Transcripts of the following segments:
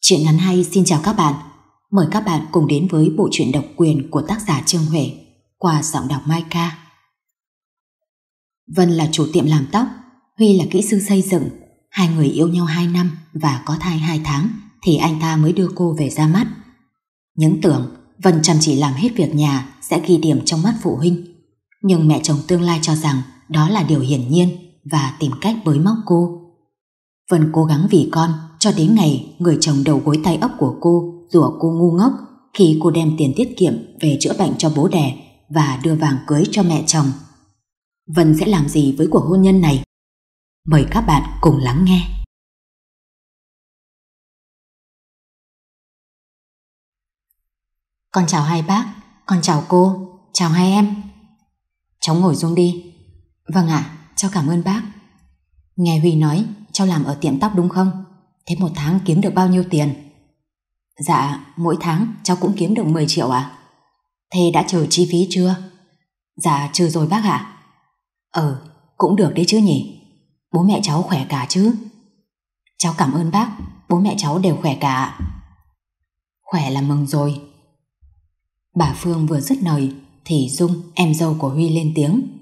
Chuyện ngắn hay xin chào các bạn. Mời các bạn cùng đến với bộ truyện độc quyền của tác giả Trương Huệ qua giọng đọc Mai Ca. Vân là chủ tiệm làm tóc, Huy là kỹ sư xây dựng. Hai người yêu nhau 2 năm và có thai 2 tháng thì anh ta mới đưa cô về ra mắt. Những tưởng Vân chăm chỉ làm hết việc nhà sẽ ghi điểm trong mắt phụ huynh. Nhưng mẹ chồng tương lai cho rằng đó là điều hiển nhiên và tìm cách bới móc cô. Vân cố gắng vì con cho đến ngày người chồng đầu gối tay ấp của cô rủa cô ngu ngốc khi cô đem tiền tiết kiệm về chữa bệnh cho bố đẻ và đưa vàng cưới cho mẹ chồng. Vân sẽ làm gì với cuộc hôn nhân này? Mời các bạn cùng lắng nghe. Con chào hai bác, con chào cô, chào hai em. Cháu ngồi xuống đi. Vâng ạ, à, cháu cảm ơn bác. Nghe Huy nói cháu làm ở tiệm tóc đúng không? Thế một tháng kiếm được bao nhiêu tiền? Dạ, mỗi tháng cháu cũng kiếm được 10 triệu ạ. À? Thế đã trừ chi phí chưa? Dạ, trừ rồi bác ạ. À? Ờ, cũng được đấy chứ nhỉ. Bố mẹ cháu khỏe cả chứ? Cháu cảm ơn bác, bố mẹ cháu đều khỏe cả. Khỏe là mừng rồi. Bà Phương vừa dứt lời thì Dung, em dâu của Huy lên tiếng.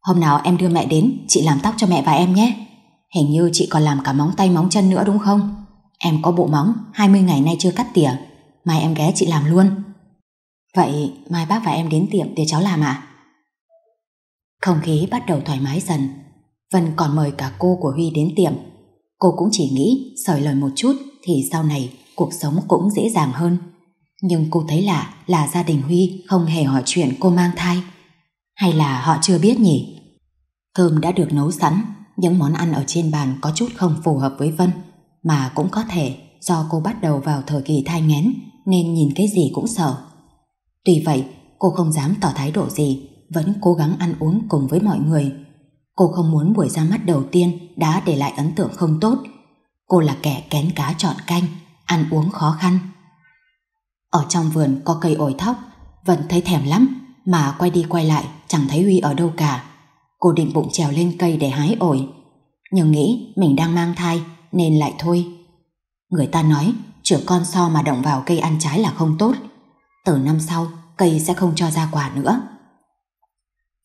Hôm nào em đưa mẹ đến, chị làm tóc cho mẹ và em nhé. Hình như chị còn làm cả móng tay móng chân nữa đúng không? Em có bộ móng 20 ngày nay chưa cắt tỉa Mai em ghé chị làm luôn Vậy mai bác và em đến tiệm để cháu làm ạ à? Không khí bắt đầu thoải mái dần Vân còn mời cả cô của Huy đến tiệm Cô cũng chỉ nghĩ sỏi lời một chút Thì sau này cuộc sống cũng dễ dàng hơn Nhưng cô thấy lạ là gia đình Huy không hề hỏi chuyện cô mang thai Hay là họ chưa biết nhỉ Cơm đã được nấu sẵn những món ăn ở trên bàn có chút không phù hợp với Vân, mà cũng có thể do cô bắt đầu vào thời kỳ thai nghén nên nhìn cái gì cũng sợ. Tuy vậy, cô không dám tỏ thái độ gì, vẫn cố gắng ăn uống cùng với mọi người. Cô không muốn buổi ra mắt đầu tiên đã để lại ấn tượng không tốt. Cô là kẻ kén cá chọn canh, ăn uống khó khăn. Ở trong vườn có cây ổi thóc, Vân thấy thèm lắm, mà quay đi quay lại chẳng thấy Huy ở đâu cả. Cô định bụng trèo lên cây để hái ổi Nhưng nghĩ mình đang mang thai Nên lại thôi Người ta nói chữa con so mà động vào cây ăn trái là không tốt Từ năm sau Cây sẽ không cho ra quả nữa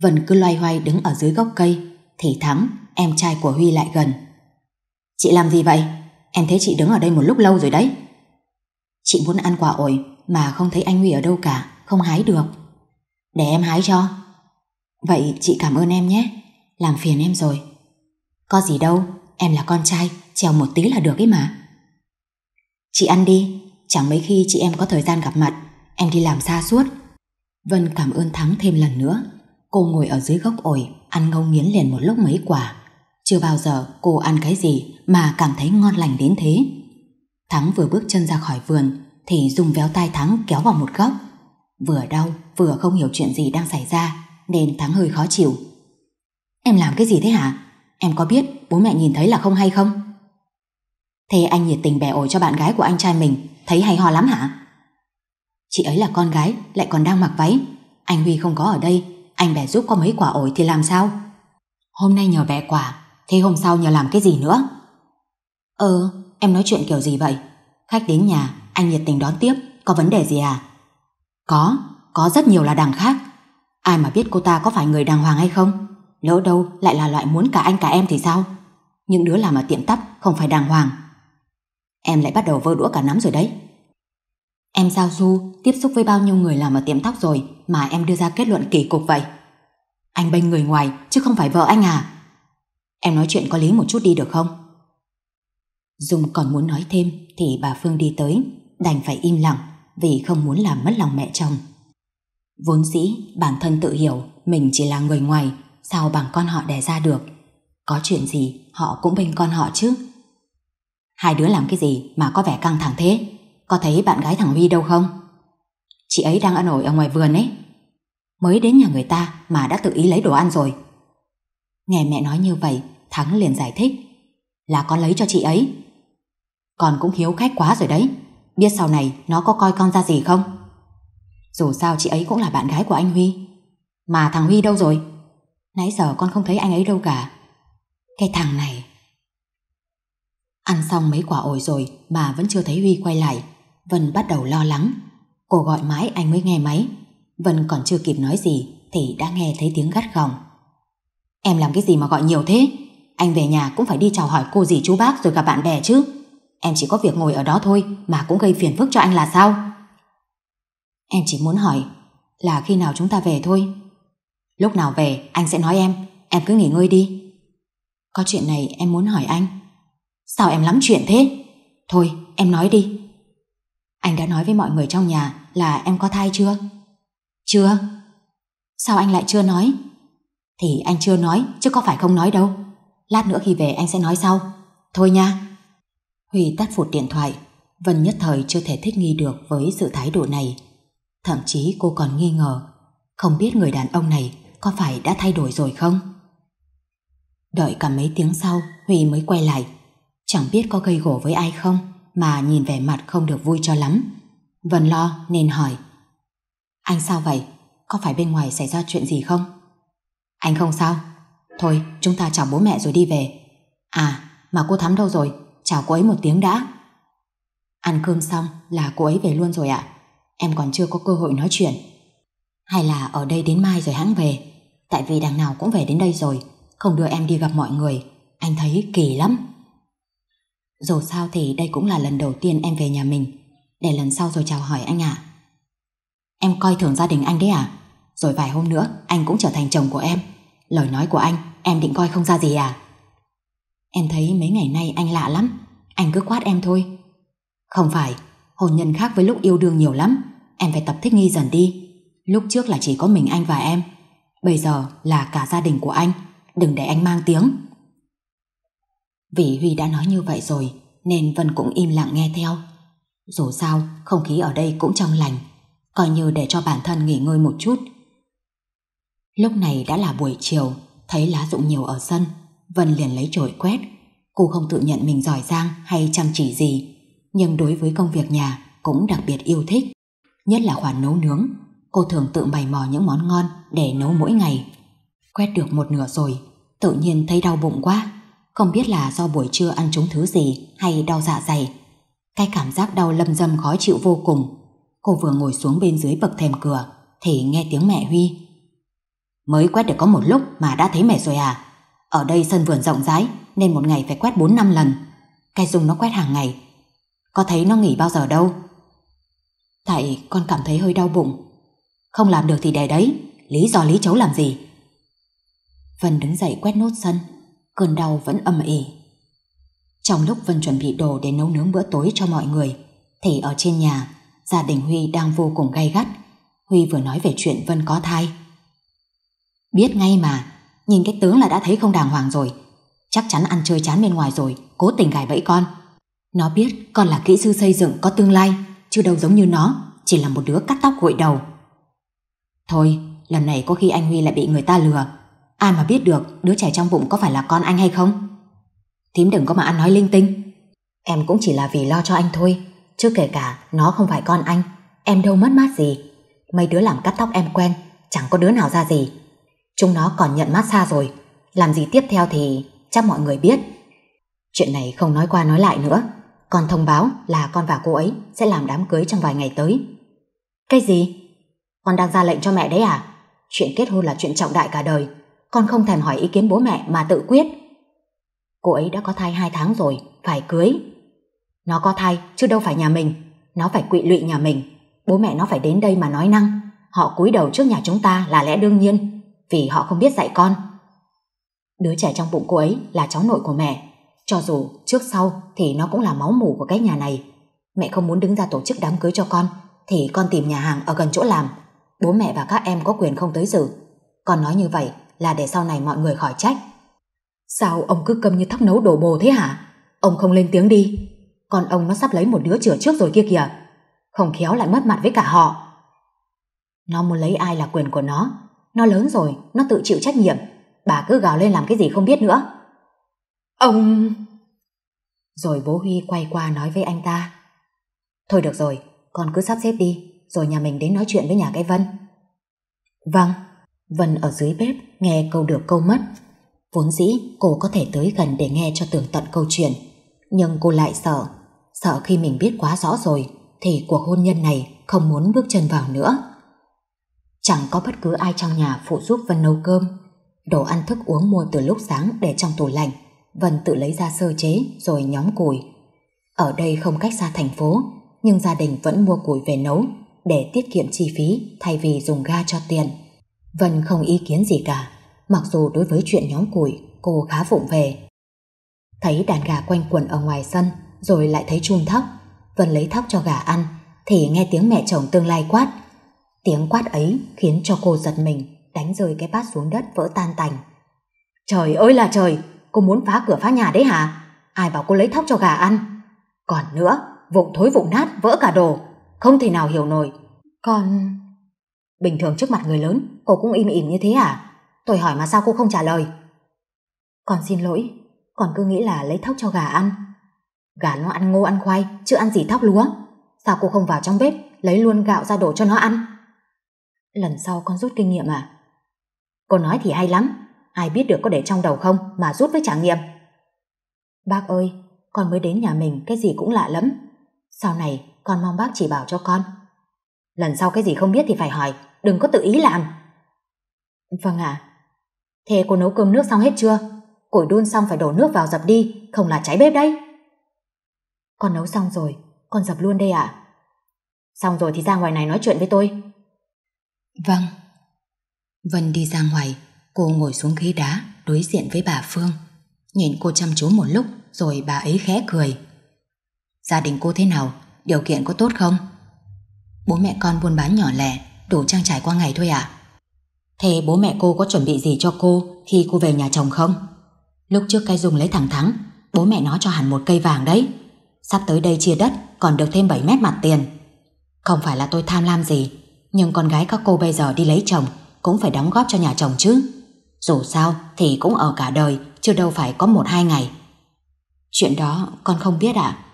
Vân cứ loay hoay đứng ở dưới gốc cây Thì Thắng Em trai của Huy lại gần Chị làm gì vậy Em thấy chị đứng ở đây một lúc lâu rồi đấy Chị muốn ăn quả ổi Mà không thấy anh Huy ở đâu cả Không hái được Để em hái cho Vậy chị cảm ơn em nhé Làm phiền em rồi Có gì đâu Em là con trai Trèo một tí là được ấy mà Chị ăn đi Chẳng mấy khi chị em có thời gian gặp mặt Em đi làm xa suốt Vân cảm ơn Thắng thêm lần nữa Cô ngồi ở dưới gốc ổi Ăn ngâu nghiến liền một lúc mấy quả Chưa bao giờ cô ăn cái gì Mà cảm thấy ngon lành đến thế Thắng vừa bước chân ra khỏi vườn Thì dùng véo tay Thắng kéo vào một góc Vừa đau vừa không hiểu chuyện gì đang xảy ra nên Thắng hơi khó chịu. Em làm cái gì thế hả? Em có biết bố mẹ nhìn thấy là không hay không? Thế anh nhiệt tình bẻ ổi cho bạn gái của anh trai mình, thấy hay ho lắm hả? Chị ấy là con gái, lại còn đang mặc váy. Anh Huy không có ở đây, anh bẻ giúp có mấy quả ổi thì làm sao? Hôm nay nhờ bẻ quả, thế hôm sau nhờ làm cái gì nữa? Ờ, em nói chuyện kiểu gì vậy? Khách đến nhà, anh nhiệt tình đón tiếp, có vấn đề gì à? Có, có rất nhiều là đằng khác. Ai mà biết cô ta có phải người đàng hoàng hay không? Lỡ đâu lại là loại muốn cả anh cả em thì sao? Những đứa làm ở tiệm tắp không phải đàng hoàng. Em lại bắt đầu vơ đũa cả nắm rồi đấy. Em giao du, tiếp xúc với bao nhiêu người làm ở tiệm tóc rồi mà em đưa ra kết luận kỳ cục vậy? Anh bênh người ngoài chứ không phải vợ anh à? Em nói chuyện có lý một chút đi được không? Dung còn muốn nói thêm thì bà Phương đi tới, đành phải im lặng vì không muốn làm mất lòng mẹ chồng. Vốn dĩ bản thân tự hiểu mình chỉ là người ngoài, sao bằng con họ đẻ ra được. Có chuyện gì họ cũng bên con họ chứ. Hai đứa làm cái gì mà có vẻ căng thẳng thế? Có thấy bạn gái thằng Huy đâu không? Chị ấy đang ăn ổi ở ngoài vườn ấy. Mới đến nhà người ta mà đã tự ý lấy đồ ăn rồi. Nghe mẹ nói như vậy, Thắng liền giải thích. Là con lấy cho chị ấy. Con cũng hiếu khách quá rồi đấy. Biết sau này nó có coi con ra gì không? Dù sao chị ấy cũng là bạn gái của anh Huy Mà thằng Huy đâu rồi Nãy giờ con không thấy anh ấy đâu cả Cái thằng này Ăn xong mấy quả ổi rồi Mà vẫn chưa thấy Huy quay lại Vân bắt đầu lo lắng Cô gọi mãi anh mới nghe máy Vân còn chưa kịp nói gì Thì đã nghe thấy tiếng gắt gỏng Em làm cái gì mà gọi nhiều thế Anh về nhà cũng phải đi chào hỏi cô dì chú bác Rồi gặp bạn bè chứ Em chỉ có việc ngồi ở đó thôi Mà cũng gây phiền phức cho anh là sao Em chỉ muốn hỏi là khi nào chúng ta về thôi. Lúc nào về anh sẽ nói em, em cứ nghỉ ngơi đi. Có chuyện này em muốn hỏi anh. Sao em lắm chuyện thế? Thôi, em nói đi. Anh đã nói với mọi người trong nhà là em có thai chưa? Chưa. Sao anh lại chưa nói? Thì anh chưa nói, chứ có phải không nói đâu. Lát nữa khi về anh sẽ nói sau. Thôi nha. Huy tắt phụt điện thoại, Vân nhất thời chưa thể thích nghi được với sự thái độ này Thậm chí cô còn nghi ngờ Không biết người đàn ông này Có phải đã thay đổi rồi không Đợi cả mấy tiếng sau Huy mới quay lại Chẳng biết có gây gỗ với ai không Mà nhìn vẻ mặt không được vui cho lắm Vân lo nên hỏi Anh sao vậy Có phải bên ngoài xảy ra chuyện gì không Anh không sao Thôi chúng ta chào bố mẹ rồi đi về À mà cô Thắm đâu rồi Chào cô ấy một tiếng đã Ăn cơm xong là cô ấy về luôn rồi ạ em còn chưa có cơ hội nói chuyện. Hay là ở đây đến mai rồi hãng về, tại vì đằng nào cũng về đến đây rồi, không đưa em đi gặp mọi người, anh thấy kỳ lắm. Dù sao thì đây cũng là lần đầu tiên em về nhà mình, để lần sau rồi chào hỏi anh ạ. À. Em coi thường gia đình anh đấy à? Rồi vài hôm nữa anh cũng trở thành chồng của em. Lời nói của anh em định coi không ra gì à? Em thấy mấy ngày nay anh lạ lắm, anh cứ quát em thôi. Không phải, hôn nhân khác với lúc yêu đương nhiều lắm. Em phải tập thích nghi dần đi Lúc trước là chỉ có mình anh và em Bây giờ là cả gia đình của anh Đừng để anh mang tiếng Vì Huy đã nói như vậy rồi Nên Vân cũng im lặng nghe theo Dù sao không khí ở đây cũng trong lành Coi như để cho bản thân nghỉ ngơi một chút Lúc này đã là buổi chiều Thấy lá rụng nhiều ở sân Vân liền lấy chổi quét Cô không tự nhận mình giỏi giang hay chăm chỉ gì Nhưng đối với công việc nhà Cũng đặc biệt yêu thích nhất là khoản nấu nướng. Cô thường tự bày mò những món ngon để nấu mỗi ngày. Quét được một nửa rồi, tự nhiên thấy đau bụng quá. Không biết là do buổi trưa ăn trúng thứ gì hay đau dạ dày. Cái cảm giác đau lâm dâm khó chịu vô cùng. Cô vừa ngồi xuống bên dưới bậc thềm cửa thì nghe tiếng mẹ Huy. Mới quét được có một lúc mà đã thấy mẹ rồi à? Ở đây sân vườn rộng rãi nên một ngày phải quét 4 năm lần. Cái dùng nó quét hàng ngày. Có thấy nó nghỉ bao giờ đâu, Tại con cảm thấy hơi đau bụng Không làm được thì để đấy Lý do lý chấu làm gì Vân đứng dậy quét nốt sân Cơn đau vẫn âm ỉ Trong lúc Vân chuẩn bị đồ để nấu nướng bữa tối cho mọi người Thì ở trên nhà Gia đình Huy đang vô cùng gay gắt Huy vừa nói về chuyện Vân có thai Biết ngay mà Nhìn cái tướng là đã thấy không đàng hoàng rồi Chắc chắn ăn chơi chán bên ngoài rồi Cố tình gài bẫy con Nó biết con là kỹ sư xây dựng có tương lai chưa đâu giống như nó, chỉ là một đứa cắt tóc gội đầu. Thôi, lần này có khi anh Huy lại bị người ta lừa. Ai mà biết được đứa trẻ trong bụng có phải là con anh hay không? Thím đừng có mà ăn nói linh tinh. Em cũng chỉ là vì lo cho anh thôi, chứ kể cả nó không phải con anh, em đâu mất mát gì. Mấy đứa làm cắt tóc em quen, chẳng có đứa nào ra gì. Chúng nó còn nhận mát xa rồi, làm gì tiếp theo thì chắc mọi người biết. Chuyện này không nói qua nói lại nữa, con thông báo là con và cô ấy sẽ làm đám cưới trong vài ngày tới. Cái gì? Con đang ra lệnh cho mẹ đấy à? Chuyện kết hôn là chuyện trọng đại cả đời. Con không thèm hỏi ý kiến bố mẹ mà tự quyết. Cô ấy đã có thai 2 tháng rồi, phải cưới. Nó có thai chứ đâu phải nhà mình. Nó phải quỵ lụy nhà mình. Bố mẹ nó phải đến đây mà nói năng. Họ cúi đầu trước nhà chúng ta là lẽ đương nhiên vì họ không biết dạy con. Đứa trẻ trong bụng cô ấy là cháu nội của mẹ cho dù trước sau thì nó cũng là máu mủ của cái nhà này. Mẹ không muốn đứng ra tổ chức đám cưới cho con thì con tìm nhà hàng ở gần chỗ làm. Bố mẹ và các em có quyền không tới dự. Con nói như vậy là để sau này mọi người khỏi trách. Sao ông cứ câm như thóc nấu đổ bồ thế hả? Ông không lên tiếng đi. Con ông nó sắp lấy một đứa chửa trước rồi kia kìa. Không khéo lại mất mặt với cả họ. Nó muốn lấy ai là quyền của nó. Nó lớn rồi, nó tự chịu trách nhiệm. Bà cứ gào lên làm cái gì không biết nữa. Ông... Rồi bố Huy quay qua nói với anh ta. Thôi được rồi, con cứ sắp xếp đi, rồi nhà mình đến nói chuyện với nhà cái Vân. Vâng, Vân ở dưới bếp nghe câu được câu mất. Vốn dĩ cô có thể tới gần để nghe cho tường tận câu chuyện, nhưng cô lại sợ, sợ khi mình biết quá rõ rồi thì cuộc hôn nhân này không muốn bước chân vào nữa. Chẳng có bất cứ ai trong nhà phụ giúp Vân nấu cơm, đồ ăn thức uống mua từ lúc sáng để trong tủ lạnh Vân tự lấy ra sơ chế rồi nhóm củi. Ở đây không cách xa thành phố, nhưng gia đình vẫn mua củi về nấu để tiết kiệm chi phí thay vì dùng ga cho tiền. Vân không ý kiến gì cả, mặc dù đối với chuyện nhóm củi cô khá vụng về. Thấy đàn gà quanh quẩn ở ngoài sân rồi lại thấy chun thóc, Vân lấy thóc cho gà ăn thì nghe tiếng mẹ chồng tương lai quát. Tiếng quát ấy khiến cho cô giật mình, đánh rơi cái bát xuống đất vỡ tan tành. Trời ơi là trời, Cô muốn phá cửa phá nhà đấy hả? Ai bảo cô lấy thóc cho gà ăn? Còn nữa, vụng thối vụng nát, vỡ cả đồ. Không thể nào hiểu nổi. Còn... Bình thường trước mặt người lớn, cô cũng im ỉm như thế à? Tôi hỏi mà sao cô không trả lời? còn xin lỗi, còn cứ nghĩ là lấy thóc cho gà ăn. Gà nó ăn ngô ăn khoai, chứ ăn gì thóc lúa. Sao cô không vào trong bếp, lấy luôn gạo ra đổ cho nó ăn? Lần sau con rút kinh nghiệm à? Cô nói thì hay lắm, ai biết được có để trong đầu không mà rút với trả nghiệm. Bác ơi, con mới đến nhà mình cái gì cũng lạ lắm. Sau này con mong bác chỉ bảo cho con. Lần sau cái gì không biết thì phải hỏi, đừng có tự ý làm. Vâng ạ. À. Thế cô nấu cơm nước xong hết chưa? Củi đun xong phải đổ nước vào dập đi, không là cháy bếp đấy. Con nấu xong rồi, con dập luôn đây ạ. À? Xong rồi thì ra ngoài này nói chuyện với tôi. Vâng. Vân đi ra ngoài, Cô ngồi xuống ghế đá đối diện với bà Phương. Nhìn cô chăm chú một lúc rồi bà ấy khẽ cười. Gia đình cô thế nào? Điều kiện có tốt không? Bố mẹ con buôn bán nhỏ lẻ, đủ trang trải qua ngày thôi ạ. À? Thế bố mẹ cô có chuẩn bị gì cho cô khi cô về nhà chồng không? Lúc trước cây dùng lấy thẳng thắng, bố mẹ nó cho hẳn một cây vàng đấy. Sắp tới đây chia đất còn được thêm 7 mét mặt tiền. Không phải là tôi tham lam gì, nhưng con gái các cô bây giờ đi lấy chồng cũng phải đóng góp cho nhà chồng chứ. Dù sao thì cũng ở cả đời Chứ đâu phải có một hai ngày Chuyện đó con không biết ạ à?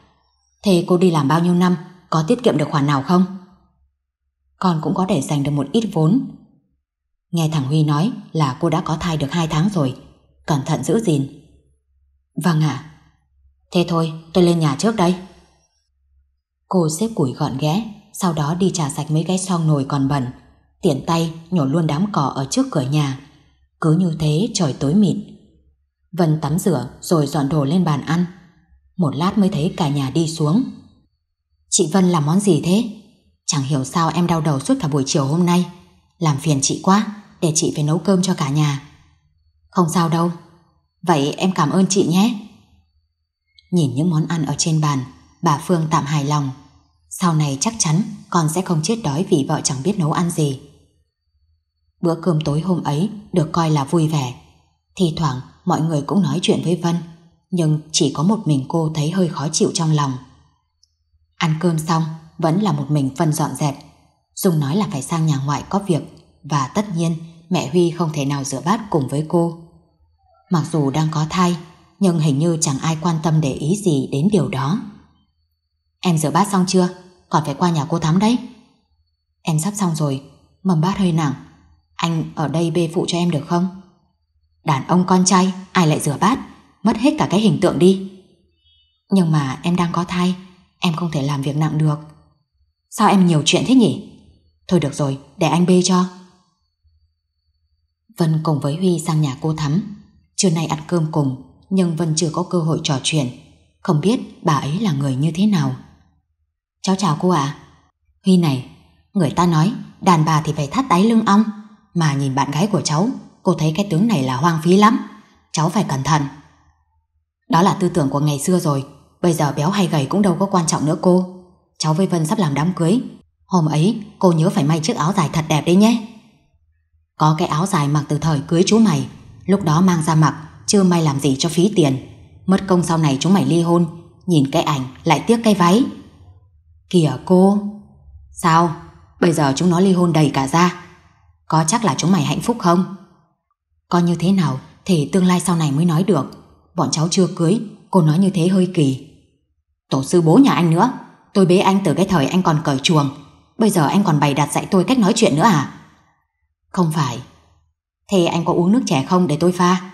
Thế cô đi làm bao nhiêu năm Có tiết kiệm được khoản nào không Con cũng có để dành được một ít vốn Nghe thằng Huy nói Là cô đã có thai được hai tháng rồi Cẩn thận giữ gìn Vâng ạ Thế thôi tôi lên nhà trước đây Cô xếp củi gọn ghẽ Sau đó đi trả sạch mấy cái son nồi còn bẩn Tiện tay nhổ luôn đám cỏ ở trước cửa nhà cứ như thế trời tối mịt. Vân tắm rửa rồi dọn đồ lên bàn ăn. Một lát mới thấy cả nhà đi xuống. Chị Vân làm món gì thế? Chẳng hiểu sao em đau đầu suốt cả buổi chiều hôm nay. Làm phiền chị quá, để chị phải nấu cơm cho cả nhà. Không sao đâu. Vậy em cảm ơn chị nhé. Nhìn những món ăn ở trên bàn, bà Phương tạm hài lòng. Sau này chắc chắn con sẽ không chết đói vì vợ chẳng biết nấu ăn gì. Bữa cơm tối hôm ấy được coi là vui vẻ. Thì thoảng mọi người cũng nói chuyện với Vân, nhưng chỉ có một mình cô thấy hơi khó chịu trong lòng. Ăn cơm xong, vẫn là một mình phân dọn dẹp. Dung nói là phải sang nhà ngoại có việc, và tất nhiên mẹ Huy không thể nào rửa bát cùng với cô. Mặc dù đang có thai, nhưng hình như chẳng ai quan tâm để ý gì đến điều đó. Em rửa bát xong chưa? Còn phải qua nhà cô Thắm đấy. Em sắp xong rồi, mầm bát hơi nặng, anh ở đây bê phụ cho em được không? Đàn ông con trai, ai lại rửa bát? Mất hết cả cái hình tượng đi. Nhưng mà em đang có thai, em không thể làm việc nặng được. Sao em nhiều chuyện thế nhỉ? Thôi được rồi, để anh bê cho. Vân cùng với Huy sang nhà cô Thắm. Trưa nay ăn cơm cùng, nhưng Vân chưa có cơ hội trò chuyện. Không biết bà ấy là người như thế nào. Cháu chào cô ạ. Huy này, người ta nói đàn bà thì phải thắt đáy lưng ong. Mà nhìn bạn gái của cháu Cô thấy cái tướng này là hoang phí lắm Cháu phải cẩn thận Đó là tư tưởng của ngày xưa rồi Bây giờ béo hay gầy cũng đâu có quan trọng nữa cô Cháu với Vân sắp làm đám cưới Hôm ấy cô nhớ phải may chiếc áo dài thật đẹp đấy nhé Có cái áo dài mặc từ thời cưới chú mày Lúc đó mang ra mặc Chưa may làm gì cho phí tiền Mất công sau này chúng mày ly hôn Nhìn cái ảnh lại tiếc cái váy Kìa cô Sao Bây giờ chúng nó ly hôn đầy cả ra có chắc là chúng mày hạnh phúc không? Coi như thế nào thì tương lai sau này mới nói được. Bọn cháu chưa cưới, cô nói như thế hơi kỳ. Tổ sư bố nhà anh nữa, tôi bế anh từ cái thời anh còn cởi chuồng. Bây giờ anh còn bày đặt dạy tôi cách nói chuyện nữa à? Không phải. Thế anh có uống nước chè không để tôi pha?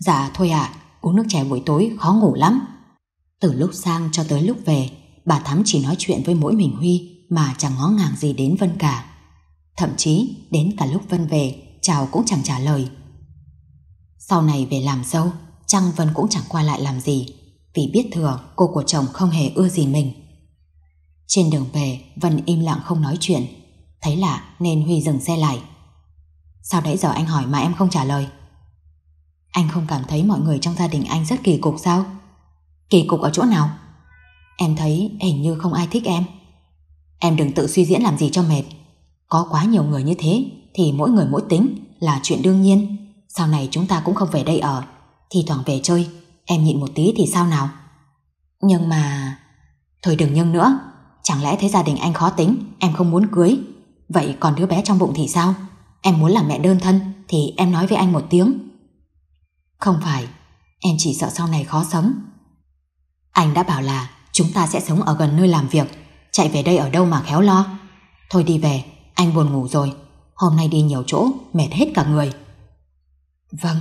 Dạ thôi à, uống nước chè buổi tối khó ngủ lắm. Từ lúc sang cho tới lúc về, bà Thắm chỉ nói chuyện với mỗi mình Huy mà chẳng ngó ngàng gì đến Vân cả. Thậm chí đến cả lúc Vân về Chào cũng chẳng trả lời Sau này về làm dâu Trăng Vân cũng chẳng qua lại làm gì Vì biết thừa cô của chồng không hề ưa gì mình Trên đường về Vân im lặng không nói chuyện Thấy lạ nên Huy dừng xe lại Sao đấy giờ anh hỏi mà em không trả lời Anh không cảm thấy mọi người trong gia đình anh rất kỳ cục sao Kỳ cục ở chỗ nào Em thấy hình như không ai thích em Em đừng tự suy diễn làm gì cho mệt có quá nhiều người như thế thì mỗi người mỗi tính là chuyện đương nhiên. Sau này chúng ta cũng không về đây ở, thì thoảng về chơi, em nhịn một tí thì sao nào? Nhưng mà... Thôi đừng nhưng nữa, chẳng lẽ thấy gia đình anh khó tính, em không muốn cưới. Vậy còn đứa bé trong bụng thì sao? Em muốn làm mẹ đơn thân thì em nói với anh một tiếng. Không phải, em chỉ sợ sau này khó sống. Anh đã bảo là chúng ta sẽ sống ở gần nơi làm việc, chạy về đây ở đâu mà khéo lo. Thôi đi về, anh buồn ngủ rồi, hôm nay đi nhiều chỗ, mệt hết cả người. Vâng.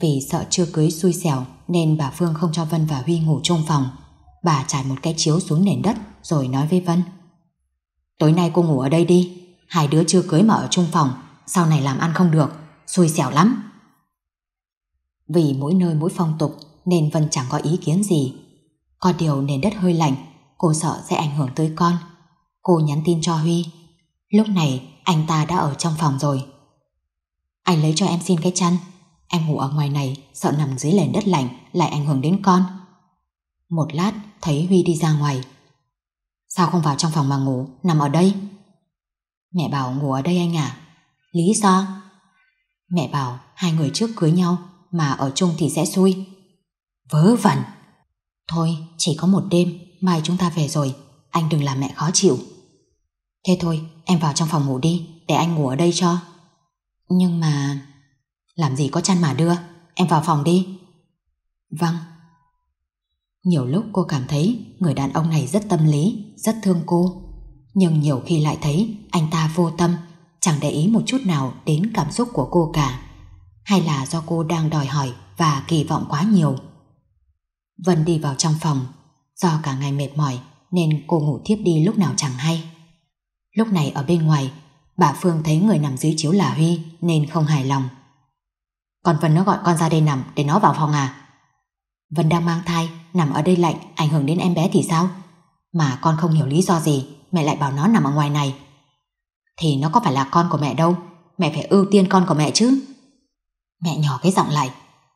Vì sợ chưa cưới xui xẻo nên bà Phương không cho Vân và Huy ngủ chung phòng. Bà trải một cái chiếu xuống nền đất rồi nói với Vân. Tối nay cô ngủ ở đây đi, hai đứa chưa cưới mà ở chung phòng, sau này làm ăn không được, xui xẻo lắm. Vì mỗi nơi mỗi phong tục nên Vân chẳng có ý kiến gì. Có điều nền đất hơi lạnh, cô sợ sẽ ảnh hưởng tới con. Cô nhắn tin cho Huy Lúc này anh ta đã ở trong phòng rồi Anh lấy cho em xin cái chăn Em ngủ ở ngoài này Sợ nằm dưới nền đất lạnh Lại ảnh hưởng đến con Một lát thấy Huy đi ra ngoài Sao không vào trong phòng mà ngủ Nằm ở đây Mẹ bảo ngủ ở đây anh à Lý do Mẹ bảo hai người trước cưới nhau Mà ở chung thì sẽ xui Vớ vẩn Thôi chỉ có một đêm Mai chúng ta về rồi Anh đừng làm mẹ khó chịu Thế thôi, em vào trong phòng ngủ đi, để anh ngủ ở đây cho. Nhưng mà... Làm gì có chăn mà đưa, em vào phòng đi. Vâng. Nhiều lúc cô cảm thấy người đàn ông này rất tâm lý, rất thương cô. Nhưng nhiều khi lại thấy anh ta vô tâm, chẳng để ý một chút nào đến cảm xúc của cô cả. Hay là do cô đang đòi hỏi và kỳ vọng quá nhiều. Vân đi vào trong phòng, do cả ngày mệt mỏi nên cô ngủ thiếp đi lúc nào chẳng hay. Lúc này ở bên ngoài, bà Phương thấy người nằm dưới chiếu là Huy nên không hài lòng. Còn Vân nó gọi con ra đây nằm để nó vào phòng à? Vân đang mang thai, nằm ở đây lạnh, ảnh hưởng đến em bé thì sao? Mà con không hiểu lý do gì, mẹ lại bảo nó nằm ở ngoài này. Thì nó có phải là con của mẹ đâu, mẹ phải ưu tiên con của mẹ chứ. Mẹ nhỏ cái giọng lại,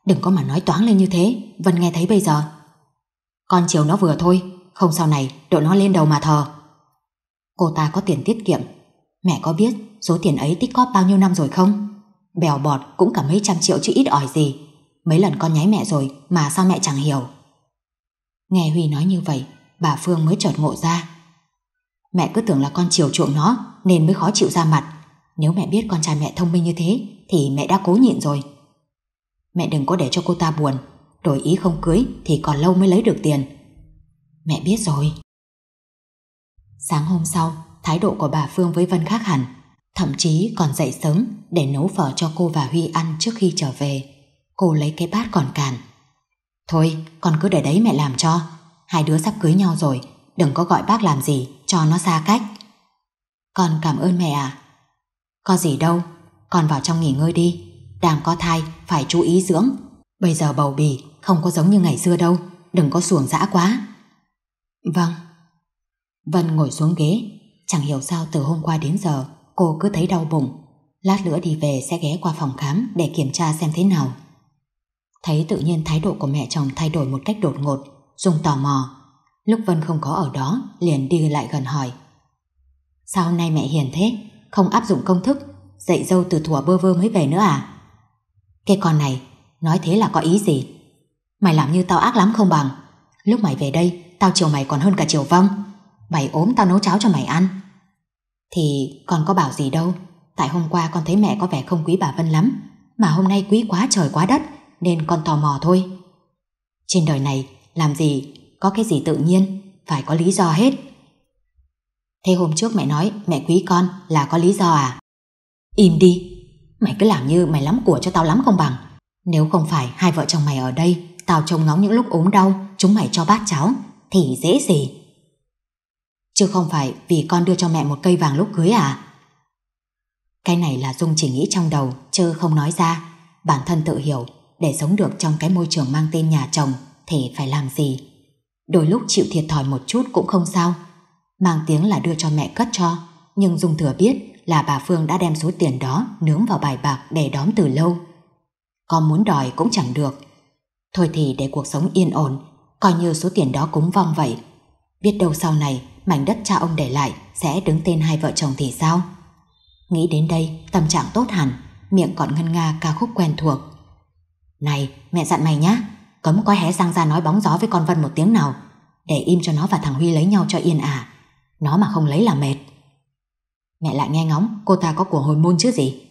đừng có mà nói toáng lên như thế, Vân nghe thấy bây giờ. Con chiều nó vừa thôi, không sau này đội nó lên đầu mà thờ. Cô ta có tiền tiết kiệm Mẹ có biết số tiền ấy tích cóp bao nhiêu năm rồi không? Bèo bọt cũng cả mấy trăm triệu chứ ít ỏi gì Mấy lần con nháy mẹ rồi mà sao mẹ chẳng hiểu Nghe Huy nói như vậy Bà Phương mới chợt ngộ ra Mẹ cứ tưởng là con chiều chuộng nó Nên mới khó chịu ra mặt Nếu mẹ biết con trai mẹ thông minh như thế Thì mẹ đã cố nhịn rồi Mẹ đừng có để cho cô ta buồn Đổi ý không cưới thì còn lâu mới lấy được tiền Mẹ biết rồi Sáng hôm sau, thái độ của bà Phương với Vân khác hẳn, thậm chí còn dậy sớm để nấu phở cho cô và Huy ăn trước khi trở về. Cô lấy cái bát còn càn. Thôi, con cứ để đấy mẹ làm cho. Hai đứa sắp cưới nhau rồi, đừng có gọi bác làm gì, cho nó xa cách. Con cảm ơn mẹ à. Có gì đâu, con vào trong nghỉ ngơi đi. Đang có thai, phải chú ý dưỡng. Bây giờ bầu bì, không có giống như ngày xưa đâu, đừng có xuồng dã quá. Vâng. Vân ngồi xuống ghế Chẳng hiểu sao từ hôm qua đến giờ Cô cứ thấy đau bụng Lát nữa đi về sẽ ghé qua phòng khám Để kiểm tra xem thế nào Thấy tự nhiên thái độ của mẹ chồng thay đổi một cách đột ngột dùng tò mò Lúc Vân không có ở đó Liền đi lại gần hỏi Sao hôm nay mẹ hiền thế Không áp dụng công thức Dạy dâu từ thủa bơ vơ mới về nữa à Cái con này Nói thế là có ý gì Mày làm như tao ác lắm không bằng Lúc mày về đây Tao chiều mày còn hơn cả chiều vong Mày ốm tao nấu cháo cho mày ăn Thì con có bảo gì đâu Tại hôm qua con thấy mẹ có vẻ không quý bà Vân lắm Mà hôm nay quý quá trời quá đất Nên con tò mò thôi Trên đời này làm gì Có cái gì tự nhiên Phải có lý do hết Thế hôm trước mẹ nói mẹ quý con là có lý do à Im đi Mày cứ làm như mày lắm của cho tao lắm không bằng Nếu không phải hai vợ chồng mày ở đây Tao trông ngóng những lúc ốm đau Chúng mày cho bát cháo Thì dễ gì Chứ không phải vì con đưa cho mẹ một cây vàng lúc cưới à? Cái này là Dung chỉ nghĩ trong đầu, chứ không nói ra. Bản thân tự hiểu, để sống được trong cái môi trường mang tên nhà chồng thì phải làm gì. Đôi lúc chịu thiệt thòi một chút cũng không sao. Mang tiếng là đưa cho mẹ cất cho, nhưng Dung thừa biết là bà Phương đã đem số tiền đó nướng vào bài bạc để đóm từ lâu. Con muốn đòi cũng chẳng được. Thôi thì để cuộc sống yên ổn, coi như số tiền đó cũng vong vậy. Biết đâu sau này mảnh đất cha ông để lại sẽ đứng tên hai vợ chồng thì sao? Nghĩ đến đây, tâm trạng tốt hẳn, miệng còn ngân nga ca khúc quen thuộc. Này, mẹ dặn mày nhá, cấm có hé răng ra nói bóng gió với con Vân một tiếng nào, để im cho nó và thằng Huy lấy nhau cho yên à. Nó mà không lấy là mệt. Mẹ lại nghe ngóng, cô ta có của hồi môn chứ gì.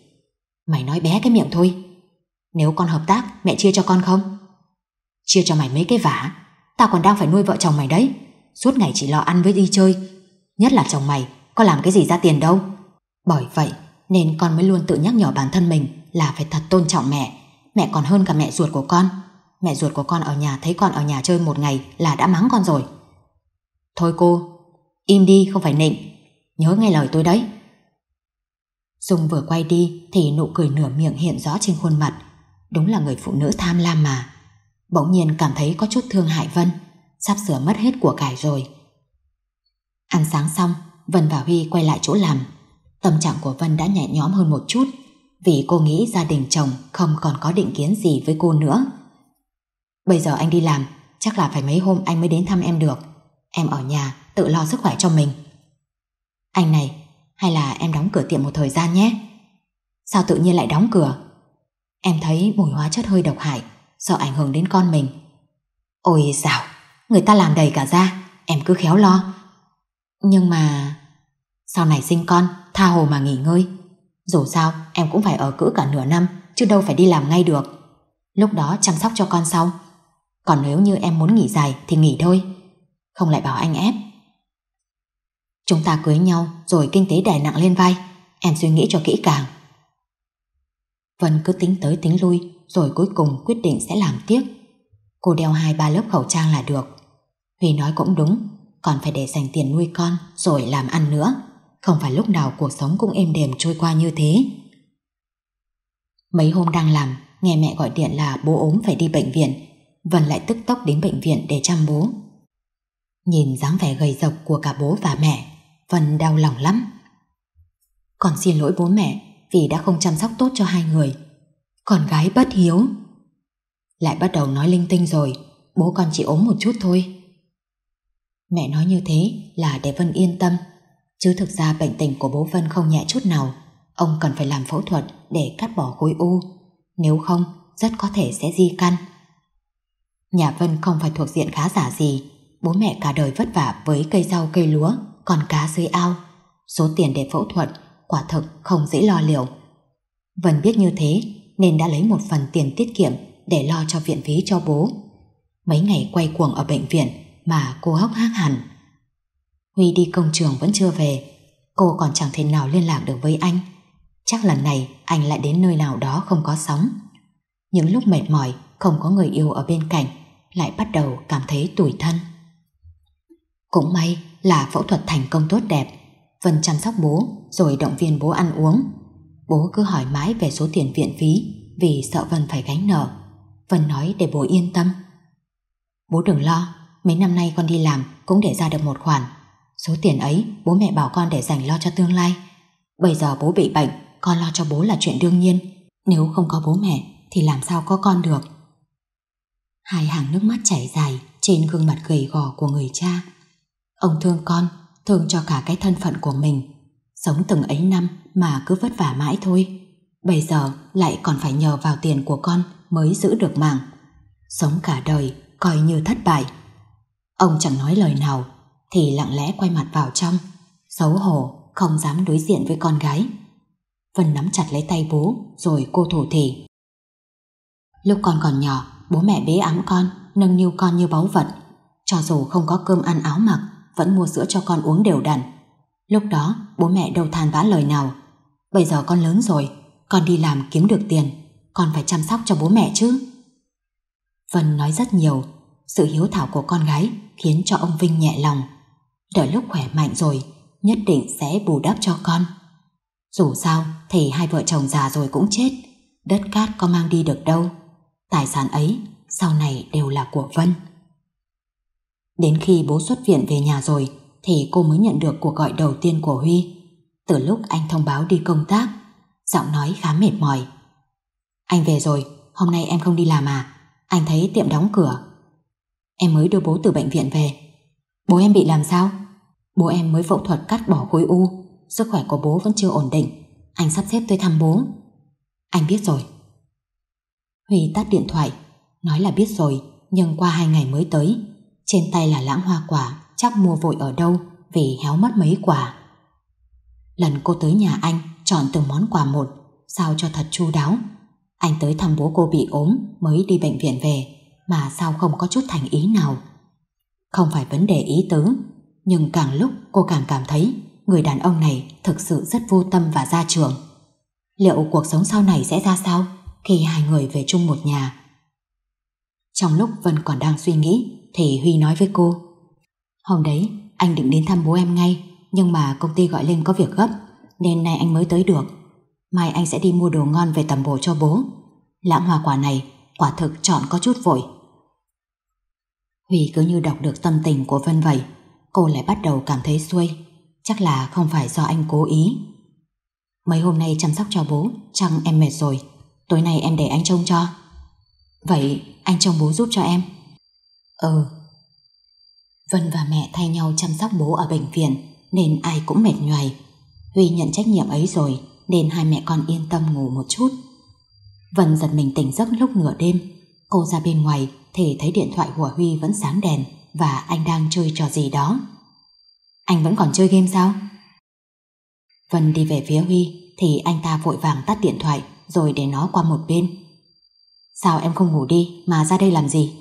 Mày nói bé cái miệng thôi. Nếu con hợp tác, mẹ chia cho con không? Chia cho mày mấy cái vả, tao còn đang phải nuôi vợ chồng mày đấy. Suốt ngày chỉ lo ăn với đi chơi Nhất là chồng mày Có làm cái gì ra tiền đâu Bởi vậy nên con mới luôn tự nhắc nhở bản thân mình Là phải thật tôn trọng mẹ Mẹ còn hơn cả mẹ ruột của con Mẹ ruột của con ở nhà thấy con ở nhà chơi một ngày Là đã mắng con rồi Thôi cô Im đi không phải nịnh Nhớ nghe lời tôi đấy Dung vừa quay đi Thì nụ cười nửa miệng hiện rõ trên khuôn mặt Đúng là người phụ nữ tham lam mà Bỗng nhiên cảm thấy có chút thương hại Vân sắp sửa mất hết của cải rồi. Ăn sáng xong, Vân và Huy quay lại chỗ làm. Tâm trạng của Vân đã nhẹ nhõm hơn một chút vì cô nghĩ gia đình chồng không còn có định kiến gì với cô nữa. Bây giờ anh đi làm, chắc là phải mấy hôm anh mới đến thăm em được. Em ở nhà tự lo sức khỏe cho mình. Anh này, hay là em đóng cửa tiệm một thời gian nhé. Sao tự nhiên lại đóng cửa? Em thấy mùi hóa chất hơi độc hại, sợ ảnh hưởng đến con mình. Ôi dào! Người ta làm đầy cả ra Em cứ khéo lo Nhưng mà Sau này sinh con Tha hồ mà nghỉ ngơi Dù sao em cũng phải ở cữ cả nửa năm Chứ đâu phải đi làm ngay được Lúc đó chăm sóc cho con sau Còn nếu như em muốn nghỉ dài thì nghỉ thôi Không lại bảo anh ép Chúng ta cưới nhau Rồi kinh tế đè nặng lên vai Em suy nghĩ cho kỹ càng Vân cứ tính tới tính lui Rồi cuối cùng quyết định sẽ làm tiếp Cô đeo hai ba lớp khẩu trang là được Huy nói cũng đúng, còn phải để dành tiền nuôi con rồi làm ăn nữa. Không phải lúc nào cuộc sống cũng êm đềm trôi qua như thế. Mấy hôm đang làm, nghe mẹ gọi điện là bố ốm phải đi bệnh viện. Vân lại tức tốc đến bệnh viện để chăm bố. Nhìn dáng vẻ gầy rộc của cả bố và mẹ, Vân đau lòng lắm. Con xin lỗi bố mẹ vì đã không chăm sóc tốt cho hai người. Con gái bất hiếu. Lại bắt đầu nói linh tinh rồi, bố con chỉ ốm một chút thôi. Mẹ nói như thế là để Vân yên tâm Chứ thực ra bệnh tình của bố Vân không nhẹ chút nào Ông cần phải làm phẫu thuật để cắt bỏ khối u Nếu không rất có thể sẽ di căn Nhà Vân không phải thuộc diện khá giả gì Bố mẹ cả đời vất vả với cây rau cây lúa Còn cá dưới ao Số tiền để phẫu thuật quả thực không dễ lo liệu Vân biết như thế nên đã lấy một phần tiền tiết kiệm để lo cho viện phí cho bố. Mấy ngày quay cuồng ở bệnh viện, mà cô hốc hác hẳn. Huy đi công trường vẫn chưa về, cô còn chẳng thể nào liên lạc được với anh. Chắc lần này anh lại đến nơi nào đó không có sóng. Những lúc mệt mỏi, không có người yêu ở bên cạnh, lại bắt đầu cảm thấy tủi thân. Cũng may là phẫu thuật thành công tốt đẹp, Vân chăm sóc bố rồi động viên bố ăn uống. Bố cứ hỏi mãi về số tiền viện phí vì sợ Vân phải gánh nợ. Vân nói để bố yên tâm. Bố đừng lo, mấy năm nay con đi làm cũng để ra được một khoản. Số tiền ấy bố mẹ bảo con để dành lo cho tương lai. Bây giờ bố bị bệnh, con lo cho bố là chuyện đương nhiên. Nếu không có bố mẹ thì làm sao có con được. Hai hàng nước mắt chảy dài trên gương mặt gầy gò của người cha. Ông thương con, thương cho cả cái thân phận của mình. Sống từng ấy năm mà cứ vất vả mãi thôi. Bây giờ lại còn phải nhờ vào tiền của con mới giữ được mạng. Sống cả đời coi như thất bại. Ông chẳng nói lời nào Thì lặng lẽ quay mặt vào trong Xấu hổ không dám đối diện với con gái Vân nắm chặt lấy tay bố Rồi cô thủ thỉ Lúc con còn nhỏ Bố mẹ bế ẵm con Nâng niu con như báu vật Cho dù không có cơm ăn áo mặc Vẫn mua sữa cho con uống đều đặn Lúc đó bố mẹ đâu than vã lời nào Bây giờ con lớn rồi Con đi làm kiếm được tiền Con phải chăm sóc cho bố mẹ chứ Vân nói rất nhiều Sự hiếu thảo của con gái khiến cho ông Vinh nhẹ lòng. Đợi lúc khỏe mạnh rồi, nhất định sẽ bù đắp cho con. Dù sao thì hai vợ chồng già rồi cũng chết, đất cát có mang đi được đâu. Tài sản ấy sau này đều là của Vân. Đến khi bố xuất viện về nhà rồi thì cô mới nhận được cuộc gọi đầu tiên của Huy. Từ lúc anh thông báo đi công tác, giọng nói khá mệt mỏi. Anh về rồi, hôm nay em không đi làm à? Anh thấy tiệm đóng cửa, Em mới đưa bố từ bệnh viện về Bố em bị làm sao Bố em mới phẫu thuật cắt bỏ khối u Sức khỏe của bố vẫn chưa ổn định Anh sắp xếp tới thăm bố Anh biết rồi Huy tắt điện thoại Nói là biết rồi nhưng qua hai ngày mới tới Trên tay là lãng hoa quả Chắc mua vội ở đâu Vì héo mất mấy quả Lần cô tới nhà anh Chọn từng món quà một Sao cho thật chu đáo Anh tới thăm bố cô bị ốm Mới đi bệnh viện về mà sao không có chút thành ý nào. Không phải vấn đề ý tứ, nhưng càng lúc cô càng cảm thấy người đàn ông này thực sự rất vô tâm và ra trưởng. Liệu cuộc sống sau này sẽ ra sao khi hai người về chung một nhà? Trong lúc Vân còn đang suy nghĩ thì Huy nói với cô Hôm đấy anh định đến thăm bố em ngay nhưng mà công ty gọi lên có việc gấp nên nay anh mới tới được. Mai anh sẽ đi mua đồ ngon về tầm bổ cho bố. Lãng hoa quả này quả thực chọn có chút vội Huy cứ như đọc được tâm tình của Vân vậy Cô lại bắt đầu cảm thấy xuôi Chắc là không phải do anh cố ý Mấy hôm nay chăm sóc cho bố Chăng em mệt rồi Tối nay em để anh trông cho Vậy anh trông bố giúp cho em Ừ Vân và mẹ thay nhau chăm sóc bố ở bệnh viện Nên ai cũng mệt nhoài Huy nhận trách nhiệm ấy rồi Nên hai mẹ con yên tâm ngủ một chút Vân giật mình tỉnh giấc lúc nửa đêm Cô ra bên ngoài thì thấy điện thoại của Huy vẫn sáng đèn và anh đang chơi trò gì đó. Anh vẫn còn chơi game sao? Vân đi về phía Huy thì anh ta vội vàng tắt điện thoại rồi để nó qua một bên. Sao em không ngủ đi mà ra đây làm gì?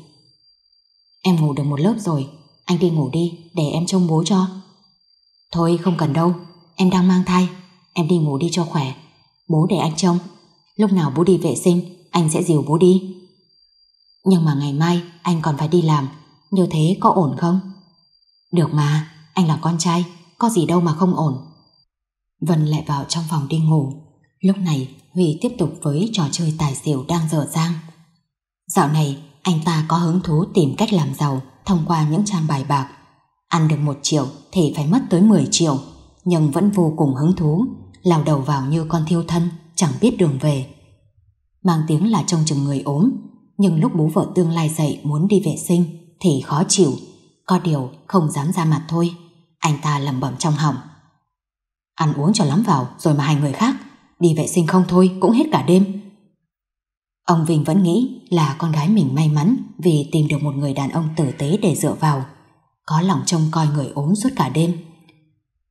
Em ngủ được một lớp rồi, anh đi ngủ đi để em trông bố cho. Thôi không cần đâu, em đang mang thai, em đi ngủ đi cho khỏe. Bố để anh trông, lúc nào bố đi vệ sinh, anh sẽ dìu bố đi. Nhưng mà ngày mai anh còn phải đi làm Như thế có ổn không? Được mà, anh là con trai Có gì đâu mà không ổn Vân lại vào trong phòng đi ngủ Lúc này Huy tiếp tục với trò chơi tài xỉu đang dở dang Dạo này anh ta có hứng thú tìm cách làm giàu Thông qua những trang bài bạc Ăn được 1 triệu thì phải mất tới 10 triệu Nhưng vẫn vô cùng hứng thú Lào đầu vào như con thiêu thân Chẳng biết đường về Mang tiếng là trông chừng người ốm nhưng lúc bố vợ tương lai dậy muốn đi vệ sinh Thì khó chịu Có điều không dám ra mặt thôi Anh ta lầm bẩm trong họng Ăn uống cho lắm vào rồi mà hai người khác Đi vệ sinh không thôi cũng hết cả đêm Ông Vinh vẫn nghĩ là con gái mình may mắn vì tìm được một người đàn ông tử tế để dựa vào, có lòng trông coi người ốm suốt cả đêm.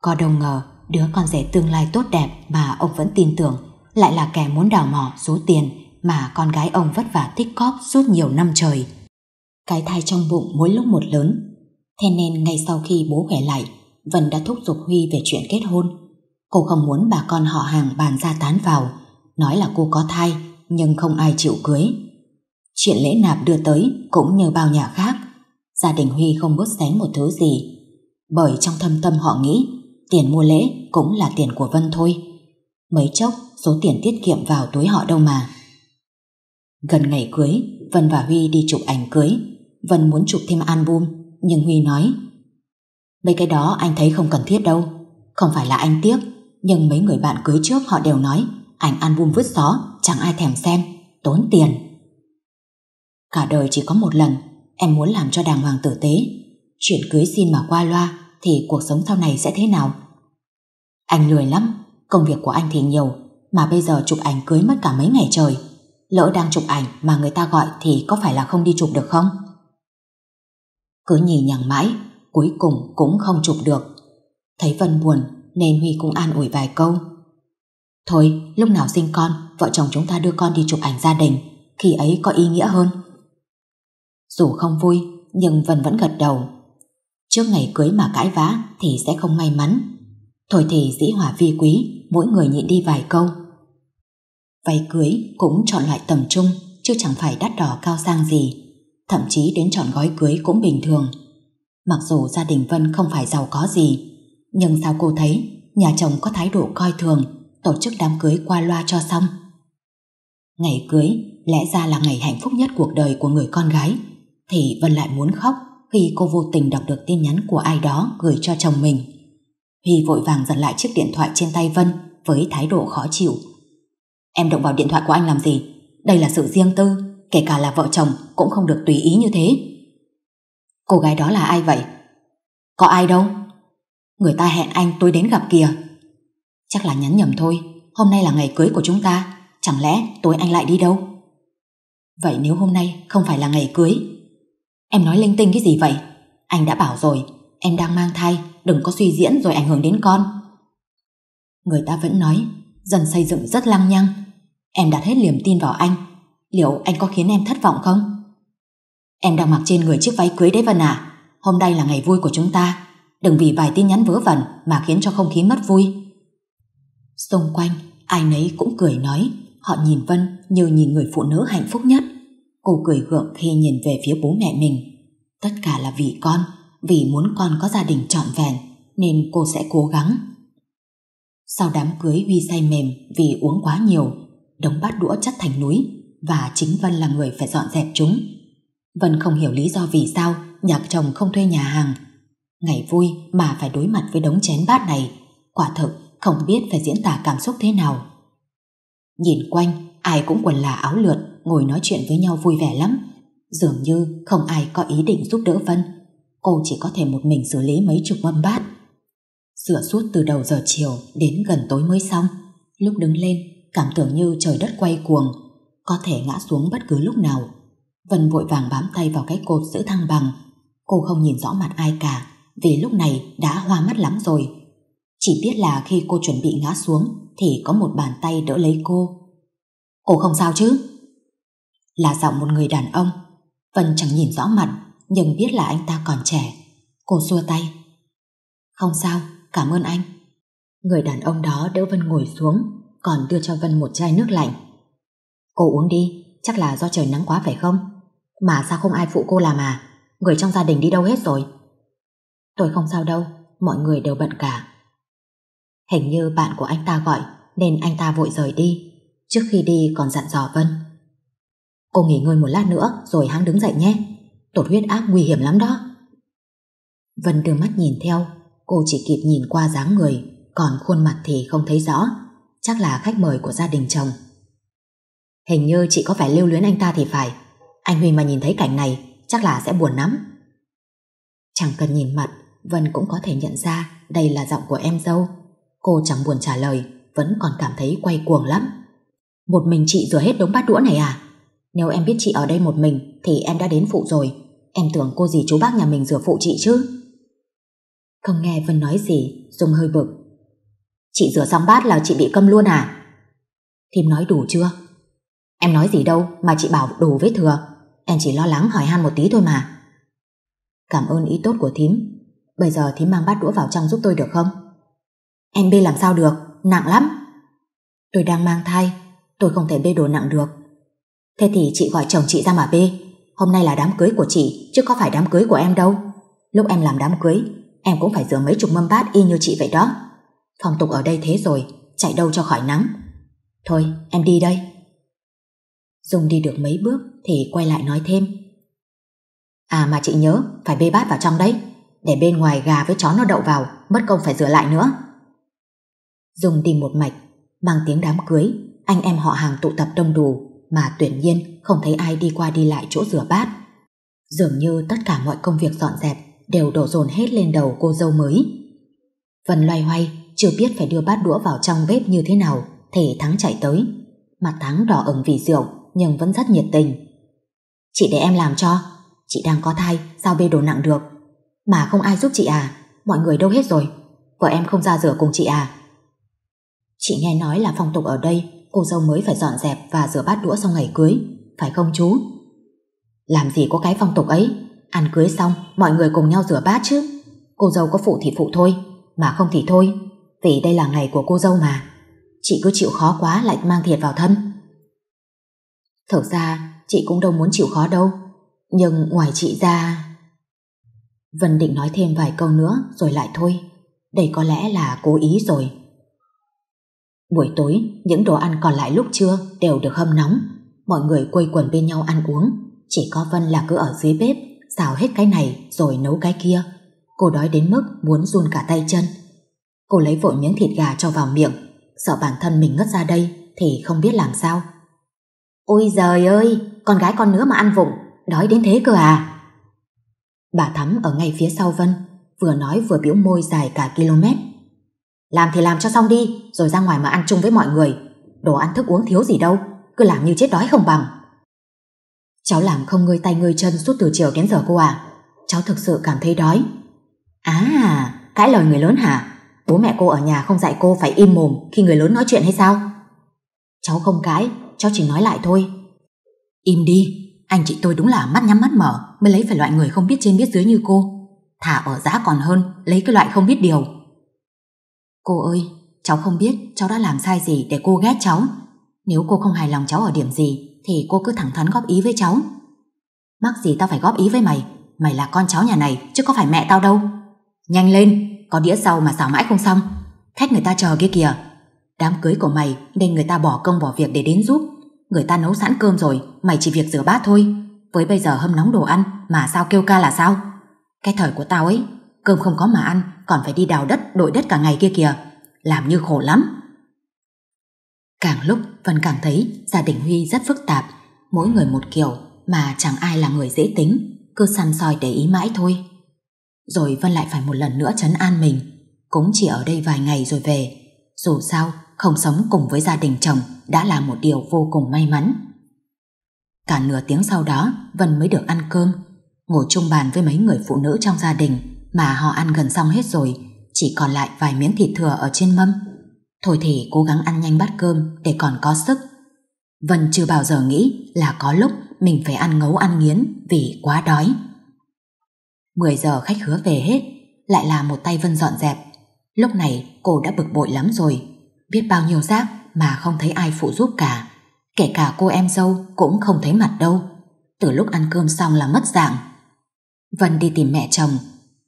Có đâu ngờ đứa con rể tương lai tốt đẹp mà ông vẫn tin tưởng lại là kẻ muốn đào mỏ số tiền mà con gái ông vất vả tích cóp suốt nhiều năm trời. Cái thai trong bụng mỗi lúc một lớn, thế nên ngay sau khi bố khỏe lại, Vân đã thúc giục Huy về chuyện kết hôn. Cô không muốn bà con họ hàng bàn ra tán vào, nói là cô có thai nhưng không ai chịu cưới. Chuyện lễ nạp đưa tới cũng như bao nhà khác, gia đình Huy không bớt xén một thứ gì. Bởi trong thâm tâm họ nghĩ tiền mua lễ cũng là tiền của Vân thôi. Mấy chốc số tiền tiết kiệm vào túi họ đâu mà. Gần ngày cưới, Vân và Huy đi chụp ảnh cưới. Vân muốn chụp thêm album, nhưng Huy nói Mấy cái đó anh thấy không cần thiết đâu. Không phải là anh tiếc, nhưng mấy người bạn cưới trước họ đều nói ảnh album vứt gió, chẳng ai thèm xem, tốn tiền. Cả đời chỉ có một lần, em muốn làm cho đàng hoàng tử tế. Chuyện cưới xin mà qua loa thì cuộc sống sau này sẽ thế nào? Anh lười lắm, công việc của anh thì nhiều, mà bây giờ chụp ảnh cưới mất cả mấy ngày trời lỡ đang chụp ảnh mà người ta gọi thì có phải là không đi chụp được không? Cứ nhì nhằng mãi, cuối cùng cũng không chụp được. Thấy Vân buồn nên Huy cũng an ủi vài câu. Thôi, lúc nào sinh con, vợ chồng chúng ta đưa con đi chụp ảnh gia đình, khi ấy có ý nghĩa hơn. Dù không vui, nhưng Vân vẫn gật đầu. Trước ngày cưới mà cãi vã thì sẽ không may mắn. Thôi thì dĩ hòa vi quý, mỗi người nhịn đi vài câu váy cưới cũng chọn loại tầm trung chứ chẳng phải đắt đỏ cao sang gì. Thậm chí đến chọn gói cưới cũng bình thường. Mặc dù gia đình Vân không phải giàu có gì, nhưng sao cô thấy nhà chồng có thái độ coi thường tổ chức đám cưới qua loa cho xong. Ngày cưới lẽ ra là ngày hạnh phúc nhất cuộc đời của người con gái thì Vân lại muốn khóc khi cô vô tình đọc được tin nhắn của ai đó gửi cho chồng mình. Huy vội vàng giật lại chiếc điện thoại trên tay Vân với thái độ khó chịu Em động vào điện thoại của anh làm gì? Đây là sự riêng tư, kể cả là vợ chồng cũng không được tùy ý như thế. Cô gái đó là ai vậy? Có ai đâu. Người ta hẹn anh tôi đến gặp kìa. Chắc là nhắn nhầm thôi, hôm nay là ngày cưới của chúng ta, chẳng lẽ tối anh lại đi đâu? Vậy nếu hôm nay không phải là ngày cưới? Em nói linh tinh cái gì vậy? Anh đã bảo rồi, em đang mang thai, đừng có suy diễn rồi ảnh hưởng đến con. Người ta vẫn nói, dần xây dựng rất lăng nhăng, Em đặt hết niềm tin vào anh Liệu anh có khiến em thất vọng không? Em đang mặc trên người chiếc váy cưới đấy Vân à Hôm nay là ngày vui của chúng ta Đừng vì vài tin nhắn vớ vẩn Mà khiến cho không khí mất vui Xung quanh ai nấy cũng cười nói Họ nhìn Vân như nhìn người phụ nữ hạnh phúc nhất Cô cười gượng khi nhìn về phía bố mẹ mình Tất cả là vì con Vì muốn con có gia đình trọn vẹn Nên cô sẽ cố gắng Sau đám cưới Huy say mềm vì uống quá nhiều đống bát đũa chất thành núi và chính Vân là người phải dọn dẹp chúng. Vân không hiểu lý do vì sao nhạc chồng không thuê nhà hàng. Ngày vui mà phải đối mặt với đống chén bát này, quả thực không biết phải diễn tả cảm xúc thế nào. Nhìn quanh, ai cũng quần là áo lượt, ngồi nói chuyện với nhau vui vẻ lắm. Dường như không ai có ý định giúp đỡ Vân. Cô chỉ có thể một mình xử lý mấy chục mâm bát. Sửa suốt từ đầu giờ chiều đến gần tối mới xong. Lúc đứng lên, cảm tưởng như trời đất quay cuồng, có thể ngã xuống bất cứ lúc nào. Vân vội vàng bám tay vào cái cột giữ thăng bằng. Cô không nhìn rõ mặt ai cả, vì lúc này đã hoa mắt lắm rồi. Chỉ biết là khi cô chuẩn bị ngã xuống thì có một bàn tay đỡ lấy cô. Cô không sao chứ? Là giọng một người đàn ông. Vân chẳng nhìn rõ mặt, nhưng biết là anh ta còn trẻ. Cô xua tay. Không sao, cảm ơn anh. Người đàn ông đó đỡ Vân ngồi xuống, còn đưa cho Vân một chai nước lạnh. Cô uống đi, chắc là do trời nắng quá phải không? Mà sao không ai phụ cô làm à? Người trong gia đình đi đâu hết rồi? Tôi không sao đâu, mọi người đều bận cả. Hình như bạn của anh ta gọi nên anh ta vội rời đi. Trước khi đi còn dặn dò Vân. Cô nghỉ ngơi một lát nữa rồi hắn đứng dậy nhé. Tột huyết áp nguy hiểm lắm đó. Vân đưa mắt nhìn theo, cô chỉ kịp nhìn qua dáng người, còn khuôn mặt thì không thấy rõ. Chắc là khách mời của gia đình chồng Hình như chị có phải lưu luyến anh ta thì phải Anh Huy mà nhìn thấy cảnh này Chắc là sẽ buồn lắm Chẳng cần nhìn mặt Vân cũng có thể nhận ra Đây là giọng của em dâu Cô chẳng buồn trả lời Vẫn còn cảm thấy quay cuồng lắm Một mình chị rửa hết đống bát đũa này à Nếu em biết chị ở đây một mình Thì em đã đến phụ rồi Em tưởng cô gì chú bác nhà mình rửa phụ chị chứ Không nghe Vân nói gì Dung hơi bực Chị rửa xong bát là chị bị câm luôn à? Thím nói đủ chưa? Em nói gì đâu mà chị bảo đủ với thừa. Em chỉ lo lắng hỏi han một tí thôi mà. Cảm ơn ý tốt của thím. Bây giờ thím mang bát đũa vào trong giúp tôi được không? Em bê làm sao được, nặng lắm. Tôi đang mang thai, tôi không thể bê đồ nặng được. Thế thì chị gọi chồng chị ra mà bê. Hôm nay là đám cưới của chị, chứ có phải đám cưới của em đâu. Lúc em làm đám cưới, em cũng phải rửa mấy chục mâm bát y như chị vậy đó. Phong tục ở đây thế rồi, chạy đâu cho khỏi nắng. Thôi, em đi đây. Dung đi được mấy bước thì quay lại nói thêm. À mà chị nhớ, phải bê bát vào trong đấy. Để bên ngoài gà với chó nó đậu vào, mất công phải rửa lại nữa. Dung đi một mạch, mang tiếng đám cưới, anh em họ hàng tụ tập đông đủ mà tuyển nhiên không thấy ai đi qua đi lại chỗ rửa bát. Dường như tất cả mọi công việc dọn dẹp đều đổ dồn hết lên đầu cô dâu mới. Vân loay hoay chưa biết phải đưa bát đũa vào trong bếp như thế nào, thì Thắng chạy tới. Mặt Thắng đỏ ửng vì rượu, nhưng vẫn rất nhiệt tình. Chị để em làm cho, chị đang có thai, sao bê đồ nặng được. Mà không ai giúp chị à, mọi người đâu hết rồi, vợ em không ra rửa cùng chị à. Chị nghe nói là phong tục ở đây, cô dâu mới phải dọn dẹp và rửa bát đũa sau ngày cưới, phải không chú? Làm gì có cái phong tục ấy, ăn cưới xong mọi người cùng nhau rửa bát chứ. Cô dâu có phụ thì phụ thôi, mà không thì thôi vì đây là ngày của cô dâu mà. Chị cứ chịu khó quá lại mang thiệt vào thân. Thực ra, chị cũng đâu muốn chịu khó đâu. Nhưng ngoài chị ra... Vân định nói thêm vài câu nữa rồi lại thôi. Đây có lẽ là cố ý rồi. Buổi tối, những đồ ăn còn lại lúc trưa đều được hâm nóng. Mọi người quây quần bên nhau ăn uống. Chỉ có Vân là cứ ở dưới bếp, xào hết cái này rồi nấu cái kia. Cô đói đến mức muốn run cả tay chân. Cô lấy vội miếng thịt gà cho vào miệng, sợ bản thân mình ngất ra đây thì không biết làm sao. Ôi giời ơi, con gái con nữa mà ăn vụng, đói đến thế cơ à? Bà Thắm ở ngay phía sau Vân, vừa nói vừa biểu môi dài cả km. Làm thì làm cho xong đi, rồi ra ngoài mà ăn chung với mọi người. Đồ ăn thức uống thiếu gì đâu, cứ làm như chết đói không bằng. Cháu làm không ngơi tay ngơi chân suốt từ chiều đến giờ cô à? Cháu thực sự cảm thấy đói. À, cãi lời người lớn hả? Bố mẹ cô ở nhà không dạy cô phải im mồm khi người lớn nói chuyện hay sao? Cháu không cãi, cháu chỉ nói lại thôi. Im đi, anh chị tôi đúng là mắt nhắm mắt mở mới lấy phải loại người không biết trên biết dưới như cô. Thả ở giá còn hơn lấy cái loại không biết điều. Cô ơi, cháu không biết cháu đã làm sai gì để cô ghét cháu. Nếu cô không hài lòng cháu ở điểm gì thì cô cứ thẳng thắn góp ý với cháu. Mắc gì tao phải góp ý với mày, mày là con cháu nhà này chứ có phải mẹ tao đâu. Nhanh lên, có đĩa sau mà xào mãi không xong. Khách người ta chờ kia kìa. Đám cưới của mày nên người ta bỏ công bỏ việc để đến giúp. Người ta nấu sẵn cơm rồi, mày chỉ việc rửa bát thôi. Với bây giờ hâm nóng đồ ăn mà sao kêu ca là sao? Cái thời của tao ấy, cơm không có mà ăn, còn phải đi đào đất, đội đất cả ngày kia kìa. Làm như khổ lắm. Càng lúc Vân càng thấy gia đình Huy rất phức tạp, mỗi người một kiểu mà chẳng ai là người dễ tính, cứ săn soi để ý mãi thôi. Rồi Vân lại phải một lần nữa trấn an mình Cũng chỉ ở đây vài ngày rồi về Dù sao không sống cùng với gia đình chồng Đã là một điều vô cùng may mắn Cả nửa tiếng sau đó Vân mới được ăn cơm Ngồi chung bàn với mấy người phụ nữ trong gia đình Mà họ ăn gần xong hết rồi Chỉ còn lại vài miếng thịt thừa ở trên mâm Thôi thì cố gắng ăn nhanh bát cơm Để còn có sức Vân chưa bao giờ nghĩ là có lúc mình phải ăn ngấu ăn nghiến vì quá đói. 10 giờ khách hứa về hết, lại là một tay Vân dọn dẹp. Lúc này cô đã bực bội lắm rồi, biết bao nhiêu rác mà không thấy ai phụ giúp cả. Kể cả cô em dâu cũng không thấy mặt đâu. Từ lúc ăn cơm xong là mất dạng. Vân đi tìm mẹ chồng,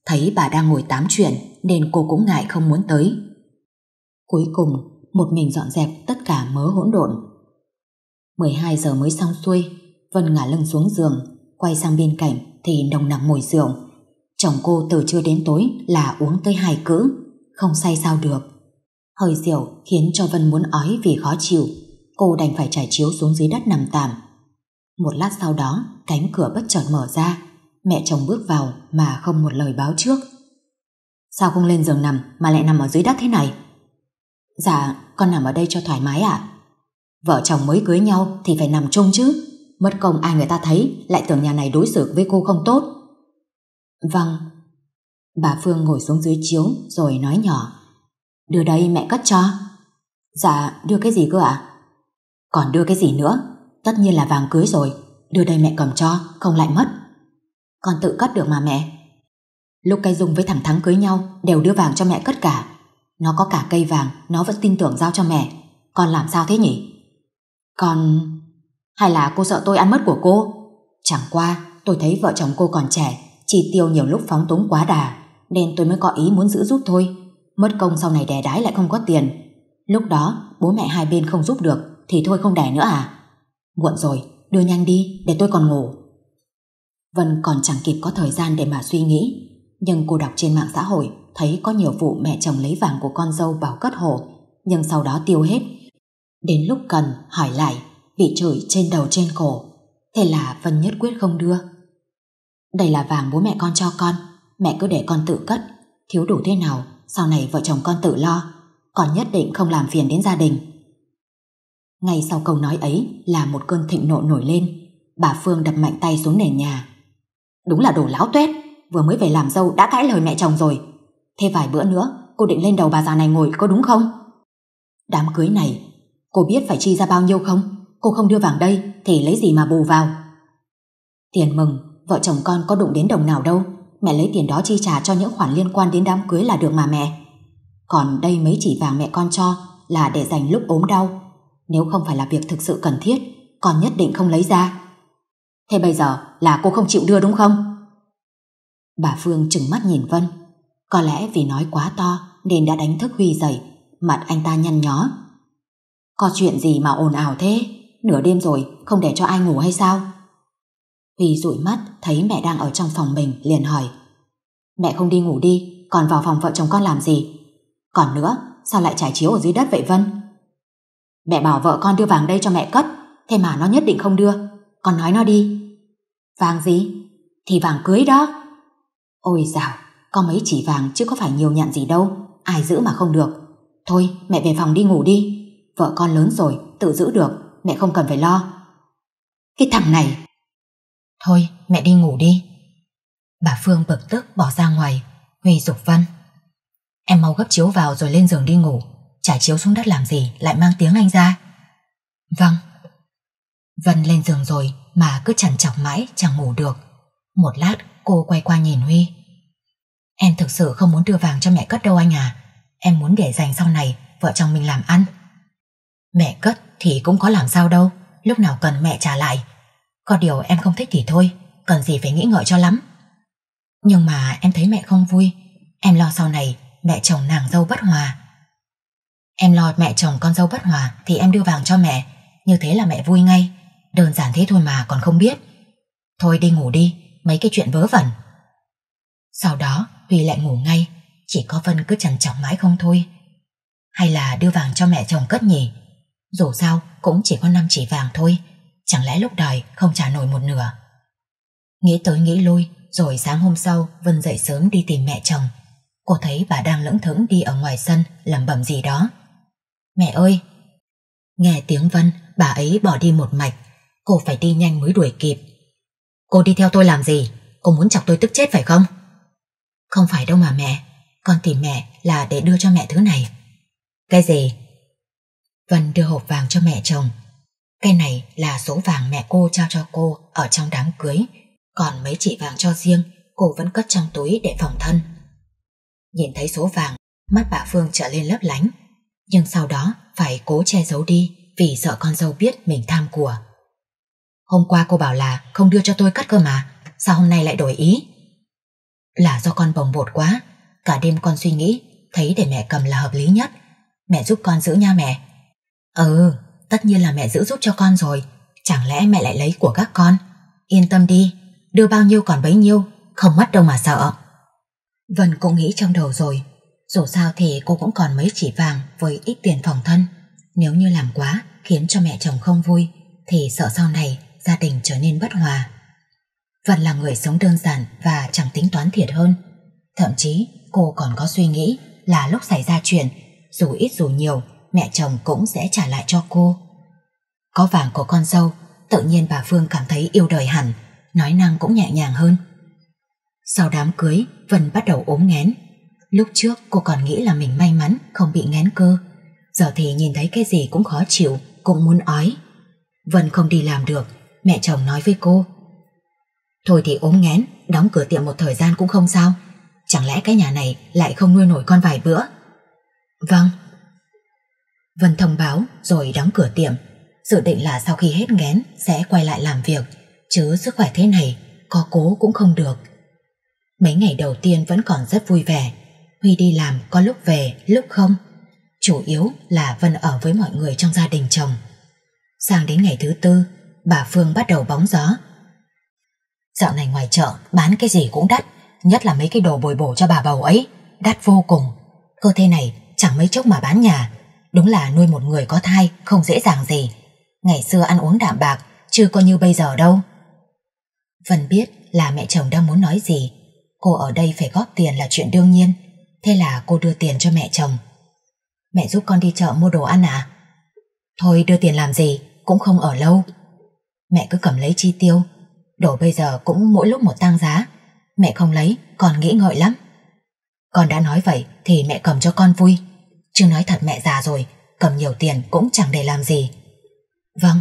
thấy bà đang ngồi tám chuyện nên cô cũng ngại không muốn tới. Cuối cùng, một mình dọn dẹp tất cả mớ hỗn độn. 12 giờ mới xong xuôi, Vân ngả lưng xuống giường, quay sang bên cạnh thì nồng nặc mùi rượu. Chồng cô từ trưa đến tối là uống tới hai cữ, không say sao được. Hơi rượu khiến cho Vân muốn ói vì khó chịu, cô đành phải trải chiếu xuống dưới đất nằm tạm. Một lát sau đó, cánh cửa bất chợt mở ra, mẹ chồng bước vào mà không một lời báo trước. Sao không lên giường nằm mà lại nằm ở dưới đất thế này? Dạ, con nằm ở đây cho thoải mái ạ. À? Vợ chồng mới cưới nhau thì phải nằm chung chứ. Mất công ai người ta thấy lại tưởng nhà này đối xử với cô không tốt. Vâng. Bà Phương ngồi xuống dưới chiếu rồi nói nhỏ. Đưa đây mẹ cất cho. Dạ, đưa cái gì cơ ạ? Còn đưa cái gì nữa? Tất nhiên là vàng cưới rồi. Đưa đây mẹ cầm cho, không lại mất. Con tự cất được mà mẹ. Lúc cây Dung với thằng Thắng cưới nhau đều đưa vàng cho mẹ cất cả. Nó có cả cây vàng, nó vẫn tin tưởng giao cho mẹ. Con làm sao thế nhỉ? Con... Hay là cô sợ tôi ăn mất của cô? Chẳng qua, tôi thấy vợ chồng cô còn trẻ chỉ tiêu nhiều lúc phóng túng quá đà Nên tôi mới có ý muốn giữ giúp thôi Mất công sau này đẻ đái lại không có tiền Lúc đó bố mẹ hai bên không giúp được Thì thôi không đẻ nữa à Muộn rồi đưa nhanh đi để tôi còn ngủ Vân còn chẳng kịp có thời gian để mà suy nghĩ Nhưng cô đọc trên mạng xã hội Thấy có nhiều vụ mẹ chồng lấy vàng của con dâu vào cất hộ Nhưng sau đó tiêu hết Đến lúc cần hỏi lại Bị chửi trên đầu trên cổ Thế là Vân nhất quyết không đưa đây là vàng bố mẹ con cho con Mẹ cứ để con tự cất Thiếu đủ thế nào Sau này vợ chồng con tự lo Con nhất định không làm phiền đến gia đình Ngay sau câu nói ấy Là một cơn thịnh nộ nổi lên Bà Phương đập mạnh tay xuống nền nhà Đúng là đồ láo tuét Vừa mới về làm dâu đã cãi lời mẹ chồng rồi Thế vài bữa nữa cô định lên đầu bà già này ngồi có đúng không? Đám cưới này cô biết phải chi ra bao nhiêu không? Cô không đưa vàng đây thì lấy gì mà bù vào? Tiền mừng Vợ chồng con có đụng đến đồng nào đâu Mẹ lấy tiền đó chi trả cho những khoản liên quan đến đám cưới là được mà mẹ Còn đây mấy chỉ vàng mẹ con cho Là để dành lúc ốm đau Nếu không phải là việc thực sự cần thiết Con nhất định không lấy ra Thế bây giờ là cô không chịu đưa đúng không Bà Phương trừng mắt nhìn Vân Có lẽ vì nói quá to Nên đã đánh thức Huy dậy Mặt anh ta nhăn nhó Có chuyện gì mà ồn ào thế Nửa đêm rồi không để cho ai ngủ hay sao vì rụi mắt thấy mẹ đang ở trong phòng mình liền hỏi Mẹ không đi ngủ đi Còn vào phòng vợ chồng con làm gì Còn nữa sao lại trải chiếu ở dưới đất vậy Vân Mẹ bảo vợ con đưa vàng đây cho mẹ cất Thế mà nó nhất định không đưa Con nói nó đi Vàng gì Thì vàng cưới đó Ôi dào Có mấy chỉ vàng chứ có phải nhiều nhận gì đâu Ai giữ mà không được Thôi mẹ về phòng đi ngủ đi Vợ con lớn rồi tự giữ được Mẹ không cần phải lo Cái thằng này Thôi mẹ đi ngủ đi Bà Phương bực tức bỏ ra ngoài Huy dục văn Em mau gấp chiếu vào rồi lên giường đi ngủ Trải chiếu xuống đất làm gì lại mang tiếng anh ra Vâng Vân lên giường rồi mà cứ chẳng chọc mãi chẳng ngủ được Một lát cô quay qua nhìn Huy Em thực sự không muốn đưa vàng cho mẹ cất đâu anh à Em muốn để dành sau này Vợ chồng mình làm ăn Mẹ cất thì cũng có làm sao đâu Lúc nào cần mẹ trả lại có điều em không thích thì thôi Cần gì phải nghĩ ngợi cho lắm Nhưng mà em thấy mẹ không vui Em lo sau này mẹ chồng nàng dâu bất hòa Em lo mẹ chồng con dâu bất hòa Thì em đưa vàng cho mẹ Như thế là mẹ vui ngay Đơn giản thế thôi mà còn không biết Thôi đi ngủ đi Mấy cái chuyện vớ vẩn Sau đó Huy lại ngủ ngay Chỉ có Vân cứ chằn chọc mãi không thôi Hay là đưa vàng cho mẹ chồng cất nhỉ Dù sao cũng chỉ có năm chỉ vàng thôi Chẳng lẽ lúc đòi không trả nổi một nửa Nghĩ tới nghĩ lui Rồi sáng hôm sau Vân dậy sớm đi tìm mẹ chồng Cô thấy bà đang lững thững đi ở ngoài sân Làm bẩm gì đó Mẹ ơi Nghe tiếng Vân bà ấy bỏ đi một mạch Cô phải đi nhanh mới đuổi kịp Cô đi theo tôi làm gì Cô muốn chọc tôi tức chết phải không Không phải đâu mà mẹ Con tìm mẹ là để đưa cho mẹ thứ này Cái gì Vân đưa hộp vàng cho mẹ chồng cây này là số vàng mẹ cô trao cho cô ở trong đám cưới, còn mấy chỉ vàng cho riêng cô vẫn cất trong túi để phòng thân. Nhìn thấy số vàng, mắt bà Phương trở lên lấp lánh, nhưng sau đó phải cố che giấu đi vì sợ con dâu biết mình tham của. Hôm qua cô bảo là không đưa cho tôi cắt cơ mà, sao hôm nay lại đổi ý? Là do con bồng bột quá, cả đêm con suy nghĩ, thấy để mẹ cầm là hợp lý nhất. Mẹ giúp con giữ nha mẹ. Ừ, tất nhiên là mẹ giữ giúp cho con rồi. Chẳng lẽ mẹ lại lấy của các con? Yên tâm đi, đưa bao nhiêu còn bấy nhiêu, không mất đâu mà sợ. Vân cũng nghĩ trong đầu rồi, dù sao thì cô cũng còn mấy chỉ vàng với ít tiền phòng thân. Nếu như làm quá khiến cho mẹ chồng không vui, thì sợ sau này gia đình trở nên bất hòa. Vân là người sống đơn giản và chẳng tính toán thiệt hơn. Thậm chí cô còn có suy nghĩ là lúc xảy ra chuyện, dù ít dù nhiều mẹ chồng cũng sẽ trả lại cho cô. Có vàng của con dâu, tự nhiên bà Phương cảm thấy yêu đời hẳn, nói năng cũng nhẹ nhàng hơn. Sau đám cưới, Vân bắt đầu ốm nghén. Lúc trước cô còn nghĩ là mình may mắn không bị nghén cơ, giờ thì nhìn thấy cái gì cũng khó chịu, cũng muốn ói. Vân không đi làm được, mẹ chồng nói với cô. Thôi thì ốm nghén, đóng cửa tiệm một thời gian cũng không sao. Chẳng lẽ cái nhà này lại không nuôi nổi con vài bữa? Vâng, Vân thông báo rồi đóng cửa tiệm Dự định là sau khi hết nghén Sẽ quay lại làm việc Chứ sức khỏe thế này Có cố cũng không được Mấy ngày đầu tiên vẫn còn rất vui vẻ Huy đi làm có lúc về lúc không Chủ yếu là Vân ở với mọi người trong gia đình chồng Sang đến ngày thứ tư Bà Phương bắt đầu bóng gió Dạo này ngoài chợ Bán cái gì cũng đắt Nhất là mấy cái đồ bồi bổ cho bà bầu ấy Đắt vô cùng Cơ thể này chẳng mấy chốc mà bán nhà Đúng là nuôi một người có thai không dễ dàng gì. Ngày xưa ăn uống đạm bạc, chứ có như bây giờ đâu. Vân biết là mẹ chồng đang muốn nói gì. Cô ở đây phải góp tiền là chuyện đương nhiên. Thế là cô đưa tiền cho mẹ chồng. Mẹ giúp con đi chợ mua đồ ăn à? Thôi đưa tiền làm gì, cũng không ở lâu. Mẹ cứ cầm lấy chi tiêu. Đồ bây giờ cũng mỗi lúc một tăng giá. Mẹ không lấy, còn nghĩ ngợi lắm. Con đã nói vậy thì mẹ cầm cho con vui. Chứ nói thật mẹ già rồi, cầm nhiều tiền cũng chẳng để làm gì. Vâng.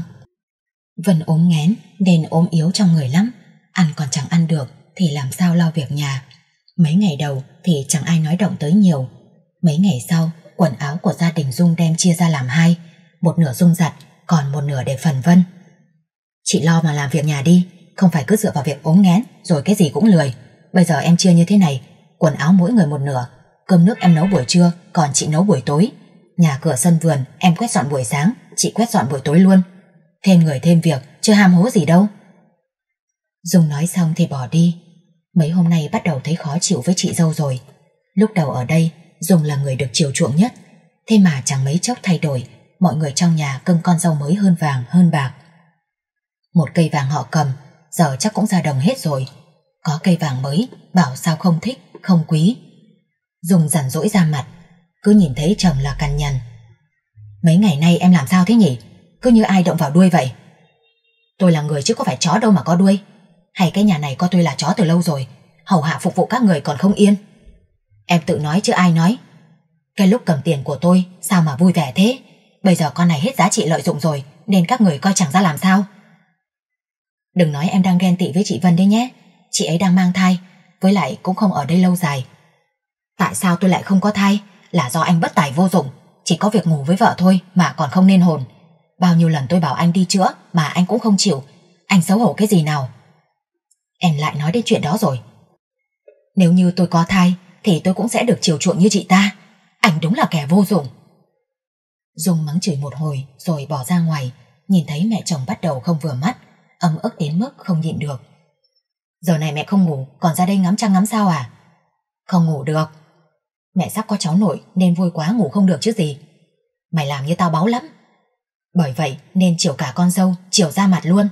Vân ốm nghén nên ốm yếu trong người lắm. Ăn còn chẳng ăn được thì làm sao lo việc nhà. Mấy ngày đầu thì chẳng ai nói động tới nhiều. Mấy ngày sau, quần áo của gia đình Dung đem chia ra làm hai. Một nửa Dung giặt, còn một nửa để phần Vân. Chị lo mà làm việc nhà đi, không phải cứ dựa vào việc ốm nghén rồi cái gì cũng lười. Bây giờ em chia như thế này, quần áo mỗi người một nửa, Cơm nước em nấu buổi trưa, còn chị nấu buổi tối. Nhà cửa sân vườn em quét dọn buổi sáng, chị quét dọn buổi tối luôn. Thêm người thêm việc, chưa ham hố gì đâu. Dung nói xong thì bỏ đi. Mấy hôm nay bắt đầu thấy khó chịu với chị dâu rồi. Lúc đầu ở đây, Dung là người được chiều chuộng nhất. Thế mà chẳng mấy chốc thay đổi, mọi người trong nhà cưng con dâu mới hơn vàng hơn bạc. Một cây vàng họ cầm, giờ chắc cũng ra đồng hết rồi. Có cây vàng mới, bảo sao không thích, không quý. Dùng rằn dỗi ra mặt Cứ nhìn thấy chồng là cằn nhằn Mấy ngày nay em làm sao thế nhỉ Cứ như ai động vào đuôi vậy Tôi là người chứ có phải chó đâu mà có đuôi Hay cái nhà này có tôi là chó từ lâu rồi Hầu hạ phục vụ các người còn không yên Em tự nói chứ ai nói Cái lúc cầm tiền của tôi Sao mà vui vẻ thế Bây giờ con này hết giá trị lợi dụng rồi Nên các người coi chẳng ra làm sao Đừng nói em đang ghen tị với chị Vân đấy nhé Chị ấy đang mang thai Với lại cũng không ở đây lâu dài Tại sao tôi lại không có thai? Là do anh bất tài vô dụng, chỉ có việc ngủ với vợ thôi mà còn không nên hồn. Bao nhiêu lần tôi bảo anh đi chữa mà anh cũng không chịu, anh xấu hổ cái gì nào? Em lại nói đến chuyện đó rồi. Nếu như tôi có thai thì tôi cũng sẽ được chiều chuộng như chị ta. Anh đúng là kẻ vô dụng. Dung mắng chửi một hồi rồi bỏ ra ngoài, nhìn thấy mẹ chồng bắt đầu không vừa mắt, âm ức đến mức không nhịn được. Giờ này mẹ không ngủ, còn ra đây ngắm trăng ngắm sao à? Không ngủ được, Mẹ sắp có cháu nội nên vui quá ngủ không được chứ gì. Mày làm như tao báo lắm. Bởi vậy nên chiều cả con dâu, chiều ra mặt luôn.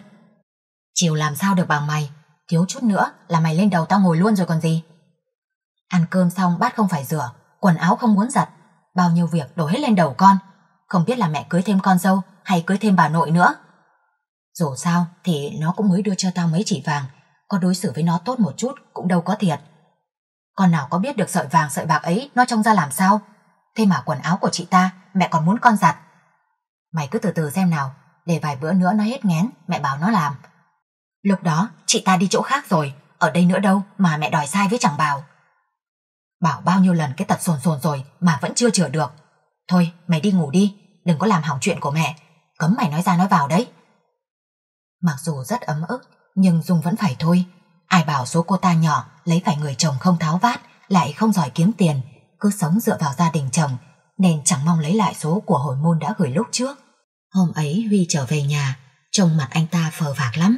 Chiều làm sao được bằng mày, thiếu chút nữa là mày lên đầu tao ngồi luôn rồi còn gì. Ăn cơm xong bát không phải rửa, quần áo không muốn giặt, bao nhiêu việc đổ hết lên đầu con. Không biết là mẹ cưới thêm con dâu hay cưới thêm bà nội nữa. Dù sao thì nó cũng mới đưa cho tao mấy chỉ vàng, có đối xử với nó tốt một chút cũng đâu có thiệt. Con nào có biết được sợi vàng sợi bạc ấy nó trông ra làm sao? Thế mà quần áo của chị ta, mẹ còn muốn con giặt. Mày cứ từ từ xem nào, để vài bữa nữa nó hết ngén, mẹ bảo nó làm. Lúc đó, chị ta đi chỗ khác rồi, ở đây nữa đâu mà mẹ đòi sai với chẳng bảo. Bảo bao nhiêu lần cái tật sồn sồn rồi mà vẫn chưa chữa được. Thôi, mày đi ngủ đi, đừng có làm hỏng chuyện của mẹ, cấm mày nói ra nói vào đấy. Mặc dù rất ấm ức, nhưng Dung vẫn phải thôi, Ai bảo số cô ta nhỏ lấy phải người chồng không tháo vát, lại không giỏi kiếm tiền, cứ sống dựa vào gia đình chồng, nên chẳng mong lấy lại số của hồi môn đã gửi lúc trước. Hôm ấy Huy trở về nhà, trông mặt anh ta phờ phạc lắm.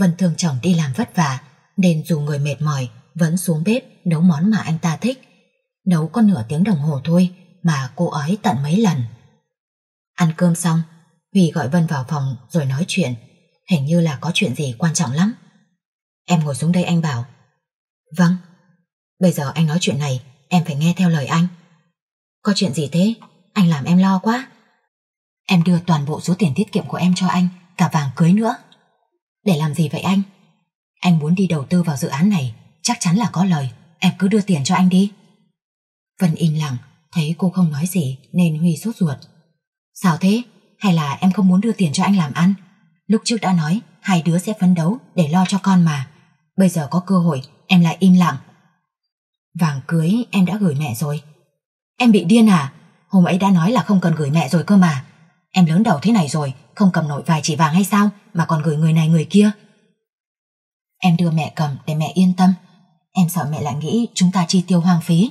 Vân thương chồng đi làm vất vả, nên dù người mệt mỏi, vẫn xuống bếp nấu món mà anh ta thích. Nấu có nửa tiếng đồng hồ thôi mà cô ấy tận mấy lần. Ăn cơm xong, Huy gọi Vân vào phòng rồi nói chuyện. Hình như là có chuyện gì quan trọng lắm. Em ngồi xuống đây anh bảo Vâng Bây giờ anh nói chuyện này Em phải nghe theo lời anh Có chuyện gì thế Anh làm em lo quá Em đưa toàn bộ số tiền tiết kiệm của em cho anh Cả vàng cưới nữa Để làm gì vậy anh Anh muốn đi đầu tư vào dự án này Chắc chắn là có lời Em cứ đưa tiền cho anh đi Vân im lặng Thấy cô không nói gì Nên Huy sốt ruột Sao thế Hay là em không muốn đưa tiền cho anh làm ăn Lúc trước đã nói Hai đứa sẽ phấn đấu để lo cho con mà Bây giờ có cơ hội em lại im lặng Vàng cưới em đã gửi mẹ rồi Em bị điên à Hôm ấy đã nói là không cần gửi mẹ rồi cơ mà Em lớn đầu thế này rồi Không cầm nổi vài chỉ vàng hay sao Mà còn gửi người này người kia Em đưa mẹ cầm để mẹ yên tâm Em sợ mẹ lại nghĩ chúng ta chi tiêu hoang phí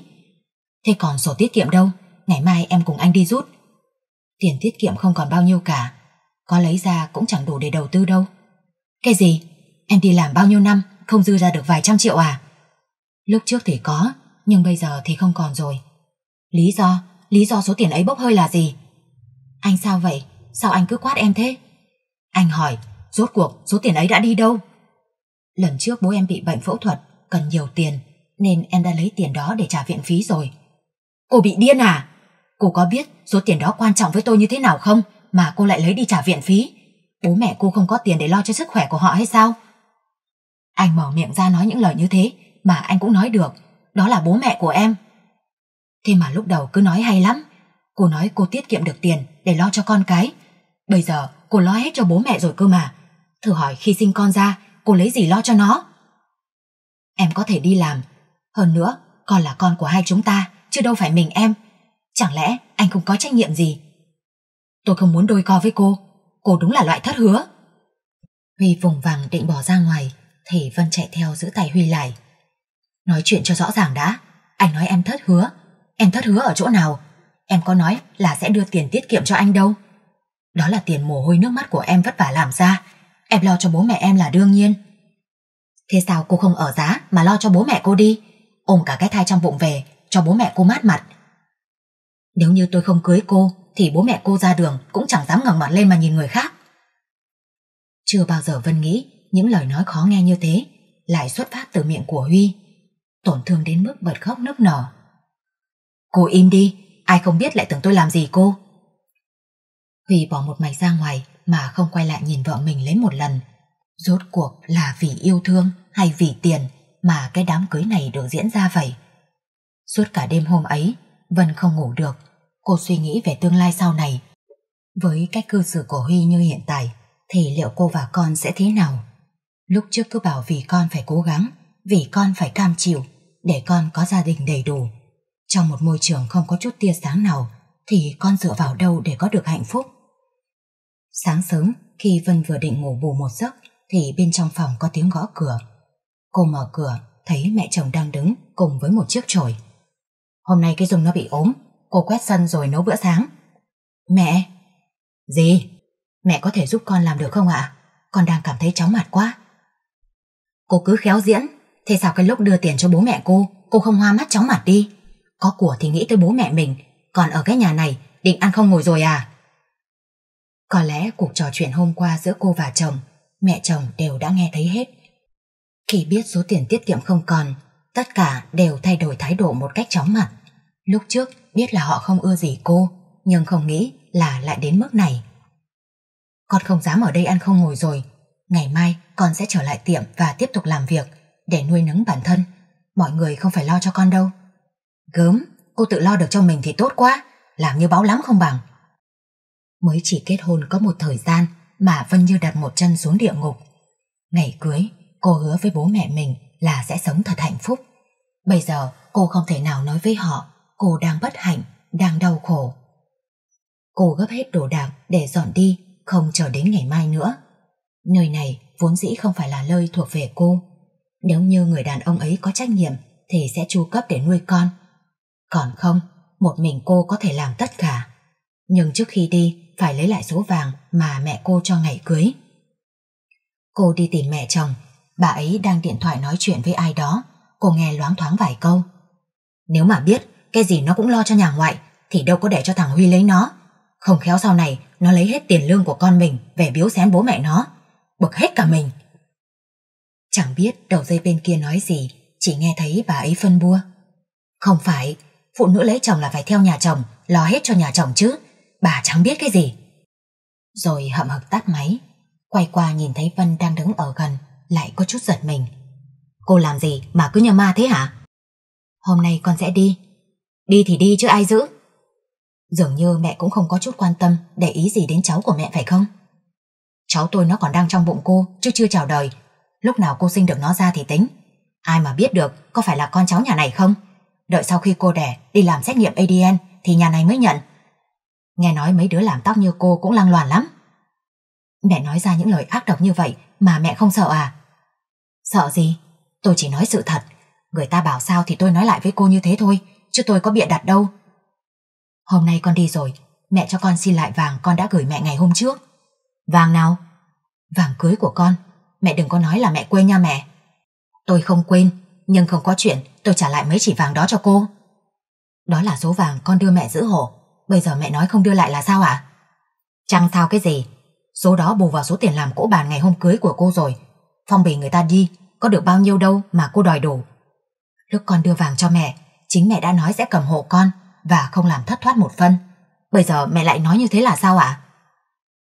Thế còn sổ tiết kiệm đâu Ngày mai em cùng anh đi rút Tiền tiết kiệm không còn bao nhiêu cả Có lấy ra cũng chẳng đủ để đầu tư đâu Cái gì Em đi làm bao nhiêu năm không dư ra được vài trăm triệu à? Lúc trước thì có, nhưng bây giờ thì không còn rồi. Lý do, lý do số tiền ấy bốc hơi là gì? Anh sao vậy? Sao anh cứ quát em thế? Anh hỏi, rốt cuộc số tiền ấy đã đi đâu? Lần trước bố em bị bệnh phẫu thuật, cần nhiều tiền, nên em đã lấy tiền đó để trả viện phí rồi. Cô bị điên à? Cô có biết số tiền đó quan trọng với tôi như thế nào không mà cô lại lấy đi trả viện phí? Bố mẹ cô không có tiền để lo cho sức khỏe của họ hay sao? Anh mở miệng ra nói những lời như thế mà anh cũng nói được, đó là bố mẹ của em. Thế mà lúc đầu cứ nói hay lắm, cô nói cô tiết kiệm được tiền để lo cho con cái. Bây giờ cô lo hết cho bố mẹ rồi cơ mà, thử hỏi khi sinh con ra cô lấy gì lo cho nó. Em có thể đi làm, hơn nữa con là con của hai chúng ta chứ đâu phải mình em. Chẳng lẽ anh không có trách nhiệm gì? Tôi không muốn đôi co với cô, cô đúng là loại thất hứa. Huy vùng vàng định bỏ ra ngoài thì Vân chạy theo giữ tay Huy lại Nói chuyện cho rõ ràng đã Anh nói em thất hứa Em thất hứa ở chỗ nào Em có nói là sẽ đưa tiền tiết kiệm cho anh đâu Đó là tiền mồ hôi nước mắt của em vất vả làm ra Em lo cho bố mẹ em là đương nhiên Thế sao cô không ở giá Mà lo cho bố mẹ cô đi Ôm cả cái thai trong bụng về Cho bố mẹ cô mát mặt Nếu như tôi không cưới cô Thì bố mẹ cô ra đường Cũng chẳng dám ngẩng mặt lên mà nhìn người khác Chưa bao giờ Vân nghĩ những lời nói khó nghe như thế lại xuất phát từ miệng của Huy, tổn thương đến mức bật khóc nức nở. Cô im đi, ai không biết lại tưởng tôi làm gì cô. Huy bỏ một mạch ra ngoài mà không quay lại nhìn vợ mình lấy một lần. Rốt cuộc là vì yêu thương hay vì tiền mà cái đám cưới này được diễn ra vậy. Suốt cả đêm hôm ấy, Vân không ngủ được. Cô suy nghĩ về tương lai sau này. Với cách cư xử của Huy như hiện tại, thì liệu cô và con sẽ thế nào? Lúc trước cứ bảo vì con phải cố gắng, vì con phải cam chịu, để con có gia đình đầy đủ. Trong một môi trường không có chút tia sáng nào, thì con dựa vào đâu để có được hạnh phúc? Sáng sớm, khi Vân vừa định ngủ bù một giấc, thì bên trong phòng có tiếng gõ cửa. Cô mở cửa, thấy mẹ chồng đang đứng cùng với một chiếc chổi. Hôm nay cái dùng nó bị ốm, cô quét sân rồi nấu bữa sáng. Mẹ! Gì? Mẹ có thể giúp con làm được không ạ? Con đang cảm thấy chóng mặt quá. Cô cứ khéo diễn, thế sao cái lúc đưa tiền cho bố mẹ cô, cô không hoa mắt chóng mặt đi? Có của thì nghĩ tới bố mẹ mình, còn ở cái nhà này, định ăn không ngồi rồi à? Có lẽ cuộc trò chuyện hôm qua giữa cô và chồng, mẹ chồng đều đã nghe thấy hết. Khi biết số tiền tiết kiệm không còn, tất cả đều thay đổi thái độ một cách chóng mặt. Lúc trước biết là họ không ưa gì cô, nhưng không nghĩ là lại đến mức này. Con không dám ở đây ăn không ngồi rồi, Ngày mai con sẽ trở lại tiệm và tiếp tục làm việc để nuôi nấng bản thân. Mọi người không phải lo cho con đâu. Gớm, cô tự lo được cho mình thì tốt quá. Làm như báo lắm không bằng. Mới chỉ kết hôn có một thời gian mà Vân Như đặt một chân xuống địa ngục. Ngày cưới, cô hứa với bố mẹ mình là sẽ sống thật hạnh phúc. Bây giờ cô không thể nào nói với họ cô đang bất hạnh, đang đau khổ. Cô gấp hết đồ đạc để dọn đi, không chờ đến ngày mai nữa. Nơi này vốn dĩ không phải là nơi thuộc về cô. Nếu như người đàn ông ấy có trách nhiệm thì sẽ chu cấp để nuôi con. Còn không, một mình cô có thể làm tất cả. Nhưng trước khi đi, phải lấy lại số vàng mà mẹ cô cho ngày cưới. Cô đi tìm mẹ chồng, bà ấy đang điện thoại nói chuyện với ai đó, cô nghe loáng thoáng vài câu. Nếu mà biết, cái gì nó cũng lo cho nhà ngoại, thì đâu có để cho thằng Huy lấy nó. Không khéo sau này, nó lấy hết tiền lương của con mình về biếu xén bố mẹ nó bực hết cả mình. Chẳng biết đầu dây bên kia nói gì, chỉ nghe thấy bà ấy phân bua. Không phải, phụ nữ lấy chồng là phải theo nhà chồng, lo hết cho nhà chồng chứ, bà chẳng biết cái gì. Rồi hậm hực tắt máy, quay qua nhìn thấy Vân đang đứng ở gần, lại có chút giật mình. Cô làm gì mà cứ như ma thế hả? Hôm nay con sẽ đi. Đi thì đi chứ ai giữ. Dường như mẹ cũng không có chút quan tâm, để ý gì đến cháu của mẹ phải không? Cháu tôi nó còn đang trong bụng cô Chứ chưa chào đời Lúc nào cô sinh được nó ra thì tính Ai mà biết được có phải là con cháu nhà này không Đợi sau khi cô đẻ đi làm xét nghiệm ADN Thì nhà này mới nhận Nghe nói mấy đứa làm tóc như cô cũng lăng loàn lắm Mẹ nói ra những lời ác độc như vậy Mà mẹ không sợ à Sợ gì Tôi chỉ nói sự thật Người ta bảo sao thì tôi nói lại với cô như thế thôi Chứ tôi có bịa đặt đâu Hôm nay con đi rồi Mẹ cho con xin lại vàng con đã gửi mẹ ngày hôm trước Vàng nào? Vàng cưới của con. Mẹ đừng có nói là mẹ quên nha mẹ. Tôi không quên, nhưng không có chuyện tôi trả lại mấy chỉ vàng đó cho cô. Đó là số vàng con đưa mẹ giữ hộ. Bây giờ mẹ nói không đưa lại là sao ạ? À? Chẳng sao cái gì. Số đó bù vào số tiền làm cỗ bàn ngày hôm cưới của cô rồi. Phong bì người ta đi, có được bao nhiêu đâu mà cô đòi đủ. Lúc con đưa vàng cho mẹ, chính mẹ đã nói sẽ cầm hộ con và không làm thất thoát một phân. Bây giờ mẹ lại nói như thế là sao ạ? À?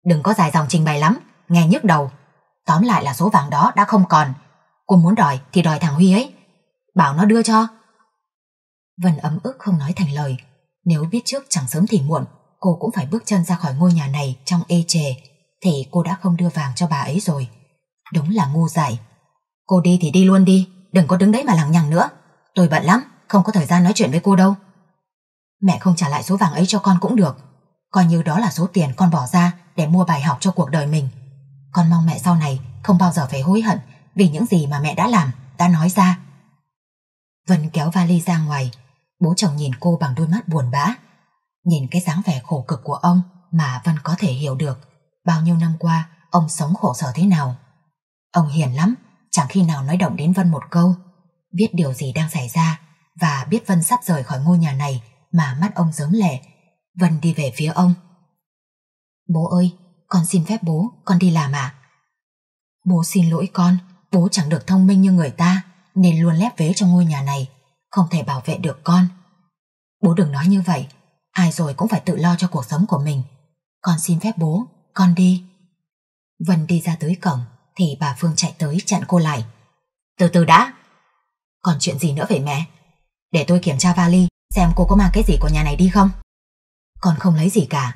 Đừng có dài dòng trình bày lắm, nghe nhức đầu. Tóm lại là số vàng đó đã không còn. Cô muốn đòi thì đòi thằng Huy ấy. Bảo nó đưa cho. Vân ấm ức không nói thành lời. Nếu biết trước chẳng sớm thì muộn, cô cũng phải bước chân ra khỏi ngôi nhà này trong ê chề, thì cô đã không đưa vàng cho bà ấy rồi. Đúng là ngu dại. Cô đi thì đi luôn đi, đừng có đứng đấy mà lằng nhằng nữa. Tôi bận lắm, không có thời gian nói chuyện với cô đâu. Mẹ không trả lại số vàng ấy cho con cũng được, coi như đó là số tiền con bỏ ra để mua bài học cho cuộc đời mình. Con mong mẹ sau này không bao giờ phải hối hận vì những gì mà mẹ đã làm, đã nói ra. Vân kéo vali ra ngoài, bố chồng nhìn cô bằng đôi mắt buồn bã. Nhìn cái dáng vẻ khổ cực của ông mà Vân có thể hiểu được bao nhiêu năm qua ông sống khổ sở thế nào. Ông hiền lắm, chẳng khi nào nói động đến Vân một câu. Biết điều gì đang xảy ra và biết Vân sắp rời khỏi ngôi nhà này mà mắt ông dớm lệ. Vân đi về phía ông. Bố ơi, con xin phép bố, con đi làm à? Bố xin lỗi con, bố chẳng được thông minh như người ta, nên luôn lép vế trong ngôi nhà này, không thể bảo vệ được con. Bố đừng nói như vậy, ai rồi cũng phải tự lo cho cuộc sống của mình. Con xin phép bố, con đi. Vân đi ra tới cổng, thì bà Phương chạy tới chặn cô lại. Từ từ đã, còn chuyện gì nữa vậy mẹ? Để tôi kiểm tra vali, xem cô có mang cái gì của nhà này đi không? Con không lấy gì cả,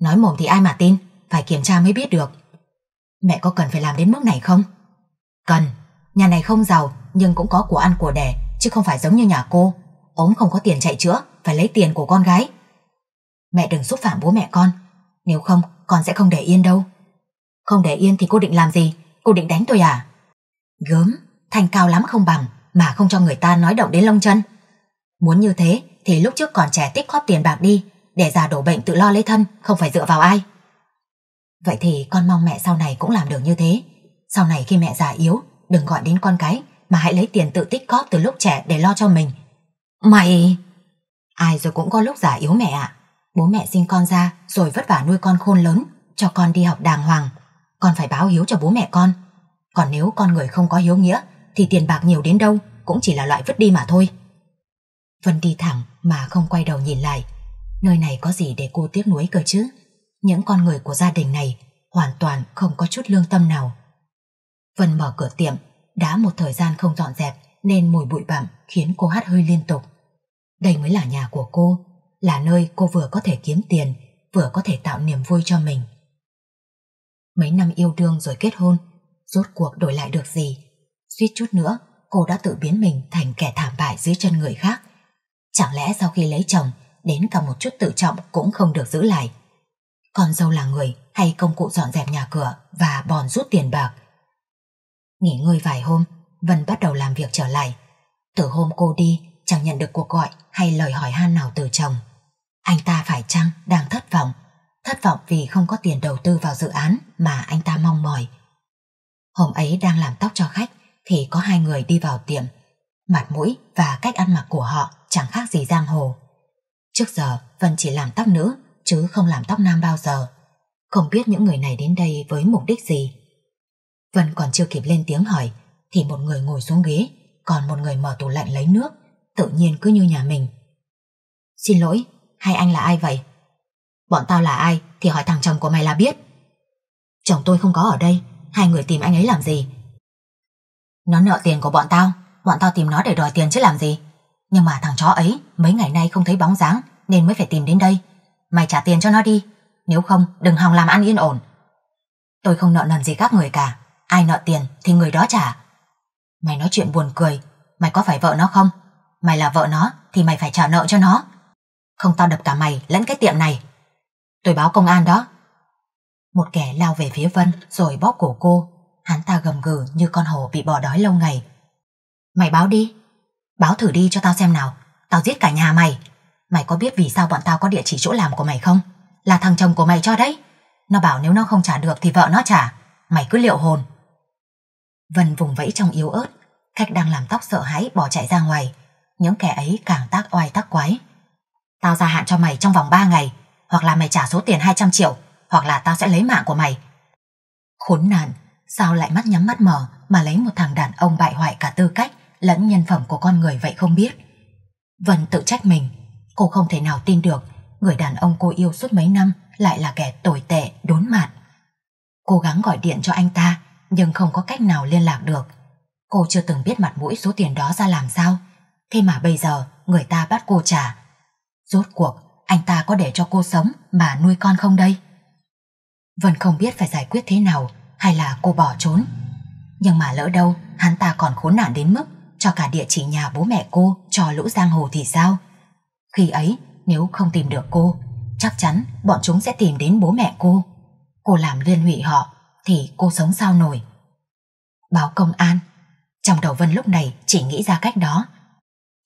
Nói mồm thì ai mà tin, phải kiểm tra mới biết được. Mẹ có cần phải làm đến mức này không? Cần, nhà này không giàu nhưng cũng có của ăn của đẻ, chứ không phải giống như nhà cô. Ống không có tiền chạy chữa, phải lấy tiền của con gái. Mẹ đừng xúc phạm bố mẹ con, nếu không con sẽ không để yên đâu. Không để yên thì cô định làm gì? Cô định đánh tôi à? Gớm, thành cao lắm không bằng mà không cho người ta nói động đến lông chân. Muốn như thế thì lúc trước còn trẻ tích góp tiền bạc đi để già đổ bệnh tự lo lấy thân, không phải dựa vào ai. Vậy thì con mong mẹ sau này cũng làm được như thế. Sau này khi mẹ già yếu, đừng gọi đến con cái, mà hãy lấy tiền tự tích góp từ lúc trẻ để lo cho mình. Mày... Ai rồi cũng có lúc già yếu mẹ ạ. Bố mẹ sinh con ra rồi vất vả nuôi con khôn lớn, cho con đi học đàng hoàng. Con phải báo hiếu cho bố mẹ con. Còn nếu con người không có hiếu nghĩa, thì tiền bạc nhiều đến đâu cũng chỉ là loại vứt đi mà thôi. Vân đi thẳng mà không quay đầu nhìn lại, Nơi này có gì để cô tiếc nuối cơ chứ? Những con người của gia đình này hoàn toàn không có chút lương tâm nào. Vân mở cửa tiệm, đã một thời gian không dọn dẹp nên mùi bụi bặm khiến cô hát hơi liên tục. Đây mới là nhà của cô, là nơi cô vừa có thể kiếm tiền, vừa có thể tạo niềm vui cho mình. Mấy năm yêu đương rồi kết hôn, rốt cuộc đổi lại được gì? Suýt chút nữa, cô đã tự biến mình thành kẻ thảm bại dưới chân người khác. Chẳng lẽ sau khi lấy chồng, đến cả một chút tự trọng cũng không được giữ lại. Con dâu là người hay công cụ dọn dẹp nhà cửa và bòn rút tiền bạc. Nghỉ ngơi vài hôm, Vân bắt đầu làm việc trở lại. Từ hôm cô đi, chẳng nhận được cuộc gọi hay lời hỏi han nào từ chồng. Anh ta phải chăng đang thất vọng, thất vọng vì không có tiền đầu tư vào dự án mà anh ta mong mỏi. Hôm ấy đang làm tóc cho khách thì có hai người đi vào tiệm, mặt mũi và cách ăn mặc của họ chẳng khác gì giang hồ. Trước giờ Vân chỉ làm tóc nữ chứ không làm tóc nam bao giờ. Không biết những người này đến đây với mục đích gì. Vân còn chưa kịp lên tiếng hỏi thì một người ngồi xuống ghế còn một người mở tủ lạnh lấy nước tự nhiên cứ như nhà mình. Xin lỗi, hai anh là ai vậy? Bọn tao là ai thì hỏi thằng chồng của mày là biết. Chồng tôi không có ở đây, hai người tìm anh ấy làm gì? Nó nợ tiền của bọn tao, bọn tao tìm nó để đòi tiền chứ làm gì? Nhưng mà thằng chó ấy mấy ngày nay không thấy bóng dáng nên mới phải tìm đến đây. Mày trả tiền cho nó đi, nếu không đừng hòng làm ăn yên ổn. Tôi không nợ nần gì các người cả, ai nợ tiền thì người đó trả. Mày nói chuyện buồn cười, mày có phải vợ nó không? Mày là vợ nó thì mày phải trả nợ cho nó. Không tao đập cả mày lẫn cái tiệm này. Tôi báo công an đó. Một kẻ lao về phía Vân rồi bóp cổ cô. Hắn ta gầm gừ như con hổ bị bỏ đói lâu ngày. Mày báo đi. Báo thử đi cho tao xem nào. Tao giết cả nhà mày. Mày có biết vì sao bọn tao có địa chỉ chỗ làm của mày không? Là thằng chồng của mày cho đấy. Nó bảo nếu nó không trả được thì vợ nó trả. Mày cứ liệu hồn. Vân vùng vẫy trong yếu ớt. Khách đang làm tóc sợ hãi bỏ chạy ra ngoài. Những kẻ ấy càng tác oai tác quái. Tao gia hạn cho mày trong vòng 3 ngày. Hoặc là mày trả số tiền 200 triệu. Hoặc là tao sẽ lấy mạng của mày. Khốn nạn. Sao lại mắt nhắm mắt mở mà lấy một thằng đàn ông bại hoại cả tư cách lẫn nhân phẩm của con người vậy không biết. Vân tự trách mình Cô không thể nào tin được người đàn ông cô yêu suốt mấy năm lại là kẻ tồi tệ, đốn mặt. Cố gắng gọi điện cho anh ta nhưng không có cách nào liên lạc được. Cô chưa từng biết mặt mũi số tiền đó ra làm sao. Thế mà bây giờ người ta bắt cô trả. Rốt cuộc anh ta có để cho cô sống mà nuôi con không đây? Vân không biết phải giải quyết thế nào hay là cô bỏ trốn. Nhưng mà lỡ đâu hắn ta còn khốn nạn đến mức cho cả địa chỉ nhà bố mẹ cô cho lũ giang hồ thì sao? Khi ấy, nếu không tìm được cô, chắc chắn bọn chúng sẽ tìm đến bố mẹ cô. Cô làm liên hủy họ, thì cô sống sao nổi. Báo công an, trong đầu Vân lúc này chỉ nghĩ ra cách đó.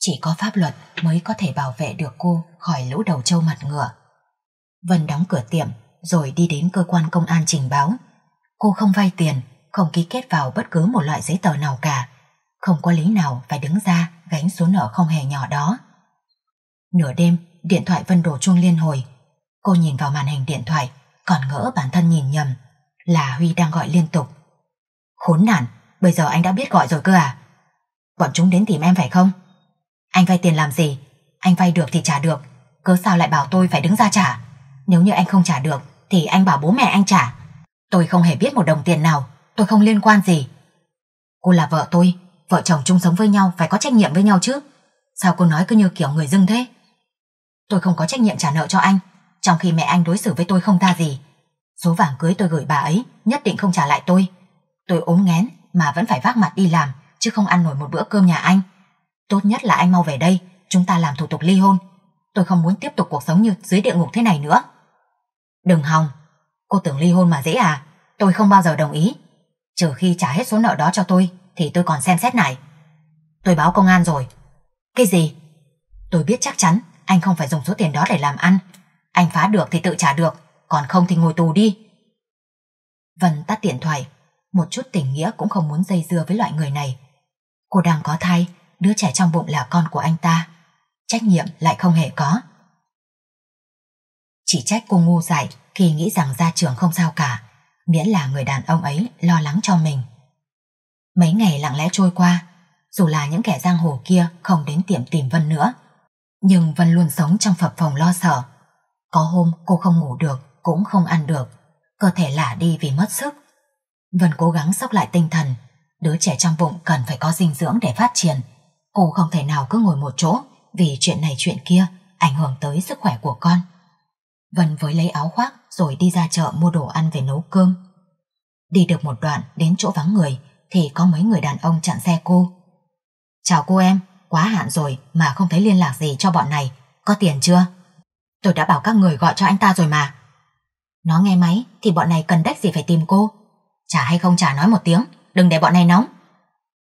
Chỉ có pháp luật mới có thể bảo vệ được cô khỏi lũ đầu trâu mặt ngựa. Vân đóng cửa tiệm rồi đi đến cơ quan công an trình báo. Cô không vay tiền, không ký kết vào bất cứ một loại giấy tờ nào cả. Không có lý nào phải đứng ra gánh số nợ không hề nhỏ đó. Nửa đêm, điện thoại vân đồ chuông liên hồi. Cô nhìn vào màn hình điện thoại, còn ngỡ bản thân nhìn nhầm, là Huy đang gọi liên tục. Khốn nạn, bây giờ anh đã biết gọi rồi cơ à? Bọn chúng đến tìm em phải không? Anh vay tiền làm gì? Anh vay được thì trả được, cớ sao lại bảo tôi phải đứng ra trả? Nếu như anh không trả được, thì anh bảo bố mẹ anh trả. Tôi không hề biết một đồng tiền nào, tôi không liên quan gì. Cô là vợ tôi, vợ chồng chung sống với nhau phải có trách nhiệm với nhau chứ. Sao cô nói cứ như kiểu người dưng thế? Tôi không có trách nhiệm trả nợ cho anh, trong khi mẹ anh đối xử với tôi không tha gì. Số vàng cưới tôi gửi bà ấy nhất định không trả lại tôi. Tôi ốm nghén mà vẫn phải vác mặt đi làm, chứ không ăn nổi một bữa cơm nhà anh. Tốt nhất là anh mau về đây, chúng ta làm thủ tục ly hôn. Tôi không muốn tiếp tục cuộc sống như dưới địa ngục thế này nữa. Đừng hòng, cô tưởng ly hôn mà dễ à, tôi không bao giờ đồng ý. Trừ khi trả hết số nợ đó cho tôi, thì tôi còn xem xét này. Tôi báo công an rồi. Cái gì? Tôi biết chắc chắn anh không phải dùng số tiền đó để làm ăn. Anh phá được thì tự trả được, còn không thì ngồi tù đi. Vân tắt điện thoại, một chút tình nghĩa cũng không muốn dây dưa với loại người này. Cô đang có thai, đứa trẻ trong bụng là con của anh ta. Trách nhiệm lại không hề có. Chỉ trách cô ngu dại khi nghĩ rằng ra trường không sao cả, miễn là người đàn ông ấy lo lắng cho mình. Mấy ngày lặng lẽ trôi qua, dù là những kẻ giang hồ kia không đến tiệm tìm Vân nữa nhưng Vân luôn sống trong phập phòng lo sợ. Có hôm cô không ngủ được, cũng không ăn được, cơ thể lả đi vì mất sức. Vân cố gắng sốc lại tinh thần, đứa trẻ trong bụng cần phải có dinh dưỡng để phát triển. Cô không thể nào cứ ngồi một chỗ vì chuyện này chuyện kia ảnh hưởng tới sức khỏe của con. Vân với lấy áo khoác rồi đi ra chợ mua đồ ăn về nấu cơm. Đi được một đoạn đến chỗ vắng người thì có mấy người đàn ông chặn xe cô. Chào cô em, quá hạn rồi mà không thấy liên lạc gì cho bọn này, có tiền chưa? Tôi đã bảo các người gọi cho anh ta rồi mà. Nó nghe máy thì bọn này cần đách gì phải tìm cô. Trả hay không trả nói một tiếng, đừng để bọn này nóng.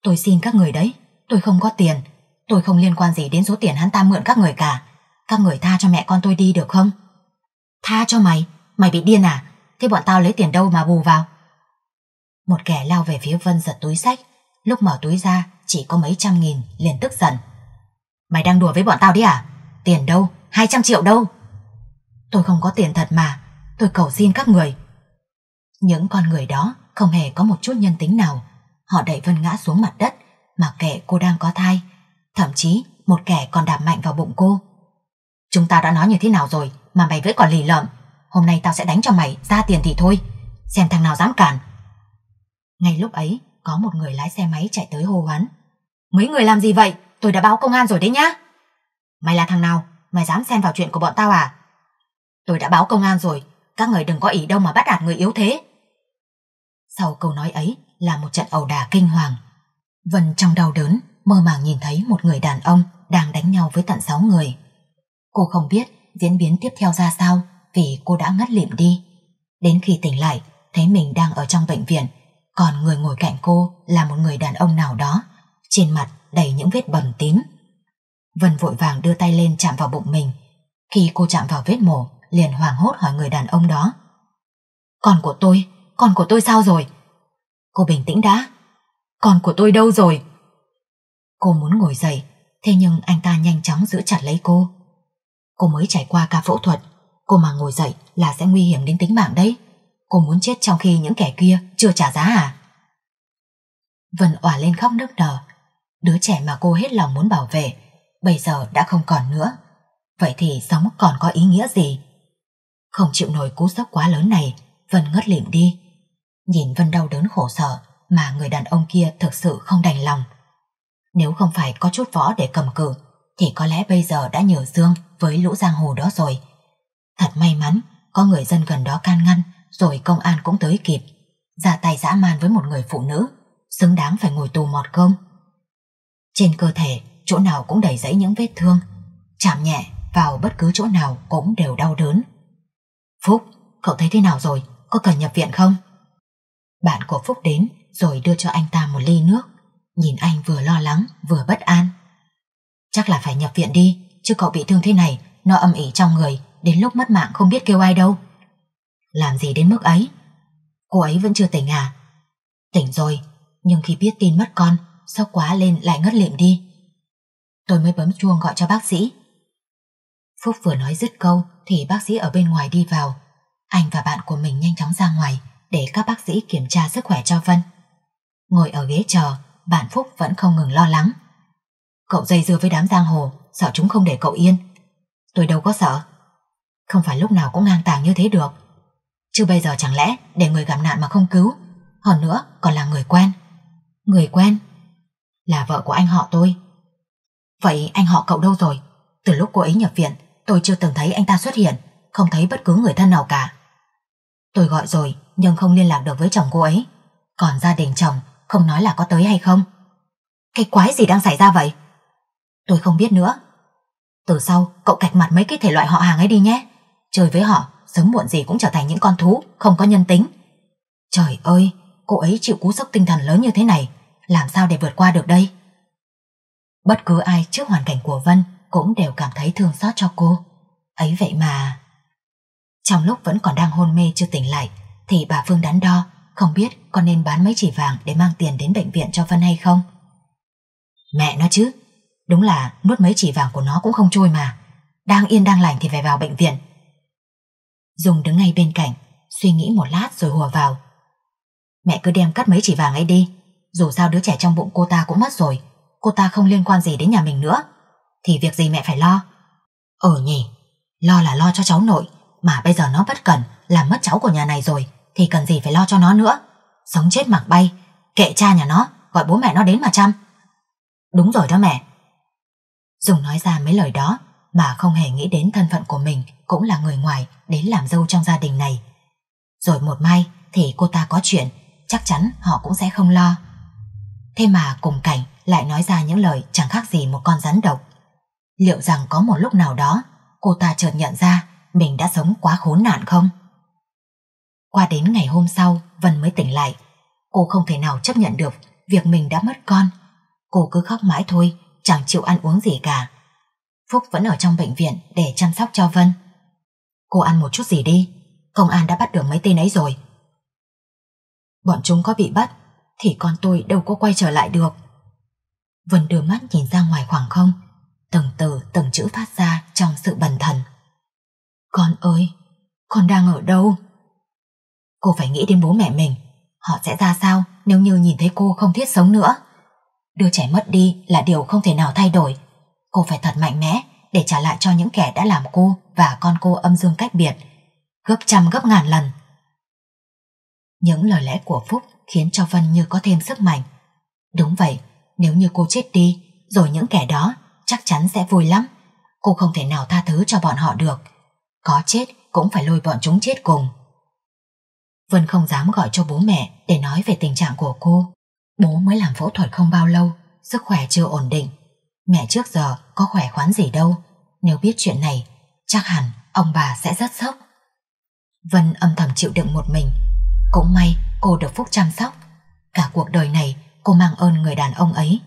Tôi xin các người đấy, tôi không có tiền, tôi không liên quan gì đến số tiền hắn ta mượn các người cả. Các người tha cho mẹ con tôi đi được không? Tha cho mày, mày bị điên à? Thế bọn tao lấy tiền đâu mà bù vào? Một kẻ lao về phía Vân giật túi sách Lúc mở túi ra chỉ có mấy trăm nghìn liền tức giận. Mày đang đùa với bọn tao đi à? Tiền đâu? 200 triệu đâu? Tôi không có tiền thật mà, tôi cầu xin các người. Những con người đó không hề có một chút nhân tính nào. Họ đẩy Vân ngã xuống mặt đất mà kệ cô đang có thai. Thậm chí một kẻ còn đạp mạnh vào bụng cô. Chúng ta đã nói như thế nào rồi mà mày vẫn còn lì lợm. Hôm nay tao sẽ đánh cho mày ra tiền thì thôi. Xem thằng nào dám cản. Ngay lúc ấy có một người lái xe máy chạy tới hô hoán. Mấy người làm gì vậy? Tôi đã báo công an rồi đấy nhá. Mày là thằng nào? Mày dám xen vào chuyện của bọn tao à? Tôi đã báo công an rồi, các người đừng có ý đâu mà bắt đạt người yếu thế. Sau câu nói ấy là một trận ẩu đả kinh hoàng. Vân trong đau đớn, mơ màng nhìn thấy một người đàn ông đang đánh nhau với tận 6 người. Cô không biết diễn biến tiếp theo ra sao vì cô đã ngất lịm đi. Đến khi tỉnh lại, thấy mình đang ở trong bệnh viện còn người ngồi cạnh cô là một người đàn ông nào đó, trên mặt đầy những vết bầm tím. Vân vội vàng đưa tay lên chạm vào bụng mình. Khi cô chạm vào vết mổ, liền hoảng hốt hỏi người đàn ông đó. Con của tôi, con của tôi sao rồi? Cô bình tĩnh đã. Con của tôi đâu rồi? Cô muốn ngồi dậy, thế nhưng anh ta nhanh chóng giữ chặt lấy cô. Cô mới trải qua ca phẫu thuật, cô mà ngồi dậy là sẽ nguy hiểm đến tính mạng đấy. Cô muốn chết trong khi những kẻ kia chưa trả giá à? Vân òa lên khóc nức nở. Đứa trẻ mà cô hết lòng muốn bảo vệ, bây giờ đã không còn nữa. Vậy thì sống còn có ý nghĩa gì? Không chịu nổi cú sốc quá lớn này, Vân ngất lịm đi. Nhìn Vân đau đớn khổ sở mà người đàn ông kia thực sự không đành lòng. Nếu không phải có chút võ để cầm cự, thì có lẽ bây giờ đã nhờ Dương với lũ giang hồ đó rồi. Thật may mắn, có người dân gần đó can ngăn, rồi công an cũng tới kịp, ra tay dã man với một người phụ nữ, xứng đáng phải ngồi tù mọt cơm. Trên cơ thể, chỗ nào cũng đầy rẫy những vết thương, chạm nhẹ vào bất cứ chỗ nào cũng đều đau đớn. Phúc, cậu thấy thế nào rồi? Có cần nhập viện không? Bạn của Phúc đến rồi đưa cho anh ta một ly nước, nhìn anh vừa lo lắng vừa bất an. Chắc là phải nhập viện đi, chứ cậu bị thương thế này, nó âm ỉ trong người, đến lúc mất mạng không biết kêu ai đâu. Làm gì đến mức ấy Cô ấy vẫn chưa tỉnh à Tỉnh rồi Nhưng khi biết tin mất con Sao quá lên lại ngất lịm đi Tôi mới bấm chuông gọi cho bác sĩ Phúc vừa nói dứt câu Thì bác sĩ ở bên ngoài đi vào Anh và bạn của mình nhanh chóng ra ngoài Để các bác sĩ kiểm tra sức khỏe cho Vân Ngồi ở ghế chờ Bạn Phúc vẫn không ngừng lo lắng Cậu dây dưa với đám giang hồ Sợ chúng không để cậu yên Tôi đâu có sợ Không phải lúc nào cũng ngang tàng như thế được Chứ bây giờ chẳng lẽ để người gặp nạn mà không cứu Hơn nữa còn là người quen Người quen Là vợ của anh họ tôi Vậy anh họ cậu đâu rồi Từ lúc cô ấy nhập viện Tôi chưa từng thấy anh ta xuất hiện Không thấy bất cứ người thân nào cả Tôi gọi rồi nhưng không liên lạc được với chồng cô ấy Còn gia đình chồng Không nói là có tới hay không Cái quái gì đang xảy ra vậy Tôi không biết nữa Từ sau cậu cạch mặt mấy cái thể loại họ hàng ấy đi nhé Chơi với họ sớm muộn gì cũng trở thành những con thú không có nhân tính. Trời ơi, cô ấy chịu cú sốc tinh thần lớn như thế này, làm sao để vượt qua được đây? Bất cứ ai trước hoàn cảnh của Vân cũng đều cảm thấy thương xót cho cô. Ấy vậy mà... Trong lúc vẫn còn đang hôn mê chưa tỉnh lại, thì bà Phương đắn đo, không biết con nên bán mấy chỉ vàng để mang tiền đến bệnh viện cho Vân hay không. Mẹ nó chứ, đúng là nuốt mấy chỉ vàng của nó cũng không trôi mà. Đang yên đang lành thì phải vào bệnh viện Dùng đứng ngay bên cạnh, suy nghĩ một lát rồi hùa vào. Mẹ cứ đem cắt mấy chỉ vàng ấy đi, dù sao đứa trẻ trong bụng cô ta cũng mất rồi, cô ta không liên quan gì đến nhà mình nữa. Thì việc gì mẹ phải lo? Ở ờ nhỉ, lo là lo cho cháu nội, mà bây giờ nó bất cần, làm mất cháu của nhà này rồi, thì cần gì phải lo cho nó nữa. Sống chết mặc bay, kệ cha nhà nó, gọi bố mẹ nó đến mà chăm. Đúng rồi đó mẹ. Dùng nói ra mấy lời đó, mà không hề nghĩ đến thân phận của mình cũng là người ngoài đến làm dâu trong gia đình này. Rồi một mai thì cô ta có chuyện, chắc chắn họ cũng sẽ không lo. Thế mà cùng cảnh lại nói ra những lời chẳng khác gì một con rắn độc. Liệu rằng có một lúc nào đó cô ta chợt nhận ra mình đã sống quá khốn nạn không? Qua đến ngày hôm sau Vân mới tỉnh lại Cô không thể nào chấp nhận được Việc mình đã mất con Cô cứ khóc mãi thôi Chẳng chịu ăn uống gì cả Phúc vẫn ở trong bệnh viện để chăm sóc cho Vân. Cô ăn một chút gì đi, công an đã bắt được mấy tên ấy rồi. Bọn chúng có bị bắt thì con tôi đâu có quay trở lại được. Vân đưa mắt nhìn ra ngoài khoảng không, từng từ từng chữ phát ra trong sự bần thần. Con ơi, con đang ở đâu? Cô phải nghĩ đến bố mẹ mình, họ sẽ ra sao nếu như nhìn thấy cô không thiết sống nữa. Đưa trẻ mất đi là điều không thể nào thay đổi Cô phải thật mạnh mẽ để trả lại cho những kẻ đã làm cô và con cô âm dương cách biệt, gấp trăm gấp ngàn lần. Những lời lẽ của Phúc khiến cho Vân như có thêm sức mạnh. Đúng vậy, nếu như cô chết đi, rồi những kẻ đó chắc chắn sẽ vui lắm. Cô không thể nào tha thứ cho bọn họ được. Có chết cũng phải lôi bọn chúng chết cùng. Vân không dám gọi cho bố mẹ để nói về tình trạng của cô. Bố mới làm phẫu thuật không bao lâu, sức khỏe chưa ổn định. Mẹ trước giờ có khỏe khoắn gì đâu. Nếu biết chuyện này, chắc hẳn ông bà sẽ rất sốc. Vân âm thầm chịu đựng một mình. Cũng may cô được Phúc chăm sóc. Cả cuộc đời này cô mang ơn người đàn ông ấy.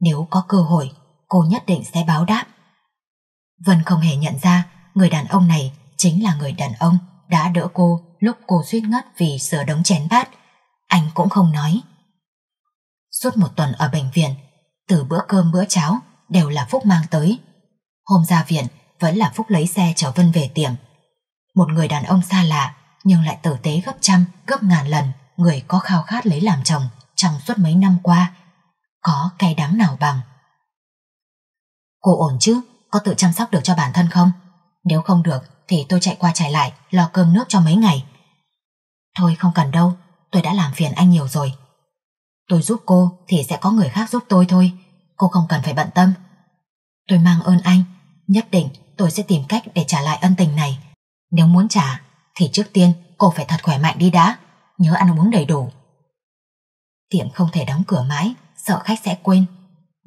Nếu có cơ hội, cô nhất định sẽ báo đáp. Vân không hề nhận ra người đàn ông này chính là người đàn ông đã đỡ cô lúc cô suýt ngất vì sửa đống chén bát. Anh cũng không nói. Suốt một tuần ở bệnh viện, từ bữa cơm bữa cháo đều là Phúc mang tới. Hôm ra viện, vẫn là Phúc lấy xe chở Vân về tiệm. Một người đàn ông xa lạ, nhưng lại tử tế gấp trăm, gấp ngàn lần, người có khao khát lấy làm chồng trong suốt mấy năm qua. Có cay đắng nào bằng. Cô ổn chứ, có tự chăm sóc được cho bản thân không? Nếu không được thì tôi chạy qua chạy lại lo cơm nước cho mấy ngày. Thôi không cần đâu, tôi đã làm phiền anh nhiều rồi. Tôi giúp cô thì sẽ có người khác giúp tôi thôi cô không cần phải bận tâm. Tôi mang ơn anh, nhất định tôi sẽ tìm cách để trả lại ân tình này. Nếu muốn trả, thì trước tiên cô phải thật khỏe mạnh đi đã, nhớ ăn uống đầy đủ. Tiệm không thể đóng cửa mãi, sợ khách sẽ quên.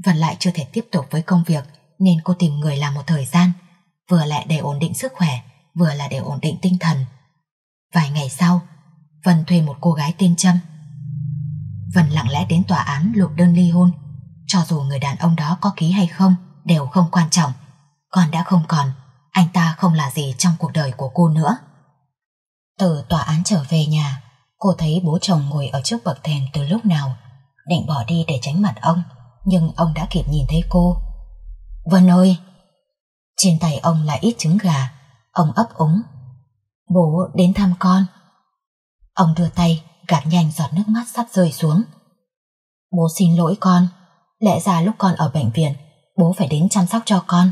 Vân lại chưa thể tiếp tục với công việc nên cô tìm người làm một thời gian, vừa lại để ổn định sức khỏe, vừa là để ổn định tinh thần. Vài ngày sau, Vân thuê một cô gái tên Trâm. Vân lặng lẽ đến tòa án lục đơn ly hôn cho dù người đàn ông đó có ký hay không đều không quan trọng. Con đã không còn, anh ta không là gì trong cuộc đời của cô nữa. Từ tòa án trở về nhà, cô thấy bố chồng ngồi ở trước bậc thềm từ lúc nào, định bỏ đi để tránh mặt ông, nhưng ông đã kịp nhìn thấy cô. Vân ơi! Trên tay ông là ít trứng gà, ông ấp úng. Bố đến thăm con. Ông đưa tay, gạt nhanh giọt nước mắt sắp rơi xuống. Bố xin lỗi con lẽ ra lúc con ở bệnh viện, bố phải đến chăm sóc cho con.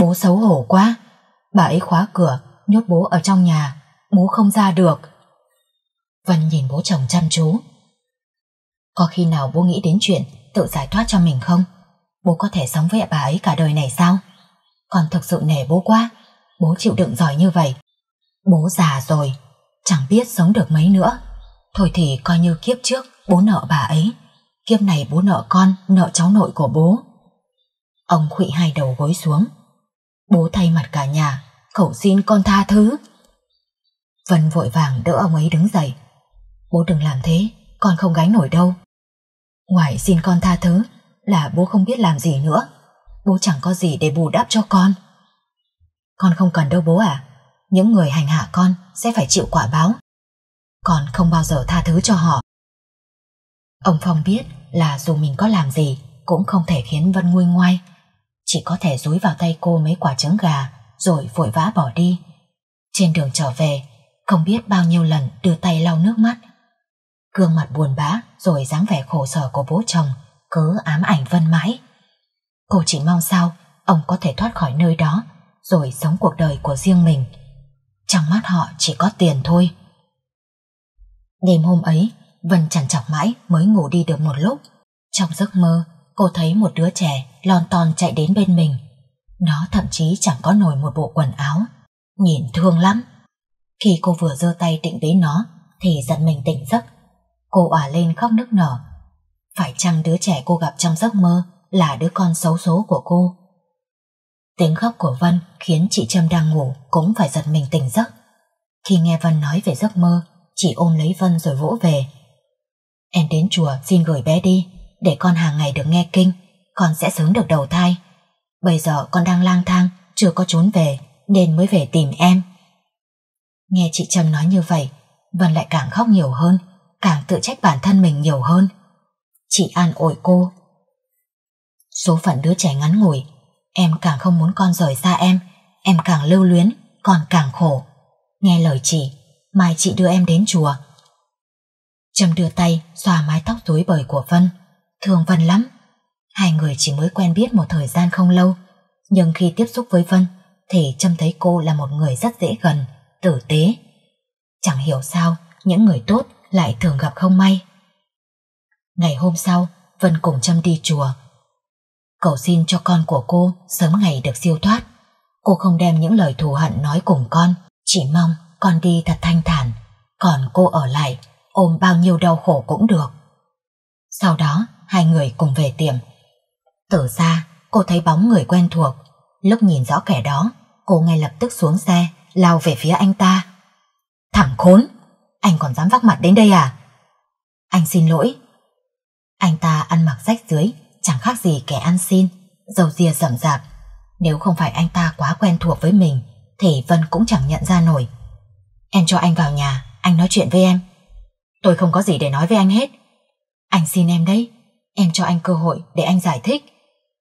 Bố xấu hổ quá, bà ấy khóa cửa, nhốt bố ở trong nhà, bố không ra được. Vân nhìn bố chồng chăm chú. Có khi nào bố nghĩ đến chuyện tự giải thoát cho mình không? Bố có thể sống với bà ấy cả đời này sao? Con thực sự nể bố quá, bố chịu đựng giỏi như vậy. Bố già rồi, chẳng biết sống được mấy nữa. Thôi thì coi như kiếp trước bố nợ bà ấy kiếp này bố nợ con, nợ cháu nội của bố. Ông khụy hai đầu gối xuống. Bố thay mặt cả nhà, khẩu xin con tha thứ. Vân vội vàng đỡ ông ấy đứng dậy. Bố đừng làm thế, con không gánh nổi đâu. Ngoài xin con tha thứ là bố không biết làm gì nữa. Bố chẳng có gì để bù đắp cho con. Con không cần đâu bố à. Những người hành hạ con sẽ phải chịu quả báo. Con không bao giờ tha thứ cho họ. Ông Phong biết là dù mình có làm gì cũng không thể khiến Vân nguôi ngoai. Chỉ có thể dúi vào tay cô mấy quả trứng gà rồi vội vã bỏ đi. Trên đường trở về, không biết bao nhiêu lần đưa tay lau nước mắt. Gương mặt buồn bã rồi dáng vẻ khổ sở của bố chồng cứ ám ảnh Vân mãi. Cô chỉ mong sao ông có thể thoát khỏi nơi đó rồi sống cuộc đời của riêng mình. Trong mắt họ chỉ có tiền thôi. Đêm hôm ấy, Vân chẳng chọc mãi mới ngủ đi được một lúc. Trong giấc mơ, cô thấy một đứa trẻ lon ton chạy đến bên mình. Nó thậm chí chẳng có nổi một bộ quần áo. Nhìn thương lắm. Khi cô vừa giơ tay định bế nó, thì giật mình tỉnh giấc. Cô òa lên khóc nức nở. Phải chăng đứa trẻ cô gặp trong giấc mơ là đứa con xấu số của cô? Tiếng khóc của Vân khiến chị Trâm đang ngủ cũng phải giật mình tỉnh giấc. Khi nghe Vân nói về giấc mơ, chị ôm lấy Vân rồi vỗ về. Em đến chùa xin gửi bé đi Để con hàng ngày được nghe kinh Con sẽ sớm được đầu thai Bây giờ con đang lang thang Chưa có trốn về Nên mới về tìm em Nghe chị Trâm nói như vậy Vân lại càng khóc nhiều hơn Càng tự trách bản thân mình nhiều hơn Chị an ủi cô Số phận đứa trẻ ngắn ngủi Em càng không muốn con rời xa em Em càng lưu luyến Con càng khổ Nghe lời chị Mai chị đưa em đến chùa Trầm đưa tay xòa mái tóc rối bời của Vân. Thương Vân lắm. Hai người chỉ mới quen biết một thời gian không lâu. Nhưng khi tiếp xúc với Vân thì Trâm thấy cô là một người rất dễ gần, tử tế. Chẳng hiểu sao những người tốt lại thường gặp không may. Ngày hôm sau, Vân cùng Trâm đi chùa. Cầu xin cho con của cô sớm ngày được siêu thoát. Cô không đem những lời thù hận nói cùng con, chỉ mong con đi thật thanh thản, còn cô ở lại ôm bao nhiêu đau khổ cũng được. Sau đó, hai người cùng về tiệm. Từ xa, cô thấy bóng người quen thuộc. Lúc nhìn rõ kẻ đó, cô ngay lập tức xuống xe, lao về phía anh ta. Thẳng khốn! Anh còn dám vác mặt đến đây à? Anh xin lỗi. Anh ta ăn mặc rách dưới, chẳng khác gì kẻ ăn xin, dầu dìa rậm rạp. Nếu không phải anh ta quá quen thuộc với mình, thì Vân cũng chẳng nhận ra nổi. Em cho anh vào nhà, anh nói chuyện với em. Tôi không có gì để nói với anh hết. Anh xin em đấy, em cho anh cơ hội để anh giải thích.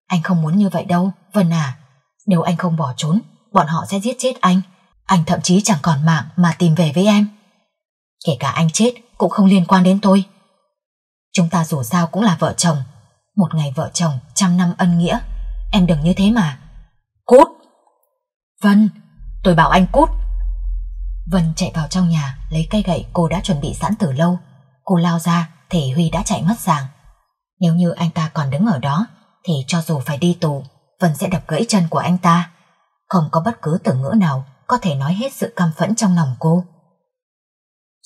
Anh không muốn như vậy đâu, Vân à. Nếu anh không bỏ trốn, bọn họ sẽ giết chết anh. Anh thậm chí chẳng còn mạng mà tìm về với em. Kể cả anh chết cũng không liên quan đến tôi. Chúng ta dù sao cũng là vợ chồng. Một ngày vợ chồng, trăm năm ân nghĩa. Em đừng như thế mà. Cút! Vân, tôi bảo anh cút, Vân chạy vào trong nhà lấy cây gậy cô đã chuẩn bị sẵn từ lâu. Cô lao ra thì Huy đã chạy mất dạng. Nếu như anh ta còn đứng ở đó thì cho dù phải đi tù, Vân sẽ đập gãy chân của anh ta. Không có bất cứ từ ngữ nào có thể nói hết sự căm phẫn trong lòng cô.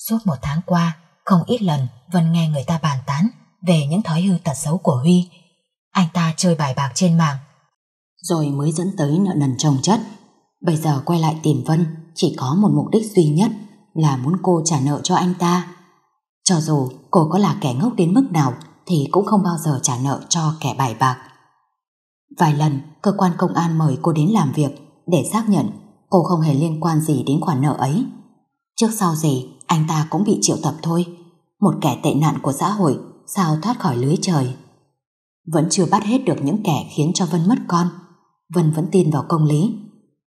Suốt một tháng qua, không ít lần Vân nghe người ta bàn tán về những thói hư tật xấu của Huy. Anh ta chơi bài bạc trên mạng. Rồi mới dẫn tới nợ nần chồng chất. Bây giờ quay lại tìm Vân chỉ có một mục đích duy nhất là muốn cô trả nợ cho anh ta. Cho dù cô có là kẻ ngốc đến mức nào thì cũng không bao giờ trả nợ cho kẻ bài bạc. Vài lần, cơ quan công an mời cô đến làm việc để xác nhận cô không hề liên quan gì đến khoản nợ ấy. Trước sau gì, anh ta cũng bị triệu tập thôi. Một kẻ tệ nạn của xã hội sao thoát khỏi lưới trời. Vẫn chưa bắt hết được những kẻ khiến cho Vân mất con. Vân vẫn tin vào công lý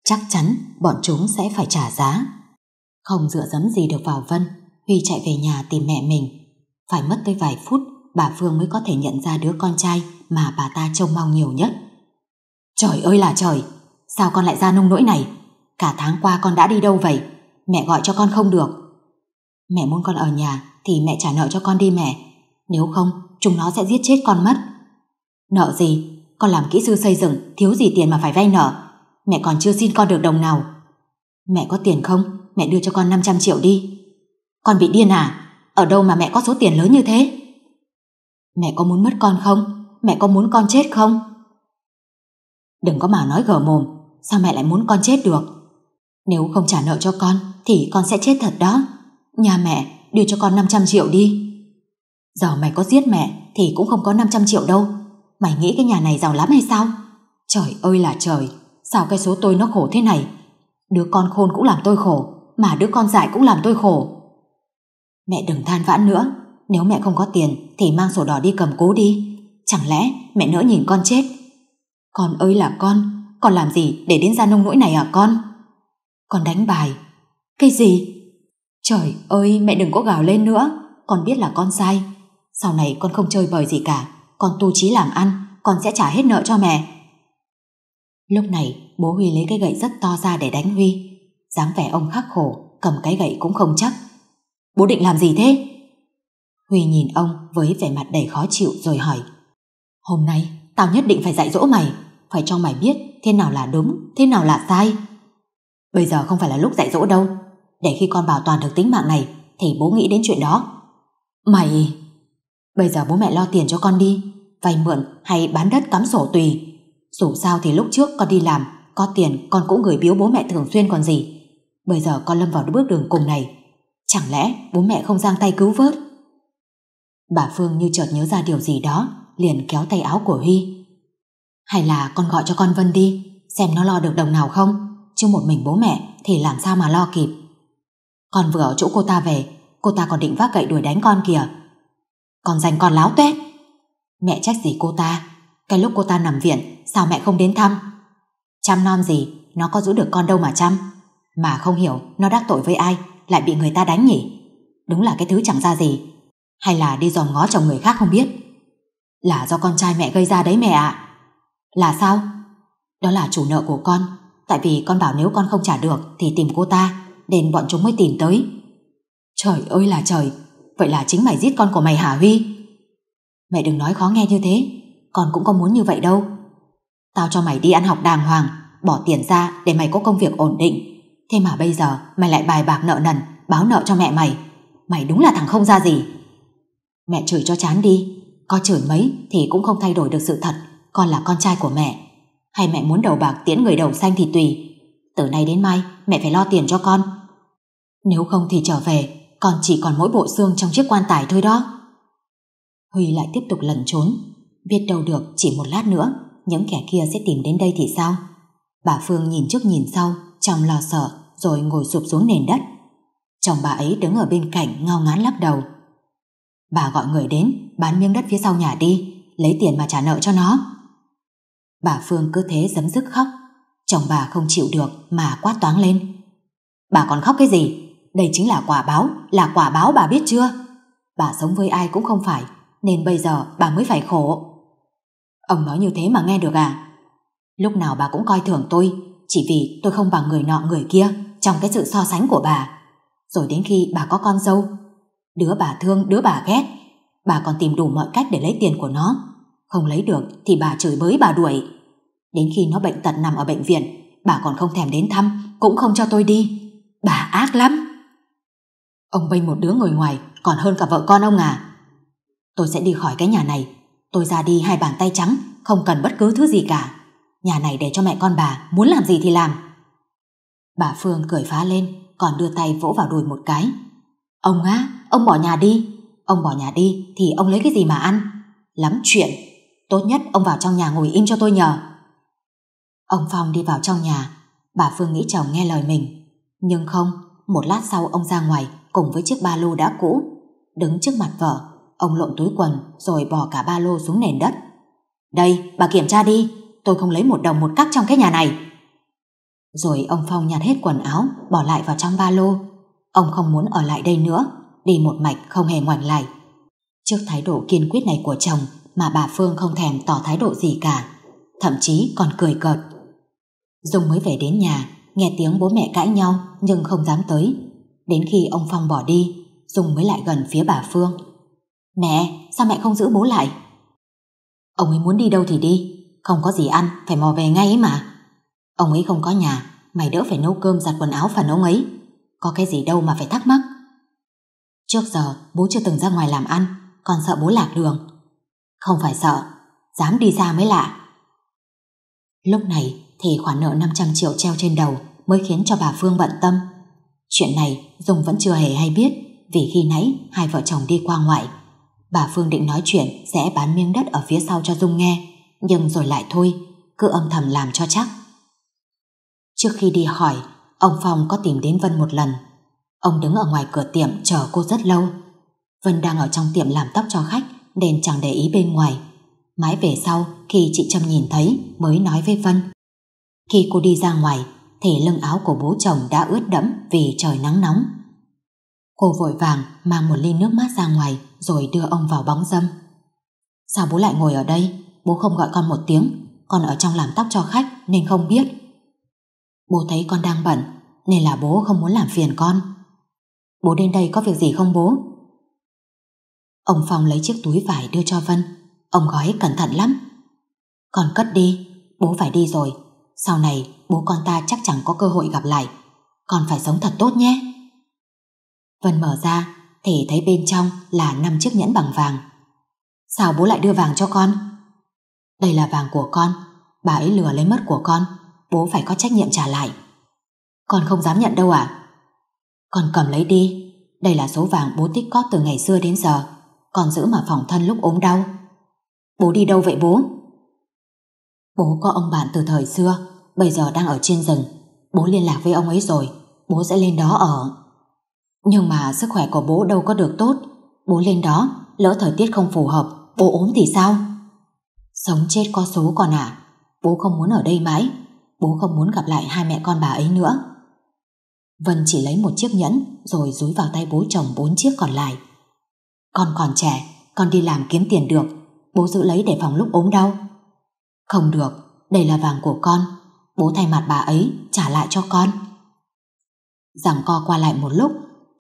Chắc chắn bọn chúng sẽ phải trả giá. Không dựa dẫm gì được vào Vân, Huy chạy về nhà tìm mẹ mình. Phải mất tới vài phút, bà Phương mới có thể nhận ra đứa con trai mà bà ta trông mong nhiều nhất. Trời ơi là trời, sao con lại ra nông nỗi này? Cả tháng qua con đã đi đâu vậy? Mẹ gọi cho con không được. Mẹ muốn con ở nhà thì mẹ trả nợ cho con đi mẹ. Nếu không, chúng nó sẽ giết chết con mất. Nợ gì? Con làm kỹ sư xây dựng, thiếu gì tiền mà phải vay nợ mẹ còn chưa xin con được đồng nào. Mẹ có tiền không? Mẹ đưa cho con 500 triệu đi. Con bị điên à? Ở đâu mà mẹ có số tiền lớn như thế? Mẹ có muốn mất con không? Mẹ có muốn con chết không? Đừng có mà nói gở mồm, sao mẹ lại muốn con chết được? Nếu không trả nợ cho con thì con sẽ chết thật đó. Nhà mẹ đưa cho con 500 triệu đi. Giờ mày có giết mẹ thì cũng không có 500 triệu đâu. Mày nghĩ cái nhà này giàu lắm hay sao? Trời ơi là trời! Sao cái số tôi nó khổ thế này? Đứa con khôn cũng làm tôi khổ, mà đứa con dại cũng làm tôi khổ. Mẹ đừng than vãn nữa, nếu mẹ không có tiền thì mang sổ đỏ đi cầm cố đi. Chẳng lẽ mẹ nỡ nhìn con chết? Con ơi là con, con làm gì để đến ra nông nỗi này à con? Con đánh bài. Cái gì? Trời ơi, mẹ đừng có gào lên nữa, con biết là con sai. Sau này con không chơi bời gì cả, con tu trí làm ăn, con sẽ trả hết nợ cho mẹ. Lúc này, bố Huy lấy cái gậy rất to ra để đánh Huy. dáng vẻ ông khắc khổ, cầm cái gậy cũng không chắc. Bố định làm gì thế? Huy nhìn ông với vẻ mặt đầy khó chịu rồi hỏi. Hôm nay, tao nhất định phải dạy dỗ mày, phải cho mày biết thế nào là đúng, thế nào là sai. Bây giờ không phải là lúc dạy dỗ đâu, để khi con bảo toàn được tính mạng này, thì bố nghĩ đến chuyện đó. Mày... Bây giờ bố mẹ lo tiền cho con đi, vay mượn hay bán đất cắm sổ tùy. Dù sao thì lúc trước con đi làm có tiền con cũng gửi biếu bố mẹ thường xuyên còn gì. Bây giờ con lâm vào bước đường cùng này, chẳng lẽ bố mẹ không giang tay cứu vớt? Bà Phương như chợt nhớ ra điều gì đó, liền kéo tay áo của Huy. Hay là con gọi cho con Vân đi, xem nó lo được đồng nào không? Chứ một mình bố mẹ thì làm sao mà lo kịp. Con vừa ở chỗ cô ta về, cô ta còn định vác gậy đuổi đánh con kìa. Còn dành con láo tuét. Mẹ trách gì cô ta? Cái lúc cô ta nằm viện, sao mẹ không đến thăm? Chăm non gì, nó có giữ được con đâu mà chăm. Mà không hiểu nó đắc tội với ai, lại bị người ta đánh nhỉ? Đúng là cái thứ chẳng ra gì. Hay là đi dòm ngó chồng người khác không biết? Là do con trai mẹ gây ra đấy mẹ ạ. Là sao? Đó là chủ nợ của con. Tại vì con bảo nếu con không trả được thì tìm cô ta, nên bọn chúng mới tìm tới. Trời ơi là trời, vậy là chính mày giết con của mày hả Huy? Mẹ đừng nói khó nghe như thế, con cũng có muốn như vậy đâu. Tao cho mày đi ăn học đàng hoàng, bỏ tiền ra để mày có công việc ổn định. Thế mà bây giờ mày lại bài bạc nợ nần, báo nợ cho mẹ mày. Mày đúng là thằng không ra gì. Mẹ chửi cho chán đi, có chửi mấy thì cũng không thay đổi được sự thật, con là con trai của mẹ. Hay mẹ muốn đầu bạc tiễn người đầu xanh thì tùy. Từ nay đến mai mẹ phải lo tiền cho con. Nếu không thì trở về, con chỉ còn mỗi bộ xương trong chiếc quan tài thôi đó. Huy lại tiếp tục lẩn trốn, biết đâu được chỉ một lát nữa những kẻ kia sẽ tìm đến đây thì sao? Bà Phương nhìn trước nhìn sau, trong lo sợ, rồi ngồi sụp xuống nền đất. Chồng bà ấy đứng ở bên cạnh ngao ngán lắc đầu. Bà gọi người đến, bán miếng đất phía sau nhà đi, lấy tiền mà trả nợ cho nó. Bà Phương cứ thế dấm dứt khóc, chồng bà không chịu được mà quát toáng lên. Bà còn khóc cái gì? Đây chính là quả báo, là quả báo bà biết chưa? Bà sống với ai cũng không phải, nên bây giờ bà mới phải khổ. Ông nói như thế mà nghe được à? Lúc nào bà cũng coi thường tôi, chỉ vì tôi không bằng người nọ người kia trong cái sự so sánh của bà. Rồi đến khi bà có con dâu, đứa bà thương, đứa bà ghét, bà còn tìm đủ mọi cách để lấy tiền của nó. Không lấy được thì bà chửi bới bà đuổi. Đến khi nó bệnh tật nằm ở bệnh viện, bà còn không thèm đến thăm, cũng không cho tôi đi. Bà ác lắm. Ông bênh một đứa ngồi ngoài còn hơn cả vợ con ông à. Tôi sẽ đi khỏi cái nhà này Tôi ra đi hai bàn tay trắng, không cần bất cứ thứ gì cả. Nhà này để cho mẹ con bà, muốn làm gì thì làm. Bà Phương cười phá lên, còn đưa tay vỗ vào đùi một cái. Ông á, ông bỏ nhà đi. Ông bỏ nhà đi thì ông lấy cái gì mà ăn? Lắm chuyện. Tốt nhất ông vào trong nhà ngồi im cho tôi nhờ. Ông Phong đi vào trong nhà, bà Phương nghĩ chồng nghe lời mình. Nhưng không, một lát sau ông ra ngoài cùng với chiếc ba lô đã cũ. Đứng trước mặt vợ, ông lộn túi quần rồi bỏ cả ba lô xuống nền đất. Đây, bà kiểm tra đi, tôi không lấy một đồng một cắc trong cái nhà này. Rồi ông Phong nhặt hết quần áo, bỏ lại vào trong ba lô. Ông không muốn ở lại đây nữa, đi một mạch không hề ngoảnh lại. Trước thái độ kiên quyết này của chồng mà bà Phương không thèm tỏ thái độ gì cả, thậm chí còn cười cợt. Dung mới về đến nhà, nghe tiếng bố mẹ cãi nhau nhưng không dám tới. Đến khi ông Phong bỏ đi, Dung mới lại gần phía bà Phương. Mẹ, sao mẹ không giữ bố lại? Ông ấy muốn đi đâu thì đi, không có gì ăn, phải mò về ngay ấy mà. Ông ấy không có nhà, mày đỡ phải nấu cơm giặt quần áo phần ông ấy. Có cái gì đâu mà phải thắc mắc. Trước giờ, bố chưa từng ra ngoài làm ăn, còn sợ bố lạc đường. Không phải sợ, dám đi xa mới lạ. Lúc này thì khoản nợ 500 triệu treo trên đầu mới khiến cho bà Phương bận tâm. Chuyện này Dung vẫn chưa hề hay biết vì khi nãy hai vợ chồng đi qua ngoại Bà Phương định nói chuyện sẽ bán miếng đất ở phía sau cho Dung nghe, nhưng rồi lại thôi, cứ âm thầm làm cho chắc. Trước khi đi hỏi, ông Phong có tìm đến Vân một lần. Ông đứng ở ngoài cửa tiệm chờ cô rất lâu. Vân đang ở trong tiệm làm tóc cho khách nên chẳng để ý bên ngoài. Mãi về sau khi chị Trâm nhìn thấy mới nói với Vân. Khi cô đi ra ngoài thì lưng áo của bố chồng đã ướt đẫm vì trời nắng nóng. Cô vội vàng mang một ly nước mát ra ngoài rồi đưa ông vào bóng dâm. Sao bố lại ngồi ở đây? Bố không gọi con một tiếng, con ở trong làm tóc cho khách nên không biết. Bố thấy con đang bận nên là bố không muốn làm phiền con. Bố đến đây có việc gì không bố? Ông Phong lấy chiếc túi vải đưa cho Vân. Ông gói cẩn thận lắm. Con cất đi, bố phải đi rồi. Sau này bố con ta chắc chẳng có cơ hội gặp lại. Con phải sống thật tốt nhé. Vân mở ra thì thấy bên trong là năm chiếc nhẫn bằng vàng. Sao bố lại đưa vàng cho con? Đây là vàng của con, bà ấy lừa lấy mất của con, bố phải có trách nhiệm trả lại. Con không dám nhận đâu ạ. À? Con cầm lấy đi, đây là số vàng bố tích cóp từ ngày xưa đến giờ, con giữ mà phòng thân lúc ốm đau. Bố đi đâu vậy bố? Bố có ông bạn từ thời xưa, bây giờ đang ở trên rừng, bố liên lạc với ông ấy rồi, bố sẽ lên đó ở. Nhưng mà sức khỏe của bố đâu có được tốt Bố lên đó Lỡ thời tiết không phù hợp Bố ốm thì sao Sống chết có số còn à Bố không muốn ở đây mãi Bố không muốn gặp lại hai mẹ con bà ấy nữa Vân chỉ lấy một chiếc nhẫn Rồi rúi vào tay bố chồng bốn chiếc còn lại Con còn trẻ Con đi làm kiếm tiền được Bố giữ lấy để phòng lúc ốm đau Không được, đây là vàng của con Bố thay mặt bà ấy trả lại cho con Giảng co qua lại một lúc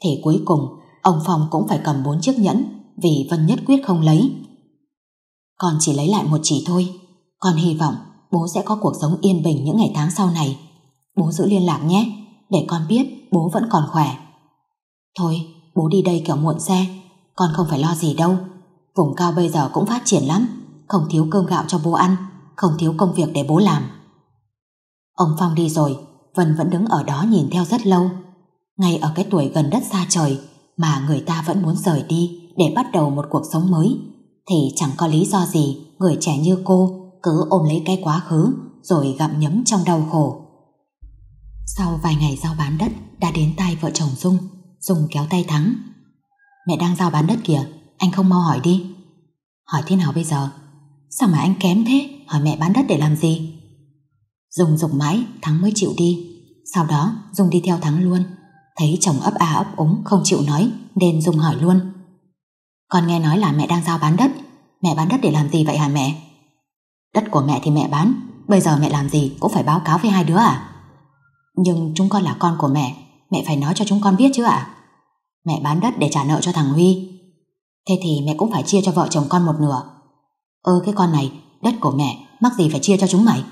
thì cuối cùng ông Phong cũng phải cầm bốn chiếc nhẫn vì Vân nhất quyết không lấy. Con chỉ lấy lại một chỉ thôi. Con hy vọng bố sẽ có cuộc sống yên bình những ngày tháng sau này. Bố giữ liên lạc nhé, để con biết bố vẫn còn khỏe. Thôi, bố đi đây kiểu muộn xe, con không phải lo gì đâu. Vùng cao bây giờ cũng phát triển lắm, không thiếu cơm gạo cho bố ăn, không thiếu công việc để bố làm. Ông Phong đi rồi, Vân vẫn đứng ở đó nhìn theo rất lâu ngay ở cái tuổi gần đất xa trời mà người ta vẫn muốn rời đi để bắt đầu một cuộc sống mới thì chẳng có lý do gì người trẻ như cô cứ ôm lấy cái quá khứ rồi gặm nhấm trong đau khổ. Sau vài ngày giao bán đất đã đến tay vợ chồng Dung, Dung kéo tay Thắng. Mẹ đang giao bán đất kìa, anh không mau hỏi đi. Hỏi thế nào bây giờ? Sao mà anh kém thế, hỏi mẹ bán đất để làm gì? Dung dục mãi, Thắng mới chịu đi. Sau đó Dung đi theo Thắng luôn. Thấy chồng ấp a ấp úng không chịu nói nên Dung hỏi luôn. Con nghe nói là mẹ đang giao bán đất. Mẹ bán đất để làm gì vậy hả mẹ? Đất của mẹ thì mẹ bán. Bây giờ mẹ làm gì cũng phải báo cáo với hai đứa à? Nhưng chúng con là con của mẹ. Mẹ phải nói cho chúng con biết chứ ạ. Mẹ bán đất để trả nợ cho thằng Huy. Thế thì mẹ cũng phải chia cho vợ chồng con một nửa. Ơ cái con này, đất của mẹ mắc gì phải chia cho chúng mày?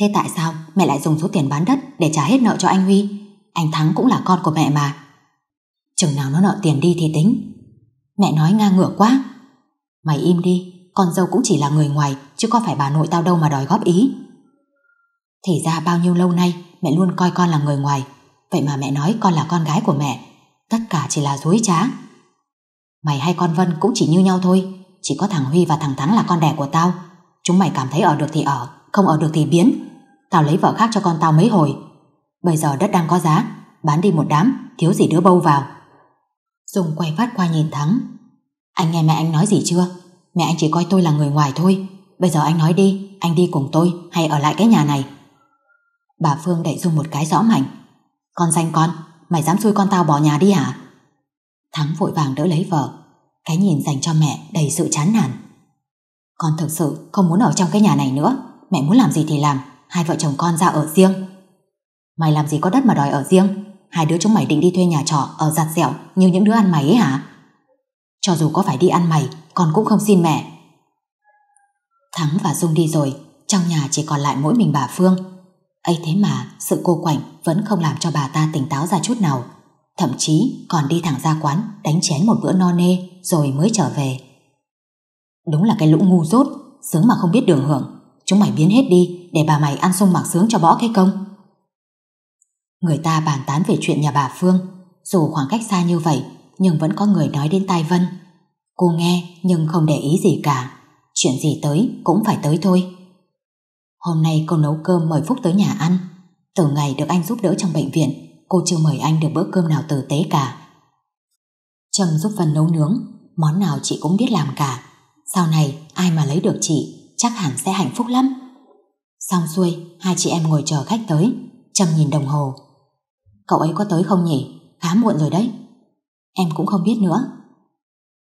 Thế tại sao mẹ lại dùng số tiền bán đất để trả hết nợ cho anh Huy? Anh Thắng cũng là con của mẹ mà Chừng nào nó nợ tiền đi thì tính Mẹ nói ngang ngửa quá Mày im đi Con dâu cũng chỉ là người ngoài Chứ có phải bà nội tao đâu mà đòi góp ý Thì ra bao nhiêu lâu nay Mẹ luôn coi con là người ngoài Vậy mà mẹ nói con là con gái của mẹ Tất cả chỉ là dối trá Mày hay con Vân cũng chỉ như nhau thôi Chỉ có thằng Huy và thằng Thắng là con đẻ của tao Chúng mày cảm thấy ở được thì ở Không ở được thì biến Tao lấy vợ khác cho con tao mấy hồi Bây giờ đất đang có giá, bán đi một đám, thiếu gì đứa bâu vào. Dung quay phát qua nhìn Thắng. Anh nghe mẹ anh nói gì chưa? Mẹ anh chỉ coi tôi là người ngoài thôi. Bây giờ anh nói đi, anh đi cùng tôi hay ở lại cái nhà này. Bà Phương đẩy Dung một cái rõ mạnh. Con danh con, mày dám xui con tao bỏ nhà đi hả? Thắng vội vàng đỡ lấy vợ. Cái nhìn dành cho mẹ đầy sự chán nản. Con thực sự không muốn ở trong cái nhà này nữa. Mẹ muốn làm gì thì làm, hai vợ chồng con ra ở riêng. Mày làm gì có đất mà đòi ở riêng Hai đứa chúng mày định đi thuê nhà trọ Ở giặt dẻo như những đứa ăn mày ấy hả Cho dù có phải đi ăn mày Con cũng không xin mẹ Thắng và Dung đi rồi Trong nhà chỉ còn lại mỗi mình bà Phương ấy thế mà sự cô quạnh Vẫn không làm cho bà ta tỉnh táo ra chút nào Thậm chí còn đi thẳng ra quán Đánh chén một bữa no nê Rồi mới trở về Đúng là cái lũ ngu dốt Sướng mà không biết đường hưởng Chúng mày biến hết đi để bà mày ăn sung mặc sướng cho bỏ cái công Người ta bàn tán về chuyện nhà bà Phương, dù khoảng cách xa như vậy, nhưng vẫn có người nói đến tai Vân. Cô nghe nhưng không để ý gì cả, chuyện gì tới cũng phải tới thôi. Hôm nay cô nấu cơm mời Phúc tới nhà ăn. Từ ngày được anh giúp đỡ trong bệnh viện, cô chưa mời anh được bữa cơm nào tử tế cả. Trâm giúp Vân nấu nướng, món nào chị cũng biết làm cả. Sau này ai mà lấy được chị chắc hẳn sẽ hạnh phúc lắm. Xong xuôi, hai chị em ngồi chờ khách tới. Trâm nhìn đồng hồ, Cậu ấy có tới không nhỉ? Khá muộn rồi đấy. Em cũng không biết nữa.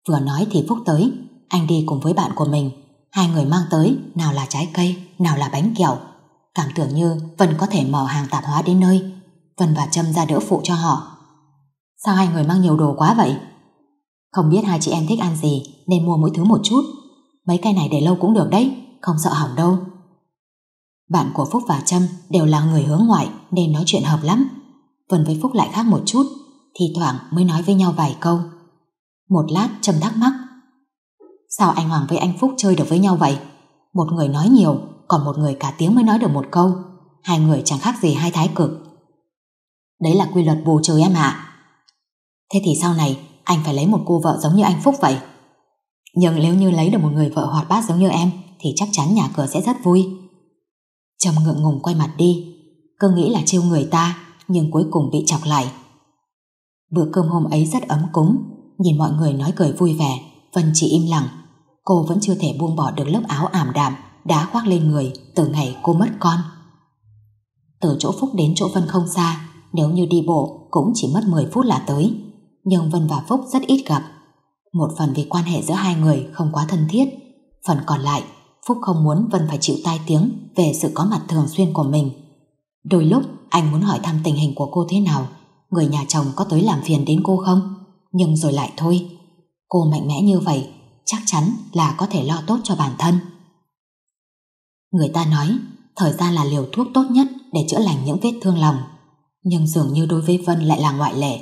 Vừa nói thì Phúc tới, anh đi cùng với bạn của mình. Hai người mang tới, nào là trái cây, nào là bánh kẹo. Cảm tưởng như Vân có thể mở hàng tạp hóa đến nơi. Vân và Trâm ra đỡ phụ cho họ. Sao hai người mang nhiều đồ quá vậy? Không biết hai chị em thích ăn gì nên mua mỗi thứ một chút. Mấy cái này để lâu cũng được đấy, không sợ hỏng đâu. Bạn của Phúc và Trâm đều là người hướng ngoại nên nói chuyện hợp lắm. Vân với Phúc lại khác một chút, thì thoảng mới nói với nhau vài câu. Một lát Trâm thắc mắc. Sao anh Hoàng với anh Phúc chơi được với nhau vậy? Một người nói nhiều, còn một người cả tiếng mới nói được một câu. Hai người chẳng khác gì hai thái cực. Đấy là quy luật bù trời em ạ. Thế thì sau này anh phải lấy một cô vợ giống như anh Phúc vậy. Nhưng nếu như lấy được một người vợ hoạt bát giống như em thì chắc chắn nhà cửa sẽ rất vui. Trầm ngượng ngùng quay mặt đi, cơ nghĩ là trêu người ta nhưng cuối cùng bị chọc lại. Bữa cơm hôm ấy rất ấm cúng, nhìn mọi người nói cười vui vẻ, Vân chỉ im lặng. Cô vẫn chưa thể buông bỏ được lớp áo ảm đạm đã khoác lên người từ ngày cô mất con. Từ chỗ Phúc đến chỗ Vân không xa, nếu như đi bộ cũng chỉ mất 10 phút là tới. Nhưng Vân và Phúc rất ít gặp. Một phần vì quan hệ giữa hai người không quá thân thiết, phần còn lại Phúc không muốn Vân phải chịu tai tiếng về sự có mặt thường xuyên của mình. Đôi lúc anh muốn hỏi thăm tình hình của cô thế nào Người nhà chồng có tới làm phiền đến cô không Nhưng rồi lại thôi Cô mạnh mẽ như vậy Chắc chắn là có thể lo tốt cho bản thân Người ta nói Thời gian là liều thuốc tốt nhất Để chữa lành những vết thương lòng Nhưng dường như đối với Vân lại là ngoại lệ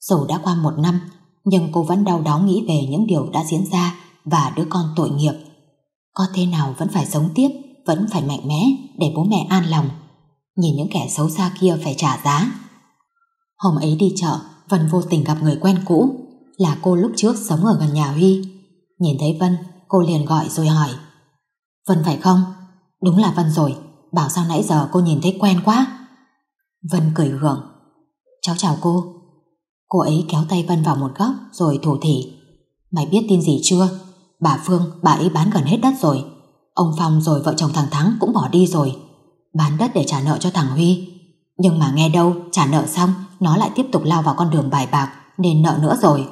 Dù đã qua một năm Nhưng cô vẫn đau đáu nghĩ về những điều đã diễn ra Và đứa con tội nghiệp Có thế nào vẫn phải sống tiếp Vẫn phải mạnh mẽ để bố mẹ an lòng nhìn những kẻ xấu xa kia phải trả giá. Hôm ấy đi chợ, Vân vô tình gặp người quen cũ, là cô lúc trước sống ở gần nhà Huy. Nhìn thấy Vân, cô liền gọi rồi hỏi. Vân phải không? Đúng là Vân rồi, bảo sao nãy giờ cô nhìn thấy quen quá. Vân cười gượng. Cháu chào cô. Cô ấy kéo tay Vân vào một góc rồi thủ thỉ. Mày biết tin gì chưa? Bà Phương, bà ấy bán gần hết đất rồi. Ông Phong rồi vợ chồng thằng Thắng cũng bỏ đi rồi bán đất để trả nợ cho thằng Huy. Nhưng mà nghe đâu, trả nợ xong, nó lại tiếp tục lao vào con đường bài bạc, nên nợ nữa rồi.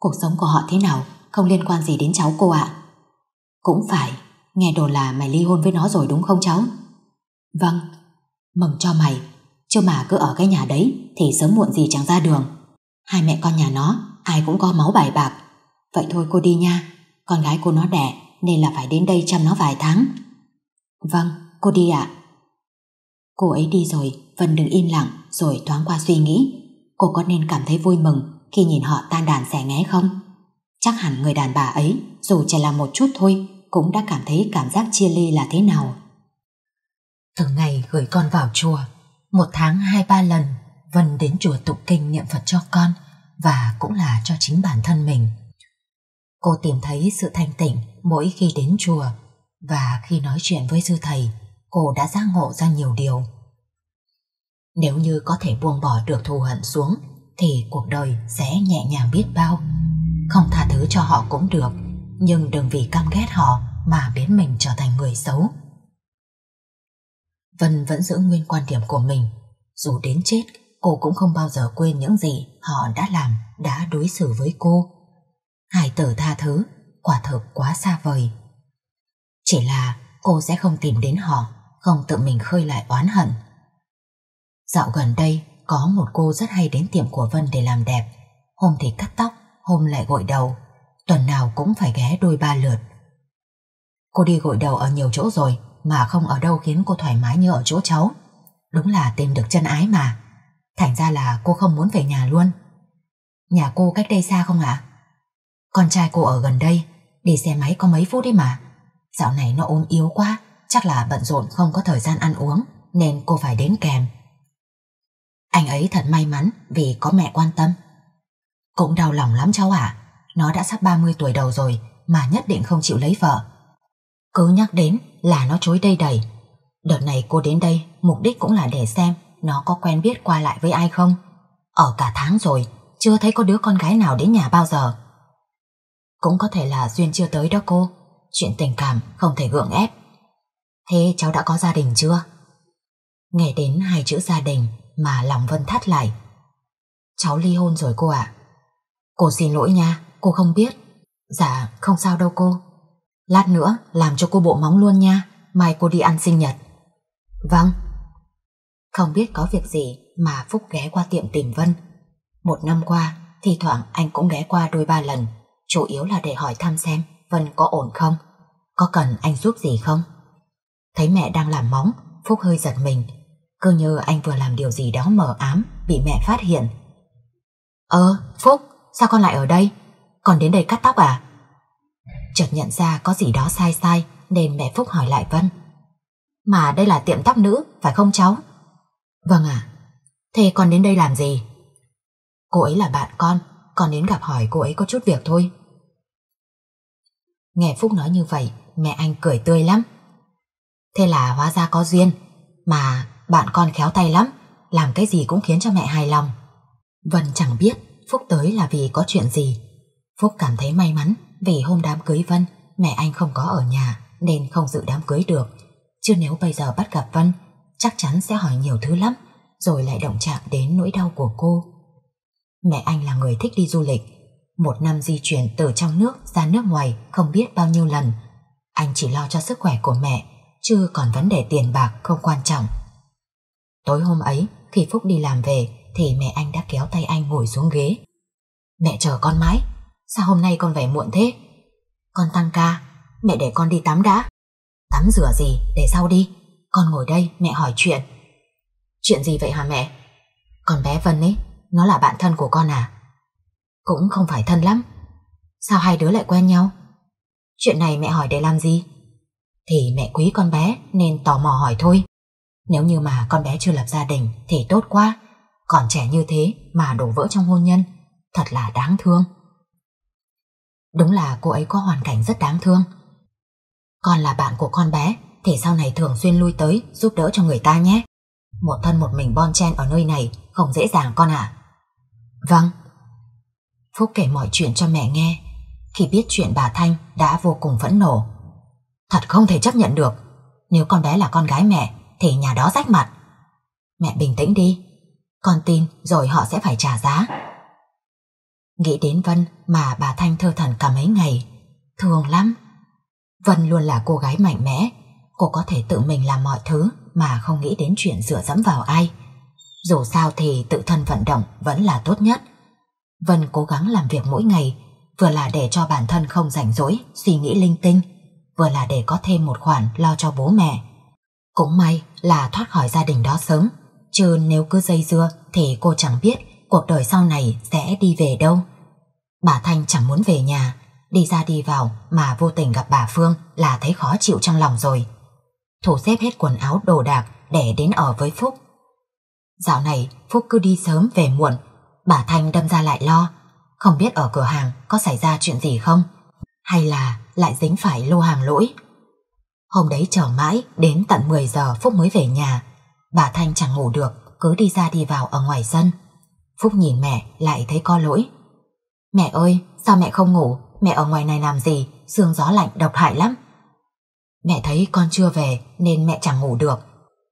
Cuộc sống của họ thế nào, không liên quan gì đến cháu cô ạ. Cũng phải, nghe đồ là mày ly hôn với nó rồi đúng không cháu? Vâng, mừng cho mày, chứ mà cứ ở cái nhà đấy thì sớm muộn gì chẳng ra đường. Hai mẹ con nhà nó, ai cũng có máu bài bạc. Vậy thôi cô đi nha, con gái cô nó đẻ nên là phải đến đây chăm nó vài tháng. Vâng, cô đi ạ. À. Cô ấy đi rồi, Vân đứng im lặng rồi thoáng qua suy nghĩ. Cô có nên cảm thấy vui mừng khi nhìn họ tan đàn xẻ nghé không? Chắc hẳn người đàn bà ấy, dù chỉ là một chút thôi, cũng đã cảm thấy cảm giác chia ly là thế nào. Từ ngày gửi con vào chùa, một tháng hai ba lần, Vân đến chùa tụng kinh niệm Phật cho con và cũng là cho chính bản thân mình. Cô tìm thấy sự thanh tịnh mỗi khi đến chùa và khi nói chuyện với sư thầy cô đã giác ngộ ra nhiều điều. Nếu như có thể buông bỏ được thù hận xuống thì cuộc đời sẽ nhẹ nhàng biết bao. Không tha thứ cho họ cũng được, nhưng đừng vì căm ghét họ mà biến mình trở thành người xấu. Vân vẫn giữ nguyên quan điểm của mình, dù đến chết cô cũng không bao giờ quên những gì họ đã làm, đã đối xử với cô. Hải tử tha thứ, quả thực quá xa vời. Chỉ là cô sẽ không tìm đến họ không tự mình khơi lại oán hận. Dạo gần đây, có một cô rất hay đến tiệm của Vân để làm đẹp, hôm thì cắt tóc, hôm lại gội đầu, tuần nào cũng phải ghé đôi ba lượt. Cô đi gội đầu ở nhiều chỗ rồi, mà không ở đâu khiến cô thoải mái như ở chỗ cháu. Đúng là tìm được chân ái mà. Thành ra là cô không muốn về nhà luôn. Nhà cô cách đây xa không ạ? Con trai cô ở gần đây, đi xe máy có mấy phút đi mà. Dạo này nó ốm yếu quá, Chắc là bận rộn không có thời gian ăn uống Nên cô phải đến kèm Anh ấy thật may mắn Vì có mẹ quan tâm Cũng đau lòng lắm cháu ạ Nó đã sắp 30 tuổi đầu rồi Mà nhất định không chịu lấy vợ Cứ nhắc đến là nó chối đây đầy Đợt này cô đến đây Mục đích cũng là để xem Nó có quen biết qua lại với ai không Ở cả tháng rồi Chưa thấy có đứa con gái nào đến nhà bao giờ Cũng có thể là duyên chưa tới đó cô Chuyện tình cảm không thể gượng ép Thế cháu đã có gia đình chưa? Nghe đến hai chữ gia đình mà lòng Vân thắt lại. Cháu ly hôn rồi cô ạ. Cô xin lỗi nha, cô không biết. Dạ, không sao đâu cô. Lát nữa làm cho cô bộ móng luôn nha, mai cô đi ăn sinh nhật. Vâng. Không biết có việc gì mà Phúc ghé qua tiệm tìm Vân. Một năm qua, thi thoảng anh cũng ghé qua đôi ba lần, chủ yếu là để hỏi thăm xem Vân có ổn không, có cần anh giúp gì không. Thấy mẹ đang làm móng, Phúc hơi giật mình. Cứ như anh vừa làm điều gì đó mờ ám, bị mẹ phát hiện. ơ Phúc, sao con lại ở đây? Còn đến đây cắt tóc à? Chợt nhận ra có gì đó sai sai, nên mẹ Phúc hỏi lại Vân. Mà đây là tiệm tóc nữ, phải không cháu? Vâng ạ. À, thế con đến đây làm gì? Cô ấy là bạn con, con đến gặp hỏi cô ấy có chút việc thôi. Nghe Phúc nói như vậy, mẹ anh cười tươi lắm. Thế là hóa ra có duyên Mà bạn con khéo tay lắm Làm cái gì cũng khiến cho mẹ hài lòng Vân chẳng biết Phúc tới là vì có chuyện gì Phúc cảm thấy may mắn Vì hôm đám cưới Vân Mẹ anh không có ở nhà Nên không dự đám cưới được Chứ nếu bây giờ bắt gặp Vân Chắc chắn sẽ hỏi nhiều thứ lắm Rồi lại động chạm đến nỗi đau của cô Mẹ anh là người thích đi du lịch Một năm di chuyển từ trong nước ra nước ngoài Không biết bao nhiêu lần Anh chỉ lo cho sức khỏe của mẹ chứ còn vấn đề tiền bạc không quan trọng. Tối hôm ấy, khi Phúc đi làm về, thì mẹ anh đã kéo tay anh ngồi xuống ghế. Mẹ chờ con mãi, sao hôm nay con về muộn thế? Con tăng ca, mẹ để con đi tắm đã. Tắm rửa gì, để sau đi. Con ngồi đây, mẹ hỏi chuyện. Chuyện gì vậy hả mẹ? Con bé Vân ấy, nó là bạn thân của con à? Cũng không phải thân lắm. Sao hai đứa lại quen nhau? Chuyện này mẹ hỏi để làm gì? thì mẹ quý con bé nên tò mò hỏi thôi. Nếu như mà con bé chưa lập gia đình thì tốt quá, còn trẻ như thế mà đổ vỡ trong hôn nhân, thật là đáng thương. Đúng là cô ấy có hoàn cảnh rất đáng thương. Còn là bạn của con bé thì sau này thường xuyên lui tới giúp đỡ cho người ta nhé. Một thân một mình bon chen ở nơi này không dễ dàng con ạ. À? Vâng. Phúc kể mọi chuyện cho mẹ nghe. Khi biết chuyện bà Thanh đã vô cùng phẫn nộ Thật không thể chấp nhận được Nếu con bé là con gái mẹ Thì nhà đó rách mặt Mẹ bình tĩnh đi Con tin rồi họ sẽ phải trả giá Nghĩ đến Vân mà bà Thanh thơ thần cả mấy ngày Thương lắm Vân luôn là cô gái mạnh mẽ Cô có thể tự mình làm mọi thứ Mà không nghĩ đến chuyện dựa dẫm vào ai Dù sao thì tự thân vận động Vẫn là tốt nhất Vân cố gắng làm việc mỗi ngày Vừa là để cho bản thân không rảnh rỗi Suy nghĩ linh tinh vừa là để có thêm một khoản lo cho bố mẹ. Cũng may là thoát khỏi gia đình đó sớm, chứ nếu cứ dây dưa thì cô chẳng biết cuộc đời sau này sẽ đi về đâu. Bà Thanh chẳng muốn về nhà, đi ra đi vào mà vô tình gặp bà Phương là thấy khó chịu trong lòng rồi. Thủ xếp hết quần áo đồ đạc để đến ở với Phúc. Dạo này Phúc cứ đi sớm về muộn, bà Thanh đâm ra lại lo, không biết ở cửa hàng có xảy ra chuyện gì không, hay là lại dính phải lô hàng lỗi. Hôm đấy chờ mãi đến tận 10 giờ Phúc mới về nhà. Bà Thanh chẳng ngủ được, cứ đi ra đi vào ở ngoài sân. Phúc nhìn mẹ lại thấy có lỗi. Mẹ ơi, sao mẹ không ngủ? Mẹ ở ngoài này làm gì? Sương gió lạnh độc hại lắm. Mẹ thấy con chưa về nên mẹ chẳng ngủ được.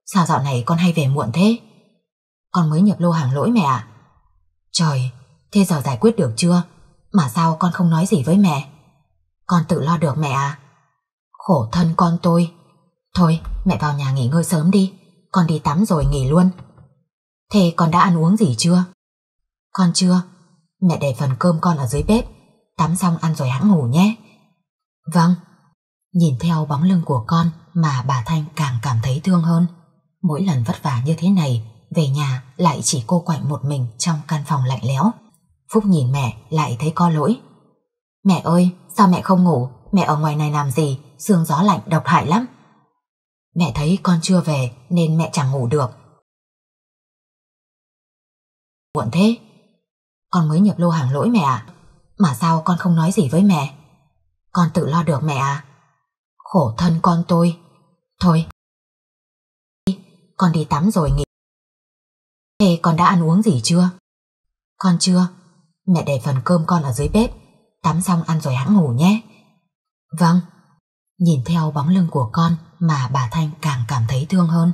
Sao dạo này con hay về muộn thế? Con mới nhập lô hàng lỗi mẹ ạ. Trời, thế giờ giải quyết được chưa? Mà sao con không nói gì với mẹ? Con tự lo được mẹ à Khổ thân con tôi Thôi mẹ vào nhà nghỉ ngơi sớm đi Con đi tắm rồi nghỉ luôn Thế con đã ăn uống gì chưa Con chưa Mẹ để phần cơm con ở dưới bếp Tắm xong ăn rồi hãng ngủ nhé Vâng Nhìn theo bóng lưng của con Mà bà Thanh càng cảm thấy thương hơn Mỗi lần vất vả như thế này Về nhà lại chỉ cô quạnh một mình Trong căn phòng lạnh lẽo Phúc nhìn mẹ lại thấy có lỗi Mẹ ơi, sao mẹ không ngủ? Mẹ ở ngoài này làm gì? Sương gió lạnh độc hại lắm. Mẹ thấy con chưa về nên mẹ chẳng ngủ được. Muộn thế, con mới nhập lô hàng lỗi mẹ à? Mà sao con không nói gì với mẹ? Con tự lo được mẹ à? Khổ thân con tôi. Thôi, con đi tắm rồi nghỉ. Thế con đã ăn uống gì chưa? Con chưa, mẹ để phần cơm con ở dưới bếp Tắm xong ăn rồi hãng ngủ nhé Vâng Nhìn theo bóng lưng của con Mà bà Thanh càng cảm thấy thương hơn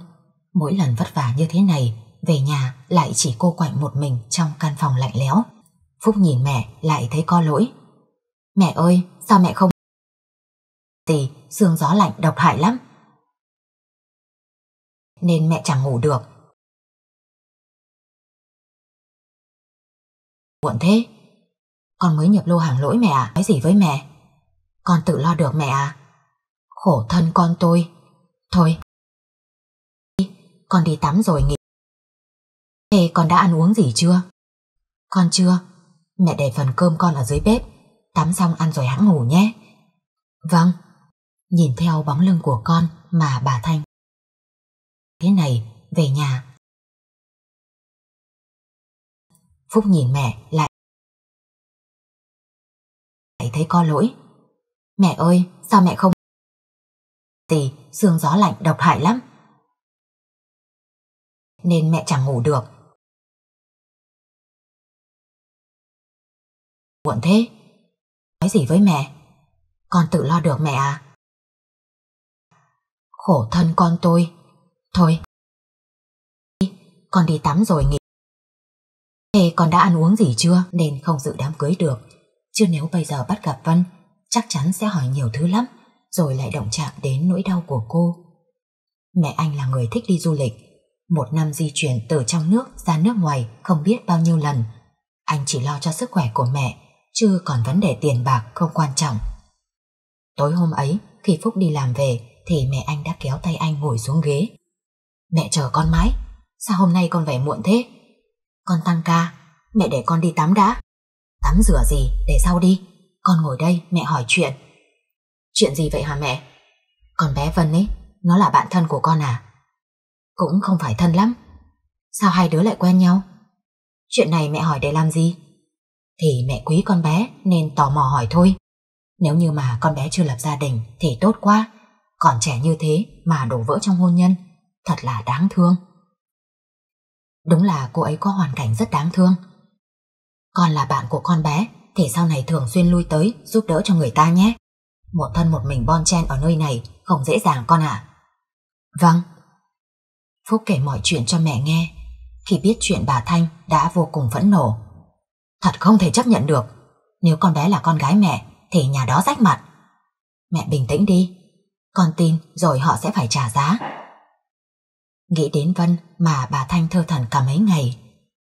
Mỗi lần vất vả như thế này Về nhà lại chỉ cô quạnh một mình Trong căn phòng lạnh lẽo Phúc nhìn mẹ lại thấy có lỗi Mẹ ơi sao mẹ không Tì sương gió lạnh độc hại lắm Nên mẹ chẳng ngủ được Muộn thế con mới nhập lô hàng lỗi mẹ à? nói gì với mẹ? Con tự lo được mẹ à? Khổ thân con tôi. Thôi. Con đi tắm rồi nghỉ. Thế con đã ăn uống gì chưa? Con chưa. Mẹ để phần cơm con ở dưới bếp. Tắm xong ăn rồi hãng ngủ nhé. Vâng. Nhìn theo bóng lưng của con mà bà Thanh. Thế này, về nhà. Phúc nhìn mẹ lại thấy có lỗi. Mẹ ơi, sao mẹ không... Tì, sương gió lạnh độc hại lắm. Nên mẹ chẳng ngủ được. Muộn thế, nói gì với mẹ? Con tự lo được mẹ à? Khổ thân con tôi. Thôi, con đi tắm rồi nghỉ. Thế con đã ăn uống gì chưa nên không dự đám cưới được Chứ nếu bây giờ bắt gặp Văn, chắc chắn sẽ hỏi nhiều thứ lắm, rồi lại động chạm đến nỗi đau của cô. Mẹ anh là người thích đi du lịch, một năm di chuyển từ trong nước ra nước ngoài không biết bao nhiêu lần. Anh chỉ lo cho sức khỏe của mẹ, chứ còn vấn đề tiền bạc không quan trọng. Tối hôm ấy, khi Phúc đi làm về, thì mẹ anh đã kéo tay anh ngồi xuống ghế. Mẹ chờ con mãi, sao hôm nay con về muộn thế? Con tăng ca, mẹ để con đi tắm đã. Tắm rửa gì để sau đi Con ngồi đây mẹ hỏi chuyện Chuyện gì vậy hả mẹ Con bé Vân ấy Nó là bạn thân của con à Cũng không phải thân lắm Sao hai đứa lại quen nhau Chuyện này mẹ hỏi để làm gì Thì mẹ quý con bé nên tò mò hỏi thôi Nếu như mà con bé chưa lập gia đình Thì tốt quá Còn trẻ như thế mà đổ vỡ trong hôn nhân Thật là đáng thương Đúng là cô ấy có hoàn cảnh rất đáng thương con là bạn của con bé Thì sau này thường xuyên lui tới Giúp đỡ cho người ta nhé Một thân một mình bon chen ở nơi này Không dễ dàng con ạ à. Vâng Phúc kể mọi chuyện cho mẹ nghe Khi biết chuyện bà Thanh đã vô cùng phẫn nổ, Thật không thể chấp nhận được Nếu con bé là con gái mẹ Thì nhà đó rách mặt Mẹ bình tĩnh đi Con tin rồi họ sẽ phải trả giá Nghĩ đến Vân mà bà Thanh thơ thần cả mấy ngày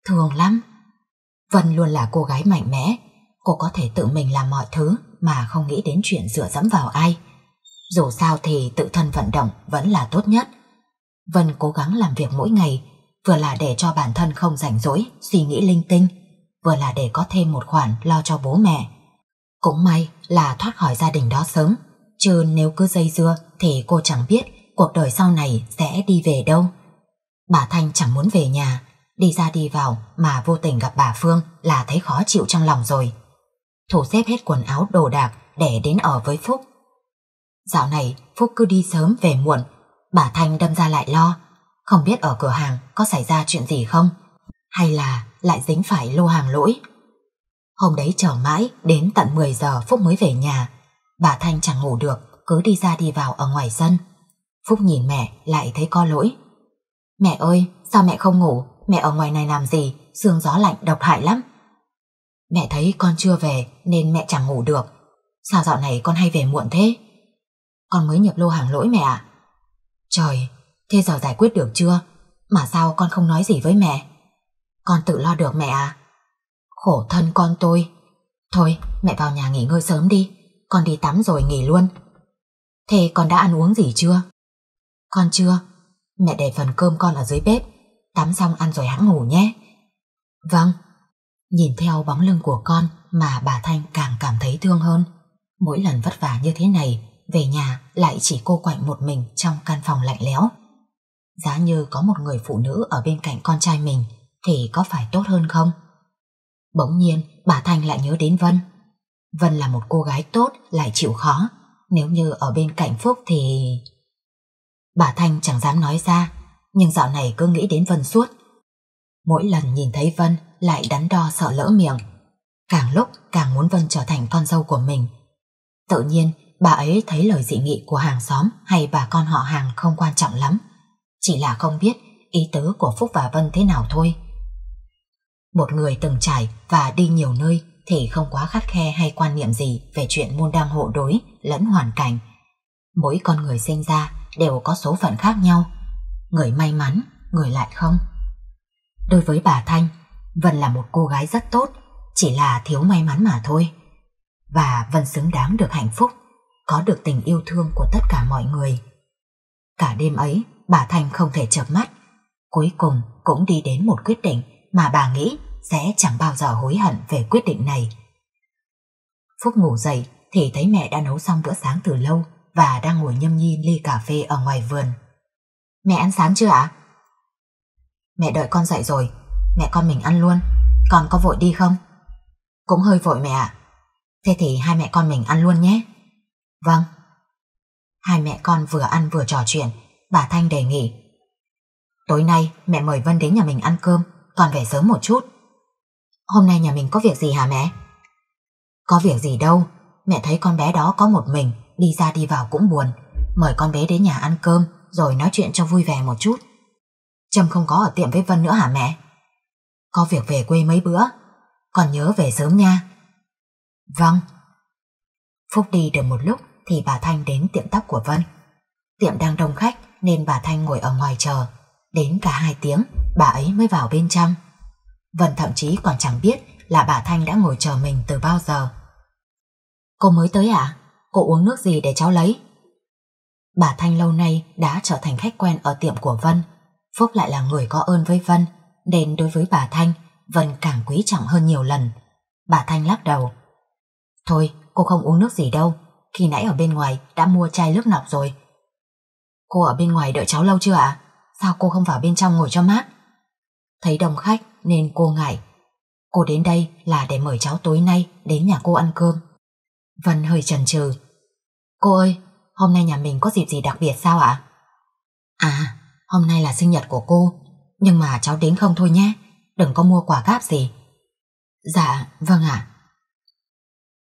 Thương lắm Vân luôn là cô gái mạnh mẽ, cô có thể tự mình làm mọi thứ mà không nghĩ đến chuyện dựa dẫm vào ai. Dù sao thì tự thân vận động vẫn là tốt nhất. Vân cố gắng làm việc mỗi ngày, vừa là để cho bản thân không rảnh rỗi, suy nghĩ linh tinh, vừa là để có thêm một khoản lo cho bố mẹ. Cũng may là thoát khỏi gia đình đó sớm, chứ nếu cứ dây dưa thì cô chẳng biết cuộc đời sau này sẽ đi về đâu. Bà Thanh chẳng muốn về nhà, đi ra đi vào mà vô tình gặp bà Phương là thấy khó chịu trong lòng rồi. Thủ xếp hết quần áo đồ đạc để đến ở với Phúc. Dạo này Phúc cứ đi sớm về muộn, bà Thanh đâm ra lại lo, không biết ở cửa hàng có xảy ra chuyện gì không, hay là lại dính phải lô hàng lỗi. Hôm đấy chờ mãi đến tận 10 giờ Phúc mới về nhà, bà Thanh chẳng ngủ được, cứ đi ra đi vào ở ngoài sân. Phúc nhìn mẹ lại thấy có lỗi. Mẹ ơi, sao mẹ không ngủ, mẹ ở ngoài này làm gì, sương gió lạnh độc hại lắm. Mẹ thấy con chưa về nên mẹ chẳng ngủ được. Sao dạo này con hay về muộn thế? Con mới nhập lô hàng lỗi mẹ ạ. Trời, thế giờ giải quyết được chưa? Mà sao con không nói gì với mẹ? Con tự lo được mẹ à? Khổ thân con tôi. Thôi, mẹ vào nhà nghỉ ngơi sớm đi. Con đi tắm rồi nghỉ luôn. Thế con đã ăn uống gì chưa? Con chưa. Mẹ để phần cơm con ở dưới bếp Tắm xong ăn rồi hãng ngủ nhé Vâng Nhìn theo bóng lưng của con Mà bà Thanh càng cảm thấy thương hơn Mỗi lần vất vả như thế này Về nhà lại chỉ cô quạnh một mình Trong căn phòng lạnh lẽo Giá như có một người phụ nữ Ở bên cạnh con trai mình Thì có phải tốt hơn không Bỗng nhiên bà Thanh lại nhớ đến Vân Vân là một cô gái tốt Lại chịu khó Nếu như ở bên cạnh Phúc thì... Bà Thanh chẳng dám nói ra nhưng dạo này cứ nghĩ đến Vân suốt. Mỗi lần nhìn thấy Vân lại đắn đo sợ lỡ miệng. Càng lúc càng muốn Vân trở thành con dâu của mình. Tự nhiên, bà ấy thấy lời dị nghị của hàng xóm hay bà con họ hàng không quan trọng lắm. Chỉ là không biết ý tứ của Phúc và Vân thế nào thôi. Một người từng trải và đi nhiều nơi thì không quá khắt khe hay quan niệm gì về chuyện môn đăng hộ đối lẫn hoàn cảnh. Mỗi con người sinh ra đều có số phận khác nhau người may mắn, người lại không. Đối với bà Thanh, Vân là một cô gái rất tốt, chỉ là thiếu may mắn mà thôi. Và Vân xứng đáng được hạnh phúc, có được tình yêu thương của tất cả mọi người. Cả đêm ấy, bà Thanh không thể chợp mắt. Cuối cùng cũng đi đến một quyết định mà bà nghĩ sẽ chẳng bao giờ hối hận về quyết định này. Phúc ngủ dậy thì thấy mẹ đã nấu xong bữa sáng từ lâu và đang ngồi nhâm nhi ly cà phê ở ngoài vườn. Mẹ ăn sáng chưa ạ? Mẹ đợi con dậy rồi, mẹ con mình ăn luôn, con có vội đi không? Cũng hơi vội mẹ ạ. Thế thì hai mẹ con mình ăn luôn nhé. Vâng. Hai mẹ con vừa ăn vừa trò chuyện, bà Thanh đề nghị. Tối nay mẹ mời Vân đến nhà mình ăn cơm, còn về sớm một chút. Hôm nay nhà mình có việc gì hả mẹ? Có việc gì đâu, mẹ thấy con bé đó có một mình, đi ra đi vào cũng buồn, mời con bé đến nhà ăn cơm rồi nói chuyện cho vui vẻ một chút. Trâm không có ở tiệm với Vân nữa hả mẹ? Có việc về quê mấy bữa, còn nhớ về sớm nha. Vâng. Phúc đi được một lúc thì bà Thanh đến tiệm tóc của Vân. Tiệm đang đông khách nên bà Thanh ngồi ở ngoài chờ. Đến cả hai tiếng, bà ấy mới vào bên trong. Vân thậm chí còn chẳng biết là bà Thanh đã ngồi chờ mình từ bao giờ. Cô mới tới à? Cô uống nước gì để cháu lấy? Bà Thanh lâu nay đã trở thành khách quen ở tiệm của Vân. Phúc lại là người có ơn với Vân, nên đối với bà Thanh, Vân càng quý trọng hơn nhiều lần. Bà Thanh lắc đầu. Thôi, cô không uống nước gì đâu. Khi nãy ở bên ngoài đã mua chai nước lọc rồi. Cô ở bên ngoài đợi cháu lâu chưa ạ? Sao cô không vào bên trong ngồi cho mát? Thấy đông khách nên cô ngại. Cô đến đây là để mời cháu tối nay đến nhà cô ăn cơm. Vân hơi chần chừ. Cô ơi, hôm nay nhà mình có dịp gì đặc biệt sao ạ? À? hôm nay là sinh nhật của cô, nhưng mà cháu đến không thôi nhé, đừng có mua quà cáp gì. Dạ, vâng ạ.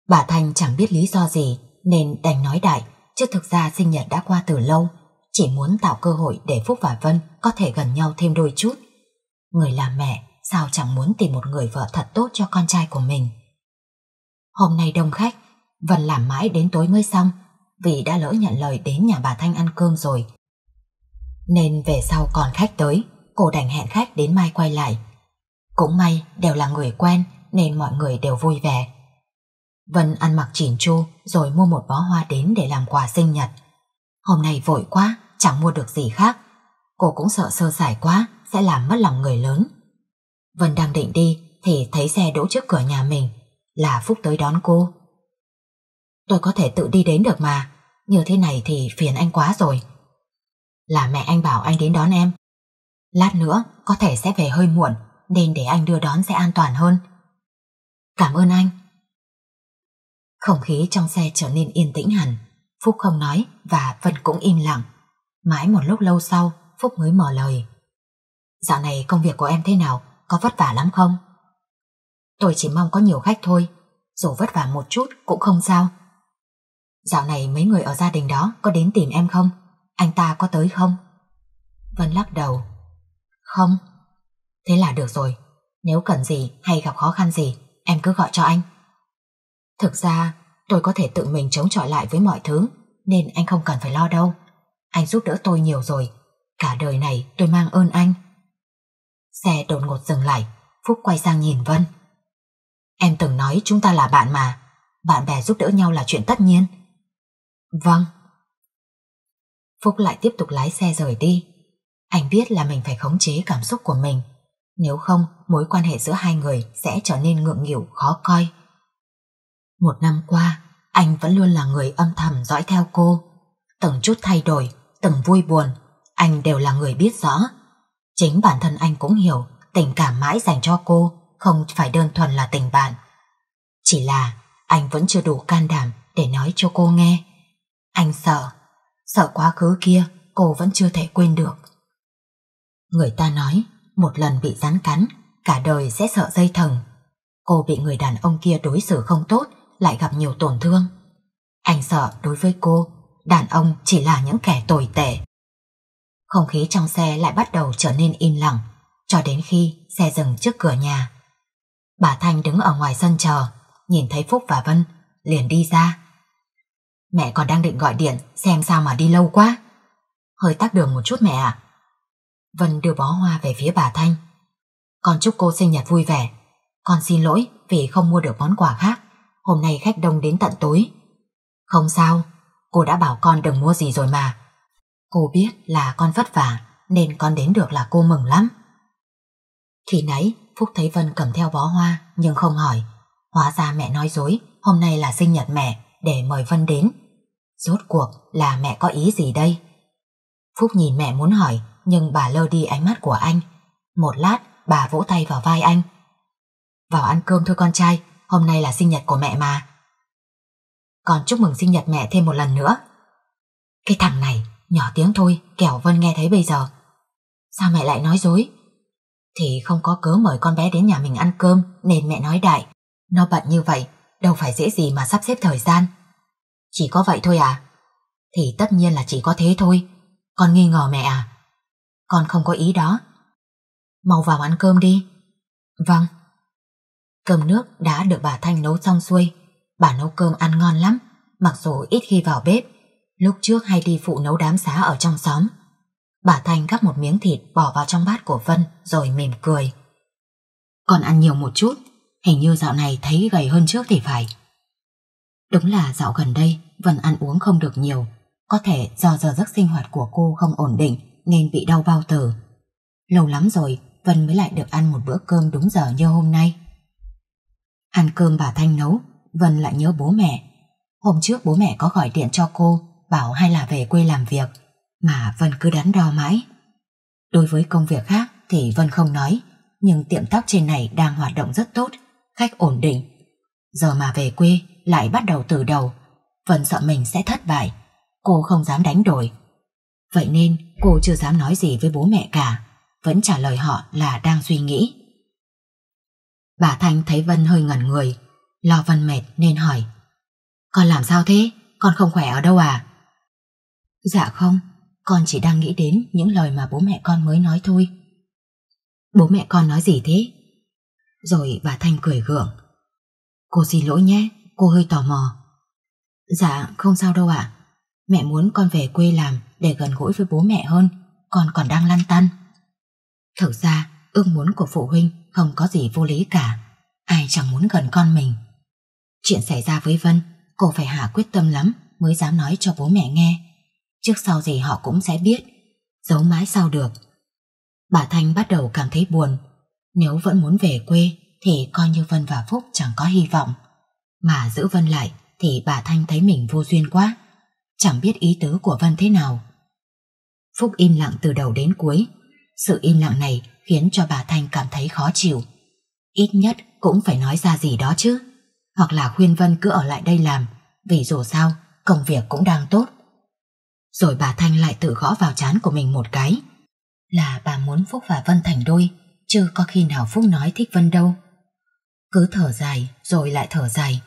Bà Thanh chẳng biết lý do gì nên đành nói đại, chứ thực ra sinh nhật đã qua từ lâu, chỉ muốn tạo cơ hội để Phúc và Vân có thể gần nhau thêm đôi chút. Người làm mẹ sao chẳng muốn tìm một người vợ thật tốt cho con trai của mình. Hôm nay đông khách, Vân làm mãi đến tối mới xong, vì đã lỡ nhận lời đến nhà bà Thanh ăn cơm rồi. Nên về sau còn khách tới, cô đành hẹn khách đến mai quay lại. Cũng may đều là người quen nên mọi người đều vui vẻ. Vân ăn mặc chỉn chu rồi mua một bó hoa đến để làm quà sinh nhật. Hôm nay vội quá, chẳng mua được gì khác. Cô cũng sợ sơ sải quá sẽ làm mất lòng người lớn. Vân đang định đi thì thấy xe đỗ trước cửa nhà mình là Phúc tới đón cô. Tôi có thể tự đi đến được mà Như thế này thì phiền anh quá rồi Là mẹ anh bảo anh đến đón em Lát nữa có thể sẽ về hơi muộn Nên để anh đưa đón sẽ an toàn hơn Cảm ơn anh Không khí trong xe trở nên yên tĩnh hẳn Phúc không nói và Vân cũng im lặng Mãi một lúc lâu sau Phúc mới mở lời Dạo này công việc của em thế nào Có vất vả lắm không Tôi chỉ mong có nhiều khách thôi Dù vất vả một chút cũng không sao Dạo này mấy người ở gia đình đó có đến tìm em không? Anh ta có tới không? Vân lắc đầu. Không. Thế là được rồi. Nếu cần gì hay gặp khó khăn gì, em cứ gọi cho anh. Thực ra, tôi có thể tự mình chống chọi lại với mọi thứ, nên anh không cần phải lo đâu. Anh giúp đỡ tôi nhiều rồi. Cả đời này tôi mang ơn anh. Xe đột ngột dừng lại, Phúc quay sang nhìn Vân. Em từng nói chúng ta là bạn mà, bạn bè giúp đỡ nhau là chuyện tất nhiên. Vâng. Phúc lại tiếp tục lái xe rời đi. Anh biết là mình phải khống chế cảm xúc của mình. Nếu không, mối quan hệ giữa hai người sẽ trở nên ngượng nghịu khó coi. Một năm qua, anh vẫn luôn là người âm thầm dõi theo cô. Từng chút thay đổi, từng vui buồn, anh đều là người biết rõ. Chính bản thân anh cũng hiểu tình cảm mãi dành cho cô không phải đơn thuần là tình bạn. Chỉ là anh vẫn chưa đủ can đảm để nói cho cô nghe. Anh sợ, sợ quá khứ kia cô vẫn chưa thể quên được. Người ta nói, một lần bị rắn cắn, cả đời sẽ sợ dây thừng. Cô bị người đàn ông kia đối xử không tốt, lại gặp nhiều tổn thương. Anh sợ đối với cô, đàn ông chỉ là những kẻ tồi tệ. Không khí trong xe lại bắt đầu trở nên im lặng, cho đến khi xe dừng trước cửa nhà. Bà Thanh đứng ở ngoài sân chờ, nhìn thấy Phúc và Vân, liền đi ra, Mẹ còn đang định gọi điện xem sao mà đi lâu quá. Hơi tắt đường một chút mẹ ạ. À. Vân đưa bó hoa về phía bà Thanh. Con chúc cô sinh nhật vui vẻ. Con xin lỗi vì không mua được món quà khác. Hôm nay khách đông đến tận tối. Không sao, cô đã bảo con đừng mua gì rồi mà. Cô biết là con vất vả nên con đến được là cô mừng lắm. Khi nãy Phúc thấy Vân cầm theo bó hoa nhưng không hỏi. Hóa ra mẹ nói dối, hôm nay là sinh nhật mẹ để mời Vân đến. Rốt cuộc là mẹ có ý gì đây? Phúc nhìn mẹ muốn hỏi nhưng bà lơ đi ánh mắt của anh. Một lát bà vỗ tay vào vai anh. Vào ăn cơm thôi con trai, hôm nay là sinh nhật của mẹ mà. còn chúc mừng sinh nhật mẹ thêm một lần nữa. Cái thằng này, nhỏ tiếng thôi, kẻo Vân nghe thấy bây giờ. Sao mẹ lại nói dối? Thì không có cớ mời con bé đến nhà mình ăn cơm nên mẹ nói đại. Nó bận như vậy, đâu phải dễ gì mà sắp xếp thời gian. Chỉ có vậy thôi à? Thì tất nhiên là chỉ có thế thôi. Con nghi ngờ mẹ à? Con không có ý đó. Mau vào ăn cơm đi. Vâng. Cơm nước đã được bà Thanh nấu xong xuôi. Bà nấu cơm ăn ngon lắm, mặc dù ít khi vào bếp. Lúc trước hay đi phụ nấu đám xá ở trong xóm. Bà Thanh gắp một miếng thịt bỏ vào trong bát của Vân rồi mỉm cười. Con ăn nhiều một chút, hình như dạo này thấy gầy hơn trước thì phải. Đúng là dạo gần đây Vân ăn uống không được nhiều Có thể do giờ giấc sinh hoạt của cô không ổn định Nên bị đau bao tử Lâu lắm rồi Vân mới lại được ăn một bữa cơm đúng giờ như hôm nay Ăn cơm bà Thanh nấu Vân lại nhớ bố mẹ Hôm trước bố mẹ có gọi điện cho cô Bảo hay là về quê làm việc Mà Vân cứ đắn đo mãi Đối với công việc khác thì Vân không nói Nhưng tiệm tóc trên này đang hoạt động rất tốt Khách ổn định Giờ mà về quê lại bắt đầu từ đầu. Vân sợ mình sẽ thất bại, cô không dám đánh đổi. Vậy nên cô chưa dám nói gì với bố mẹ cả, vẫn trả lời họ là đang suy nghĩ. Bà Thanh thấy Vân hơi ngẩn người, lo Vân mệt nên hỏi. Con làm sao thế? Con không khỏe ở đâu à? Dạ không, con chỉ đang nghĩ đến những lời mà bố mẹ con mới nói thôi. Bố mẹ con nói gì thế? Rồi bà Thanh cười gượng. Cô xin lỗi nhé, Cô hơi tò mò Dạ không sao đâu ạ Mẹ muốn con về quê làm để gần gũi với bố mẹ hơn Con còn đang lăn tăn Thực ra ước muốn của phụ huynh không có gì vô lý cả Ai chẳng muốn gần con mình Chuyện xảy ra với Vân Cô phải hạ quyết tâm lắm mới dám nói cho bố mẹ nghe Trước sau gì họ cũng sẽ biết Giấu mãi sao được Bà Thanh bắt đầu cảm thấy buồn Nếu vẫn muốn về quê Thì coi như Vân và Phúc chẳng có hy vọng mà giữ Vân lại thì bà Thanh thấy mình vô duyên quá, chẳng biết ý tứ của Vân thế nào. Phúc im lặng từ đầu đến cuối, sự im lặng này khiến cho bà Thanh cảm thấy khó chịu. Ít nhất cũng phải nói ra gì đó chứ, hoặc là khuyên Vân cứ ở lại đây làm, vì dù sao công việc cũng đang tốt. Rồi bà Thanh lại tự gõ vào chán của mình một cái. Là bà muốn Phúc và Vân thành đôi, chứ có khi nào Phúc nói thích Vân đâu. Cứ thở dài rồi lại thở dài,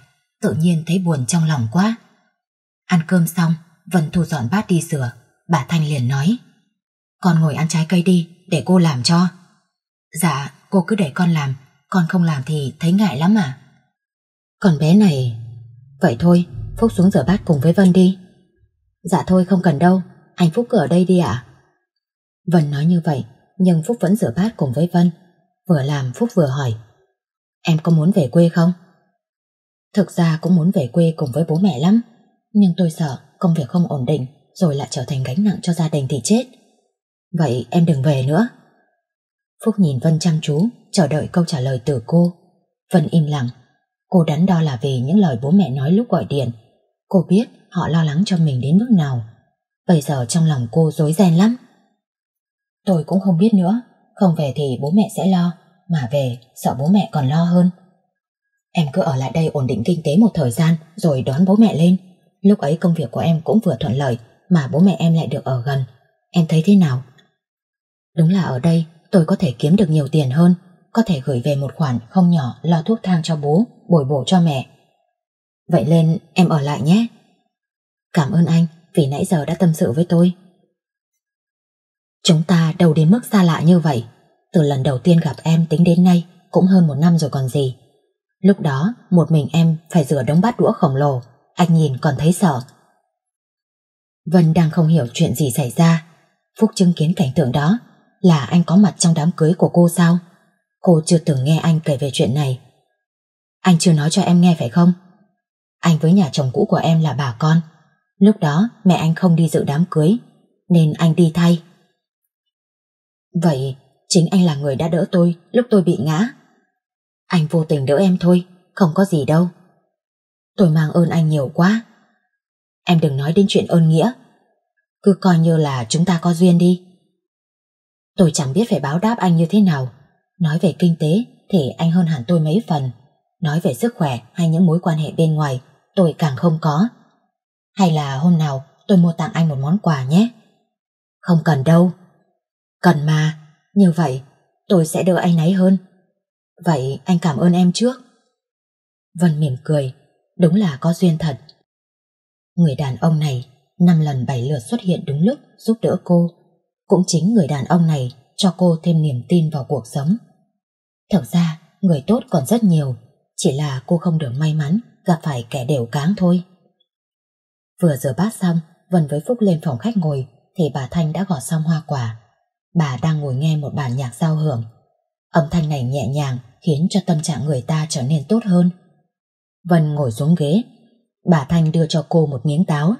Tự nhiên thấy buồn trong lòng quá Ăn cơm xong Vân Thu dọn bát đi rửa Bà Thanh liền nói Con ngồi ăn trái cây đi để cô làm cho Dạ cô cứ để con làm Con không làm thì thấy ngại lắm à Còn bé này Vậy thôi Phúc xuống rửa bát cùng với Vân đi Dạ thôi không cần đâu Anh Phúc ở đây đi ạ Vân nói như vậy Nhưng Phúc vẫn rửa bát cùng với Vân Vừa làm Phúc vừa hỏi Em có muốn về quê không? Thực ra cũng muốn về quê cùng với bố mẹ lắm Nhưng tôi sợ công việc không ổn định Rồi lại trở thành gánh nặng cho gia đình thì chết Vậy em đừng về nữa Phúc nhìn Vân chăm chú Chờ đợi câu trả lời từ cô Vân im lặng Cô đắn đo là vì những lời bố mẹ nói lúc gọi điện Cô biết họ lo lắng cho mình đến mức nào Bây giờ trong lòng cô rối ren lắm Tôi cũng không biết nữa Không về thì bố mẹ sẽ lo Mà về sợ bố mẹ còn lo hơn Em cứ ở lại đây ổn định kinh tế một thời gian rồi đón bố mẹ lên. Lúc ấy công việc của em cũng vừa thuận lợi mà bố mẹ em lại được ở gần. Em thấy thế nào? Đúng là ở đây tôi có thể kiếm được nhiều tiền hơn, có thể gửi về một khoản không nhỏ lo thuốc thang cho bố, bồi bổ cho mẹ. Vậy lên em ở lại nhé. Cảm ơn anh vì nãy giờ đã tâm sự với tôi. Chúng ta đâu đến mức xa lạ như vậy. Từ lần đầu tiên gặp em tính đến nay cũng hơn một năm rồi còn gì. Lúc đó, một mình em phải rửa đống bát đũa khổng lồ, anh nhìn còn thấy sợ. Vân đang không hiểu chuyện gì xảy ra. Phúc chứng kiến cảnh tượng đó là anh có mặt trong đám cưới của cô sao? Cô chưa từng nghe anh kể về chuyện này. Anh chưa nói cho em nghe phải không? Anh với nhà chồng cũ của em là bà con. Lúc đó mẹ anh không đi dự đám cưới, nên anh đi thay. Vậy, chính anh là người đã đỡ tôi lúc tôi bị ngã. Anh vô tình đỡ em thôi, không có gì đâu. Tôi mang ơn anh nhiều quá. Em đừng nói đến chuyện ơn nghĩa. Cứ coi như là chúng ta có duyên đi. Tôi chẳng biết phải báo đáp anh như thế nào. Nói về kinh tế thì anh hơn hẳn tôi mấy phần. Nói về sức khỏe hay những mối quan hệ bên ngoài tôi càng không có. Hay là hôm nào tôi mua tặng anh một món quà nhé. Không cần đâu. Cần mà, như vậy tôi sẽ đỡ anh ấy hơn. Vậy anh cảm ơn em trước Vân mỉm cười Đúng là có duyên thật Người đàn ông này năm lần bảy lượt xuất hiện đúng lúc giúp đỡ cô Cũng chính người đàn ông này Cho cô thêm niềm tin vào cuộc sống thật ra người tốt còn rất nhiều Chỉ là cô không được may mắn Gặp phải kẻ đều cáng thôi Vừa rửa bát xong Vân với Phúc lên phòng khách ngồi Thì bà Thanh đã gọt xong hoa quả Bà đang ngồi nghe một bản nhạc giao hưởng Âm thanh này nhẹ nhàng khiến cho tâm trạng người ta trở nên tốt hơn. Vân ngồi xuống ghế, bà Thanh đưa cho cô một miếng táo.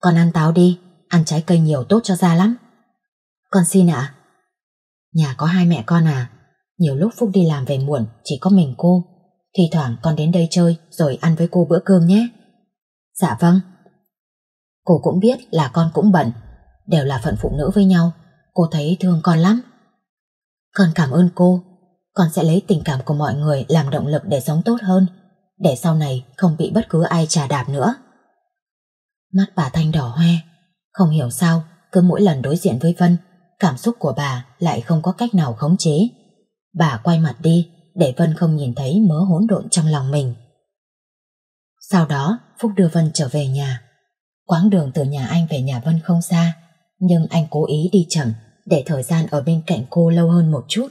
Con ăn táo đi, ăn trái cây nhiều tốt cho da lắm. Con xin ạ. Nhà có hai mẹ con à, nhiều lúc Phúc đi làm về muộn chỉ có mình cô. Thì thoảng con đến đây chơi rồi ăn với cô bữa cơm nhé. Dạ vâng. Cô cũng biết là con cũng bận, đều là phận phụ nữ với nhau, cô thấy thương con lắm. Con cảm ơn cô, con sẽ lấy tình cảm của mọi người làm động lực để sống tốt hơn, để sau này không bị bất cứ ai trà đạp nữa. Mắt bà Thanh đỏ hoe, không hiểu sao cứ mỗi lần đối diện với Vân, cảm xúc của bà lại không có cách nào khống chế. Bà quay mặt đi để Vân không nhìn thấy mớ hỗn độn trong lòng mình. Sau đó, Phúc đưa Vân trở về nhà. Quãng đường từ nhà anh về nhà Vân không xa, nhưng anh cố ý đi chậm để thời gian ở bên cạnh cô lâu hơn một chút.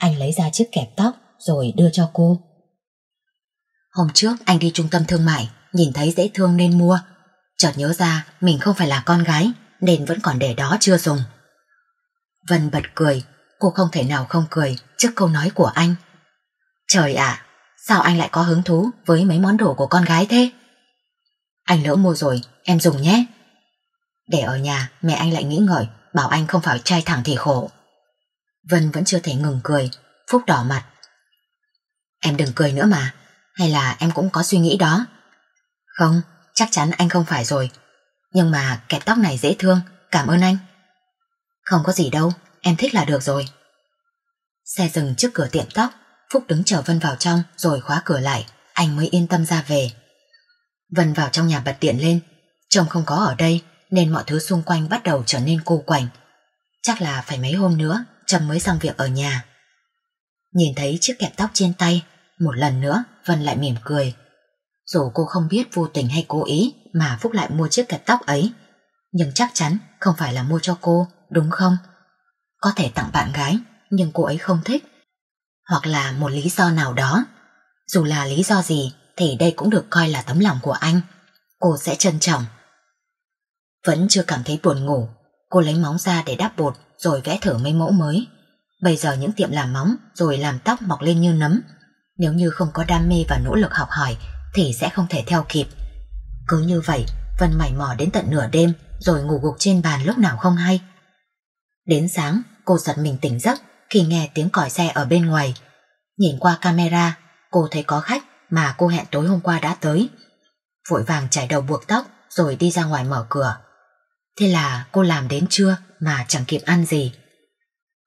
Anh lấy ra chiếc kẹp tóc rồi đưa cho cô. Hôm trước anh đi trung tâm thương mại, nhìn thấy dễ thương nên mua. Chợt nhớ ra mình không phải là con gái nên vẫn còn để đó chưa dùng. Vân bật cười, cô không thể nào không cười trước câu nói của anh. Trời ạ, sao anh lại có hứng thú với mấy món đồ của con gái thế? Anh lỡ mua rồi, em dùng nhé. Để ở nhà, mẹ anh lại nghĩ ngợi, bảo anh không phải trai thẳng thì khổ. Vân vẫn chưa thể ngừng cười, Phúc đỏ mặt. Em đừng cười nữa mà, hay là em cũng có suy nghĩ đó? Không, chắc chắn anh không phải rồi. Nhưng mà kẹp tóc này dễ thương, cảm ơn anh. Không có gì đâu, em thích là được rồi. Xe dừng trước cửa tiệm tóc, Phúc đứng chờ Vân vào trong rồi khóa cửa lại, anh mới yên tâm ra về. Vân vào trong nhà bật điện lên, chồng không có ở đây nên mọi thứ xung quanh bắt đầu trở nên cô quạnh. Chắc là phải mấy hôm nữa Trâm mới xong việc ở nhà. Nhìn thấy chiếc kẹp tóc trên tay, một lần nữa Vân lại mỉm cười. Dù cô không biết vô tình hay cố ý mà Phúc lại mua chiếc kẹp tóc ấy, nhưng chắc chắn không phải là mua cho cô, đúng không? Có thể tặng bạn gái, nhưng cô ấy không thích. Hoặc là một lý do nào đó. Dù là lý do gì thì đây cũng được coi là tấm lòng của anh. Cô sẽ trân trọng. Vẫn chưa cảm thấy buồn ngủ, cô lấy móng ra để đắp bột rồi vẽ thử mấy mẫu mới. Bây giờ những tiệm làm móng rồi làm tóc mọc lên như nấm. Nếu như không có đam mê và nỗ lực học hỏi thì sẽ không thể theo kịp. Cứ như vậy, Vân mải mò đến tận nửa đêm rồi ngủ gục trên bàn lúc nào không hay. Đến sáng, cô giật mình tỉnh giấc khi nghe tiếng còi xe ở bên ngoài. Nhìn qua camera, cô thấy có khách mà cô hẹn tối hôm qua đã tới. Vội vàng chải đầu buộc tóc rồi đi ra ngoài mở cửa. Thế là cô làm đến trưa mà chẳng kịp ăn gì.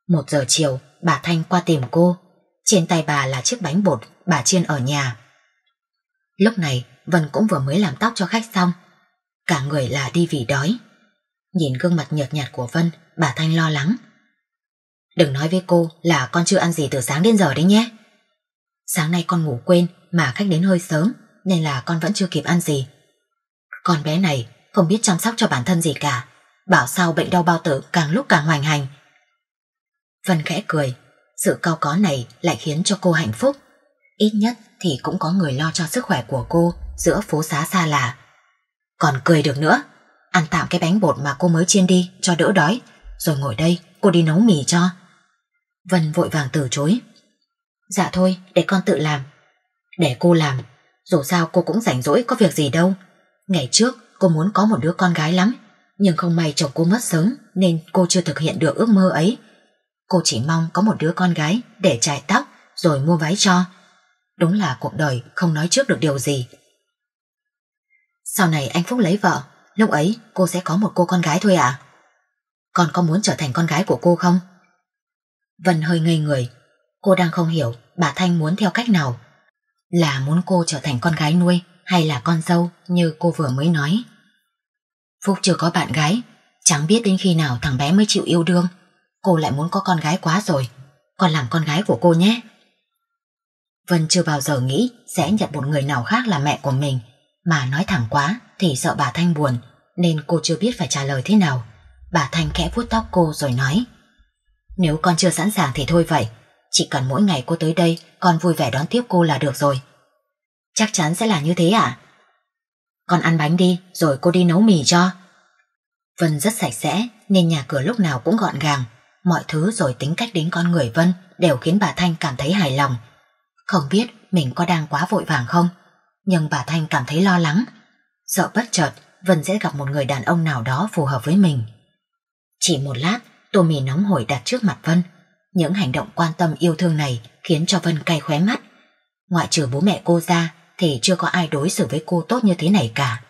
Một giờ chiều, bà Thanh qua tìm cô. Trên tay bà là chiếc bánh bột bà chiên ở nhà. Lúc này, Vân cũng vừa mới làm tóc cho khách xong. Cả người là đi vì đói. Nhìn gương mặt nhợt nhạt của Vân, bà Thanh lo lắng. Đừng nói với cô là con chưa ăn gì từ sáng đến giờ đấy nhé. Sáng nay con ngủ quên mà khách đến hơi sớm nên là con vẫn chưa kịp ăn gì. Con bé này không biết chăm sóc cho bản thân gì cả. Bảo sao bệnh đau bao tử càng lúc càng hoành hành. Vân khẽ cười, sự cao có này lại khiến cho cô hạnh phúc. Ít nhất thì cũng có người lo cho sức khỏe của cô giữa phố xá xa lạ. Còn cười được nữa, ăn tạm cái bánh bột mà cô mới chiên đi cho đỡ đói, rồi ngồi đây cô đi nấu mì cho. Vân vội vàng từ chối. Dạ thôi, để con tự làm. Để cô làm, dù sao cô cũng rảnh rỗi có việc gì đâu. Ngày trước Cô muốn có một đứa con gái lắm Nhưng không may chồng cô mất sớm Nên cô chưa thực hiện được ước mơ ấy Cô chỉ mong có một đứa con gái Để chải tóc rồi mua váy cho Đúng là cuộc đời không nói trước được điều gì Sau này anh Phúc lấy vợ Lúc ấy cô sẽ có một cô con gái thôi à Con có muốn trở thành con gái của cô không? Vân hơi ngây người Cô đang không hiểu bà Thanh muốn theo cách nào Là muốn cô trở thành con gái nuôi Hay là con dâu như cô vừa mới nói Phúc chưa có bạn gái, chẳng biết đến khi nào thằng bé mới chịu yêu đương. Cô lại muốn có con gái quá rồi, còn làm con gái của cô nhé. Vân chưa bao giờ nghĩ sẽ nhận một người nào khác là mẹ của mình, mà nói thẳng quá thì sợ bà Thanh buồn, nên cô chưa biết phải trả lời thế nào. Bà Thanh khẽ vuốt tóc cô rồi nói, nếu con chưa sẵn sàng thì thôi vậy, chỉ cần mỗi ngày cô tới đây con vui vẻ đón tiếp cô là được rồi. Chắc chắn sẽ là như thế à? Con ăn bánh đi rồi cô đi nấu mì cho. Vân rất sạch sẽ nên nhà cửa lúc nào cũng gọn gàng. Mọi thứ rồi tính cách đến con người Vân đều khiến bà Thanh cảm thấy hài lòng. Không biết mình có đang quá vội vàng không? Nhưng bà Thanh cảm thấy lo lắng. Sợ bất chợt Vân sẽ gặp một người đàn ông nào đó phù hợp với mình. Chỉ một lát, tô mì nóng hổi đặt trước mặt Vân. Những hành động quan tâm yêu thương này khiến cho Vân cay khóe mắt. Ngoại trừ bố mẹ cô ra, thì chưa có ai đối xử với cô tốt như thế này cả.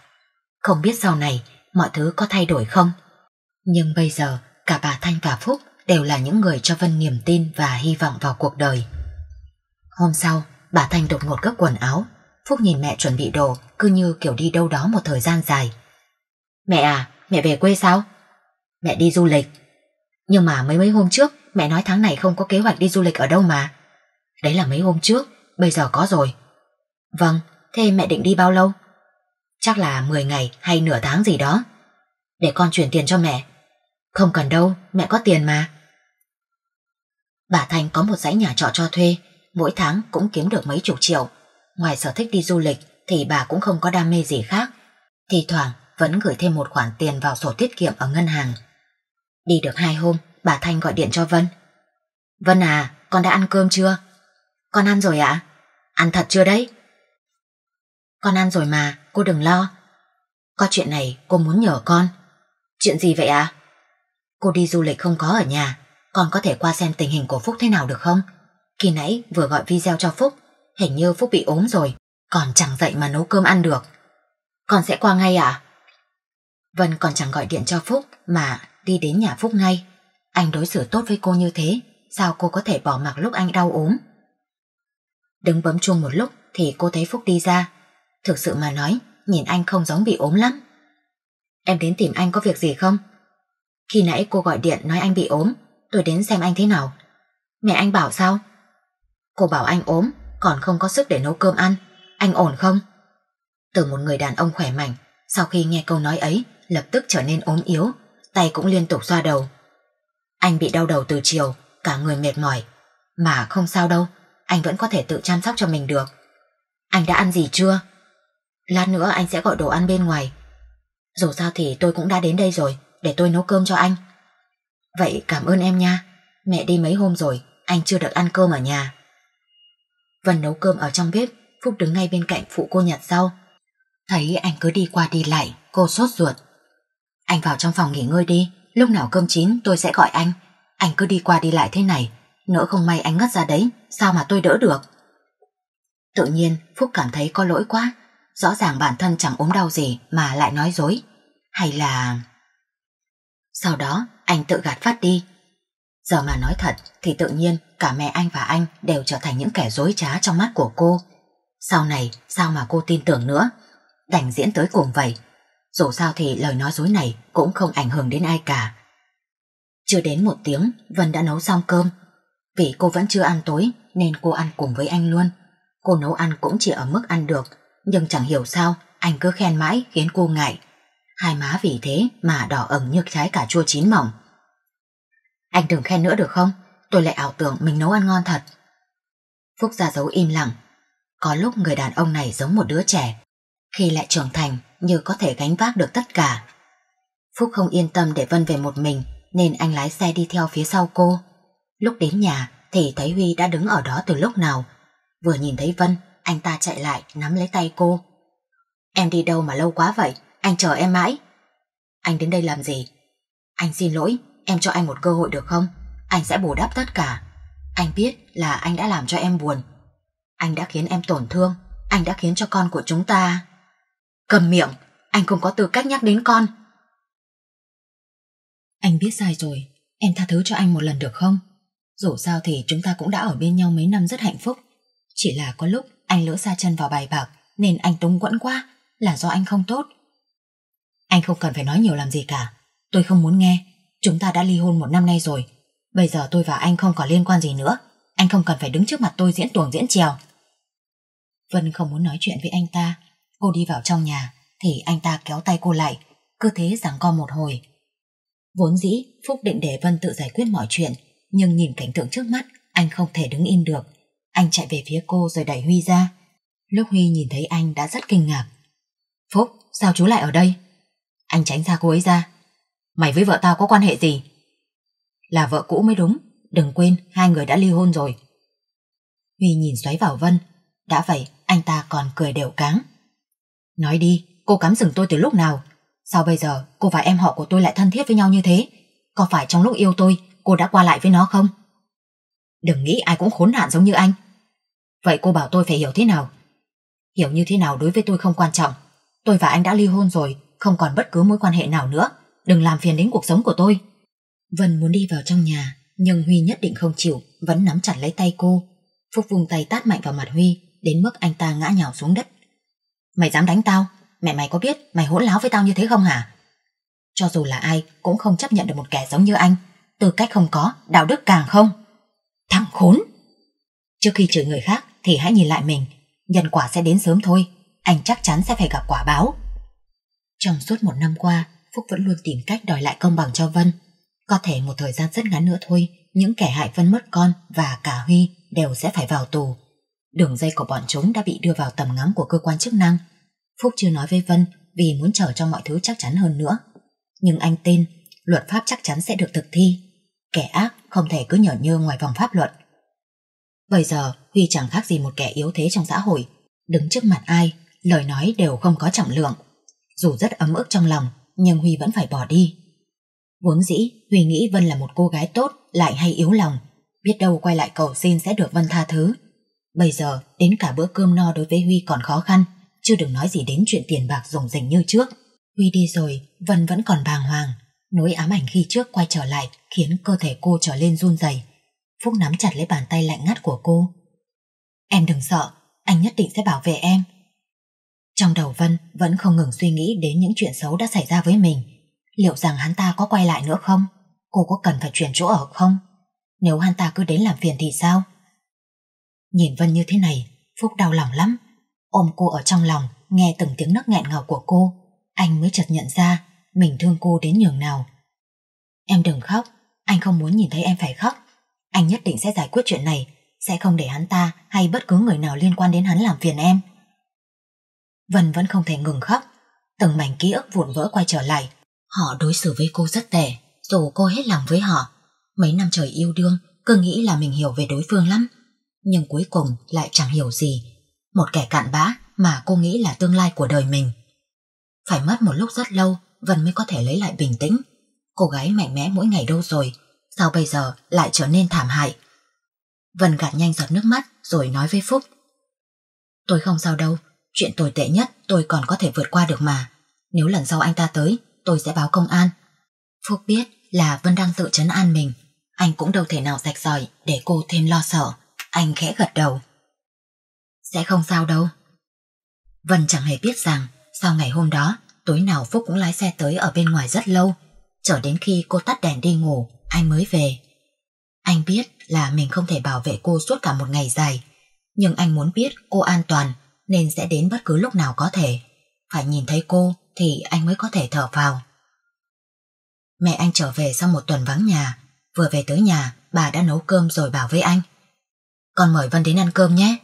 Không biết sau này mọi thứ có thay đổi không? Nhưng bây giờ cả bà Thanh và Phúc đều là những người cho Vân niềm tin và hy vọng vào cuộc đời. Hôm sau, bà Thanh đột ngột gấp quần áo. Phúc nhìn mẹ chuẩn bị đồ cứ như kiểu đi đâu đó một thời gian dài. Mẹ à, mẹ về quê sao? Mẹ đi du lịch. Nhưng mà mấy mấy hôm trước mẹ nói tháng này không có kế hoạch đi du lịch ở đâu mà. Đấy là mấy hôm trước, bây giờ có rồi. Vâng, thế mẹ định đi bao lâu? Chắc là 10 ngày hay nửa tháng gì đó. Để con chuyển tiền cho mẹ. Không cần đâu, mẹ có tiền mà. Bà Thanh có một dãy nhà trọ cho thuê, mỗi tháng cũng kiếm được mấy chục triệu. Ngoài sở thích đi du lịch thì bà cũng không có đam mê gì khác. Thì thoảng vẫn gửi thêm một khoản tiền vào sổ tiết kiệm ở ngân hàng. Đi được hai hôm, bà Thanh gọi điện cho Vân. Vân à, con đã ăn cơm chưa? Con ăn rồi ạ. Ăn thật chưa đấy? Con ăn rồi mà, cô đừng lo. Có chuyện này cô muốn nhờ con. Chuyện gì vậy ạ? À? Cô đi du lịch không có ở nhà, con có thể qua xem tình hình của Phúc thế nào được không? kỳ nãy vừa gọi video cho Phúc, hình như Phúc bị ốm rồi, còn chẳng dậy mà nấu cơm ăn được. Con sẽ qua ngay ạ? À? Vân còn chẳng gọi điện cho Phúc mà đi đến nhà Phúc ngay. Anh đối xử tốt với cô như thế, sao cô có thể bỏ mặc lúc anh đau ốm? Đứng bấm chuông một lúc thì cô thấy Phúc đi ra, Thực sự mà nói, nhìn anh không giống bị ốm lắm. Em đến tìm anh có việc gì không? Khi nãy cô gọi điện nói anh bị ốm, tôi đến xem anh thế nào. Mẹ anh bảo sao? Cô bảo anh ốm, còn không có sức để nấu cơm ăn. Anh ổn không? Từ một người đàn ông khỏe mạnh, sau khi nghe câu nói ấy, lập tức trở nên ốm yếu, tay cũng liên tục xoa đầu. Anh bị đau đầu từ chiều, cả người mệt mỏi. Mà không sao đâu, anh vẫn có thể tự chăm sóc cho mình được. Anh đã ăn gì chưa? Lát nữa anh sẽ gọi đồ ăn bên ngoài Dù sao thì tôi cũng đã đến đây rồi Để tôi nấu cơm cho anh Vậy cảm ơn em nha Mẹ đi mấy hôm rồi Anh chưa được ăn cơm ở nhà Vân nấu cơm ở trong bếp Phúc đứng ngay bên cạnh phụ cô nhặt rau Thấy anh cứ đi qua đi lại Cô sốt ruột Anh vào trong phòng nghỉ ngơi đi Lúc nào cơm chín tôi sẽ gọi anh Anh cứ đi qua đi lại thế này Nỡ không may anh ngất ra đấy Sao mà tôi đỡ được Tự nhiên Phúc cảm thấy có lỗi quá rõ ràng bản thân chẳng ốm đau gì mà lại nói dối. Hay là... Sau đó anh tự gạt phát đi. Giờ mà nói thật thì tự nhiên cả mẹ anh và anh đều trở thành những kẻ dối trá trong mắt của cô. Sau này sao mà cô tin tưởng nữa? Đành diễn tới cùng vậy. Dù sao thì lời nói dối này cũng không ảnh hưởng đến ai cả. Chưa đến một tiếng Vân đã nấu xong cơm. Vì cô vẫn chưa ăn tối nên cô ăn cùng với anh luôn. Cô nấu ăn cũng chỉ ở mức ăn được nhưng chẳng hiểu sao anh cứ khen mãi khiến cô ngại. Hai má vì thế mà đỏ ửng như trái cà chua chín mỏng. Anh đừng khen nữa được không? Tôi lại ảo tưởng mình nấu ăn ngon thật. Phúc ra dấu im lặng. Có lúc người đàn ông này giống một đứa trẻ. Khi lại trưởng thành như có thể gánh vác được tất cả. Phúc không yên tâm để Vân về một mình nên anh lái xe đi theo phía sau cô. Lúc đến nhà thì thấy Huy đã đứng ở đó từ lúc nào. Vừa nhìn thấy Vân anh ta chạy lại nắm lấy tay cô. Em đi đâu mà lâu quá vậy, anh chờ em mãi. Anh đến đây làm gì? Anh xin lỗi, em cho anh một cơ hội được không? Anh sẽ bù đắp tất cả. Anh biết là anh đã làm cho em buồn. Anh đã khiến em tổn thương, anh đã khiến cho con của chúng ta... Cầm miệng, anh không có tư cách nhắc đến con. Anh biết sai rồi, em tha thứ cho anh một lần được không? Dù sao thì chúng ta cũng đã ở bên nhau mấy năm rất hạnh phúc. Chỉ là có lúc anh lỡ xa chân vào bài bạc Nên anh túng quẫn quá Là do anh không tốt Anh không cần phải nói nhiều làm gì cả Tôi không muốn nghe Chúng ta đã ly hôn một năm nay rồi Bây giờ tôi và anh không còn liên quan gì nữa Anh không cần phải đứng trước mặt tôi diễn tuồng diễn trèo Vân không muốn nói chuyện với anh ta Cô đi vào trong nhà Thì anh ta kéo tay cô lại Cứ thế giằng co một hồi Vốn dĩ Phúc định để Vân tự giải quyết mọi chuyện Nhưng nhìn cảnh tượng trước mắt Anh không thể đứng im được anh chạy về phía cô rồi đẩy Huy ra. Lúc Huy nhìn thấy anh đã rất kinh ngạc. Phúc, sao chú lại ở đây? Anh tránh xa cô ấy ra. Mày với vợ tao có quan hệ gì? Là vợ cũ mới đúng. Đừng quên, hai người đã ly hôn rồi. Huy nhìn xoáy vào Vân. Đã vậy, anh ta còn cười đều cáng. Nói đi, cô cắm rừng tôi từ lúc nào? Sao bây giờ cô và em họ của tôi lại thân thiết với nhau như thế? Có phải trong lúc yêu tôi, cô đã qua lại với nó không? Đừng nghĩ ai cũng khốn nạn giống như anh. Vậy cô bảo tôi phải hiểu thế nào? Hiểu như thế nào đối với tôi không quan trọng. Tôi và anh đã ly hôn rồi, không còn bất cứ mối quan hệ nào nữa. Đừng làm phiền đến cuộc sống của tôi. Vân muốn đi vào trong nhà, nhưng Huy nhất định không chịu, vẫn nắm chặt lấy tay cô. Phúc vùng tay tát mạnh vào mặt Huy, đến mức anh ta ngã nhào xuống đất. Mày dám đánh tao? Mẹ mày có biết mày hỗn láo với tao như thế không hả? Cho dù là ai cũng không chấp nhận được một kẻ giống như anh. Tư cách không có, đạo đức càng không. Thằng khốn! Trước khi chửi người khác, thì hãy nhìn lại mình, nhân quả sẽ đến sớm thôi, anh chắc chắn sẽ phải gặp quả báo. Trong suốt một năm qua, Phúc vẫn luôn tìm cách đòi lại công bằng cho Vân. Có thể một thời gian rất ngắn nữa thôi, những kẻ hại Vân mất con và cả Huy đều sẽ phải vào tù. Đường dây của bọn chúng đã bị đưa vào tầm ngắm của cơ quan chức năng. Phúc chưa nói với Vân vì muốn chờ cho mọi thứ chắc chắn hơn nữa. Nhưng anh tin luật pháp chắc chắn sẽ được thực thi. Kẻ ác không thể cứ nhở nhơ ngoài vòng pháp luật. Bây giờ Huy chẳng khác gì một kẻ yếu thế trong xã hội Đứng trước mặt ai Lời nói đều không có trọng lượng Dù rất ấm ức trong lòng Nhưng Huy vẫn phải bỏ đi Vốn dĩ Huy nghĩ Vân là một cô gái tốt Lại hay yếu lòng Biết đâu quay lại cầu xin sẽ được Vân tha thứ Bây giờ đến cả bữa cơm no đối với Huy còn khó khăn chưa đừng nói gì đến chuyện tiền bạc rủng rỉnh như trước Huy đi rồi Vân vẫn còn bàng hoàng Nỗi ám ảnh khi trước quay trở lại Khiến cơ thể cô trở lên run rẩy Phúc nắm chặt lấy bàn tay lạnh ngắt của cô. Em đừng sợ, anh nhất định sẽ bảo vệ em. Trong đầu Vân vẫn không ngừng suy nghĩ đến những chuyện xấu đã xảy ra với mình. Liệu rằng hắn ta có quay lại nữa không? Cô có cần phải chuyển chỗ ở không? Nếu hắn ta cứ đến làm phiền thì sao? Nhìn Vân như thế này, Phúc đau lòng lắm. Ôm cô ở trong lòng, nghe từng tiếng nấc nghẹn ngào của cô. Anh mới chợt nhận ra mình thương cô đến nhường nào. Em đừng khóc, anh không muốn nhìn thấy em phải khóc. Anh nhất định sẽ giải quyết chuyện này, sẽ không để hắn ta hay bất cứ người nào liên quan đến hắn làm phiền em. Vân vẫn không thể ngừng khóc, từng mảnh ký ức vụn vỡ quay trở lại. Họ đối xử với cô rất tệ, dù cô hết lòng với họ. Mấy năm trời yêu đương, cứ nghĩ là mình hiểu về đối phương lắm, nhưng cuối cùng lại chẳng hiểu gì. Một kẻ cạn bã mà cô nghĩ là tương lai của đời mình. Phải mất một lúc rất lâu Vân mới có thể lấy lại bình tĩnh Cô gái mạnh mẽ mỗi ngày đâu rồi sao bây giờ lại trở nên thảm hại? Vân gạt nhanh giọt nước mắt rồi nói với Phúc. Tôi không sao đâu, chuyện tồi tệ nhất tôi còn có thể vượt qua được mà. Nếu lần sau anh ta tới, tôi sẽ báo công an. Phúc biết là Vân đang tự chấn an mình. Anh cũng đâu thể nào sạch sỏi để cô thêm lo sợ. Anh khẽ gật đầu. Sẽ không sao đâu. Vân chẳng hề biết rằng sau ngày hôm đó, tối nào Phúc cũng lái xe tới ở bên ngoài rất lâu. Chờ đến khi cô tắt đèn đi ngủ anh mới về. Anh biết là mình không thể bảo vệ cô suốt cả một ngày dài, nhưng anh muốn biết cô an toàn nên sẽ đến bất cứ lúc nào có thể. Phải nhìn thấy cô thì anh mới có thể thở vào. Mẹ anh trở về sau một tuần vắng nhà, vừa về tới nhà bà đã nấu cơm rồi bảo với anh. Con mời Vân đến ăn cơm nhé.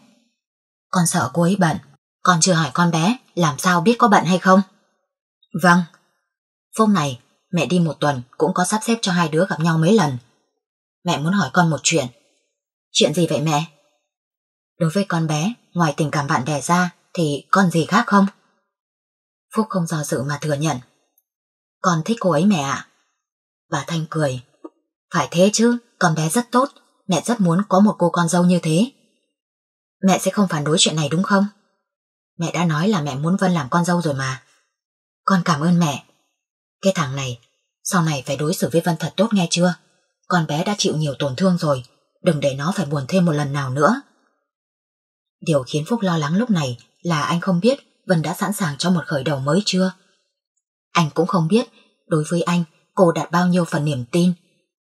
Con sợ cô ấy bận, con chưa hỏi con bé làm sao biết có bận hay không. Vâng. Phúc này mẹ đi một tuần cũng có sắp xếp cho hai đứa gặp nhau mấy lần. Mẹ muốn hỏi con một chuyện. Chuyện gì vậy mẹ? Đối với con bé, ngoài tình cảm bạn bè ra thì con gì khác không? Phúc không do dự mà thừa nhận. Con thích cô ấy mẹ ạ. Bà Thanh cười. Phải thế chứ, con bé rất tốt, mẹ rất muốn có một cô con dâu như thế. Mẹ sẽ không phản đối chuyện này đúng không? Mẹ đã nói là mẹ muốn Vân làm con dâu rồi mà. Con cảm ơn mẹ. Cái thằng này, sau này phải đối xử với Vân thật tốt nghe chưa? Con bé đã chịu nhiều tổn thương rồi, đừng để nó phải buồn thêm một lần nào nữa. Điều khiến Phúc lo lắng lúc này là anh không biết Vân đã sẵn sàng cho một khởi đầu mới chưa. Anh cũng không biết, đối với anh, cô đặt bao nhiêu phần niềm tin.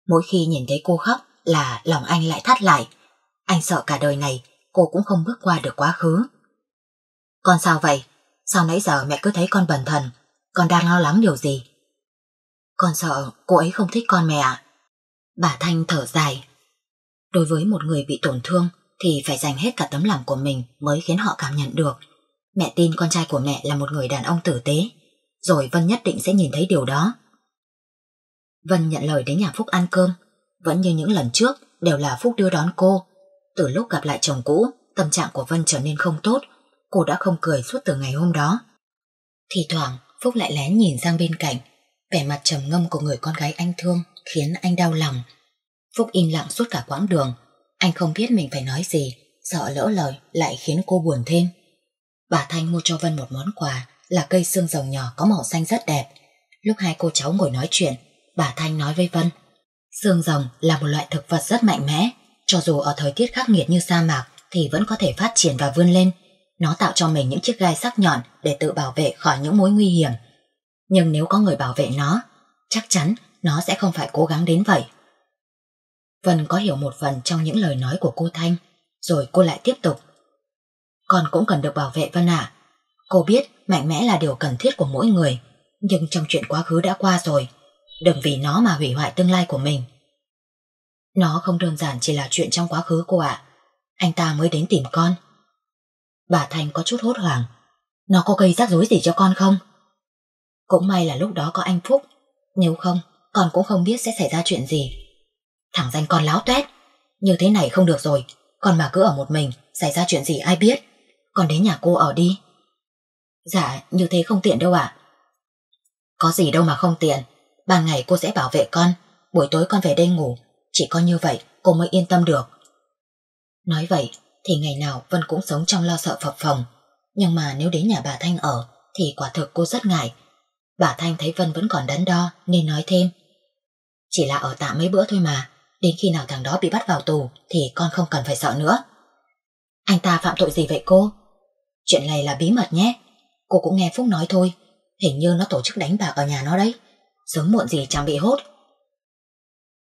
Mỗi khi nhìn thấy cô khóc là lòng anh lại thắt lại. Anh sợ cả đời này cô cũng không bước qua được quá khứ. Con sao vậy? Sao nãy giờ mẹ cứ thấy con bần thần? Con đang lo lắng điều gì? Con sợ cô ấy không thích con mẹ à? Bà Thanh thở dài. Đối với một người bị tổn thương thì phải dành hết cả tấm lòng của mình mới khiến họ cảm nhận được. Mẹ tin con trai của mẹ là một người đàn ông tử tế, rồi Vân nhất định sẽ nhìn thấy điều đó. Vân nhận lời đến nhà Phúc ăn cơm, vẫn như những lần trước đều là Phúc đưa đón cô. Từ lúc gặp lại chồng cũ, tâm trạng của Vân trở nên không tốt, cô đã không cười suốt từ ngày hôm đó. Thì thoảng Phúc lại lén nhìn sang bên cạnh Vẻ mặt trầm ngâm của người con gái anh thương khiến anh đau lòng. Phúc im lặng suốt cả quãng đường. Anh không biết mình phải nói gì, sợ lỡ lời lại khiến cô buồn thêm. Bà Thanh mua cho Vân một món quà là cây xương rồng nhỏ có màu xanh rất đẹp. Lúc hai cô cháu ngồi nói chuyện, bà Thanh nói với Vân. Xương rồng là một loại thực vật rất mạnh mẽ, cho dù ở thời tiết khắc nghiệt như sa mạc thì vẫn có thể phát triển và vươn lên. Nó tạo cho mình những chiếc gai sắc nhọn để tự bảo vệ khỏi những mối nguy hiểm nhưng nếu có người bảo vệ nó, chắc chắn nó sẽ không phải cố gắng đến vậy. Vân có hiểu một phần trong những lời nói của cô Thanh, rồi cô lại tiếp tục. Con cũng cần được bảo vệ Vân à. Cô biết mạnh mẽ là điều cần thiết của mỗi người, nhưng trong chuyện quá khứ đã qua rồi, đừng vì nó mà hủy hoại tương lai của mình. Nó không đơn giản chỉ là chuyện trong quá khứ cô ạ. Anh ta mới đến tìm con. Bà Thanh có chút hốt hoảng. Nó có gây rắc rối gì cho con không? Cũng may là lúc đó có anh Phúc, nếu không con cũng không biết sẽ xảy ra chuyện gì. Thẳng danh con láo tuét, như thế này không được rồi, con mà cứ ở một mình, xảy ra chuyện gì ai biết. Con đến nhà cô ở đi. Dạ, như thế không tiện đâu ạ. Có gì đâu mà không tiện, ban ngày cô sẽ bảo vệ con, buổi tối con về đây ngủ, chỉ có như vậy cô mới yên tâm được. Nói vậy thì ngày nào Vân cũng sống trong lo sợ phập phồng, nhưng mà nếu đến nhà bà Thanh ở thì quả thực cô rất ngại Bà Thanh thấy Vân vẫn còn đắn đo nên nói thêm. Chỉ là ở tạm mấy bữa thôi mà, đến khi nào thằng đó bị bắt vào tù thì con không cần phải sợ nữa. Anh ta phạm tội gì vậy cô? Chuyện này là bí mật nhé, cô cũng nghe Phúc nói thôi, hình như nó tổ chức đánh bạc ở nhà nó đấy, sớm muộn gì chẳng bị hốt.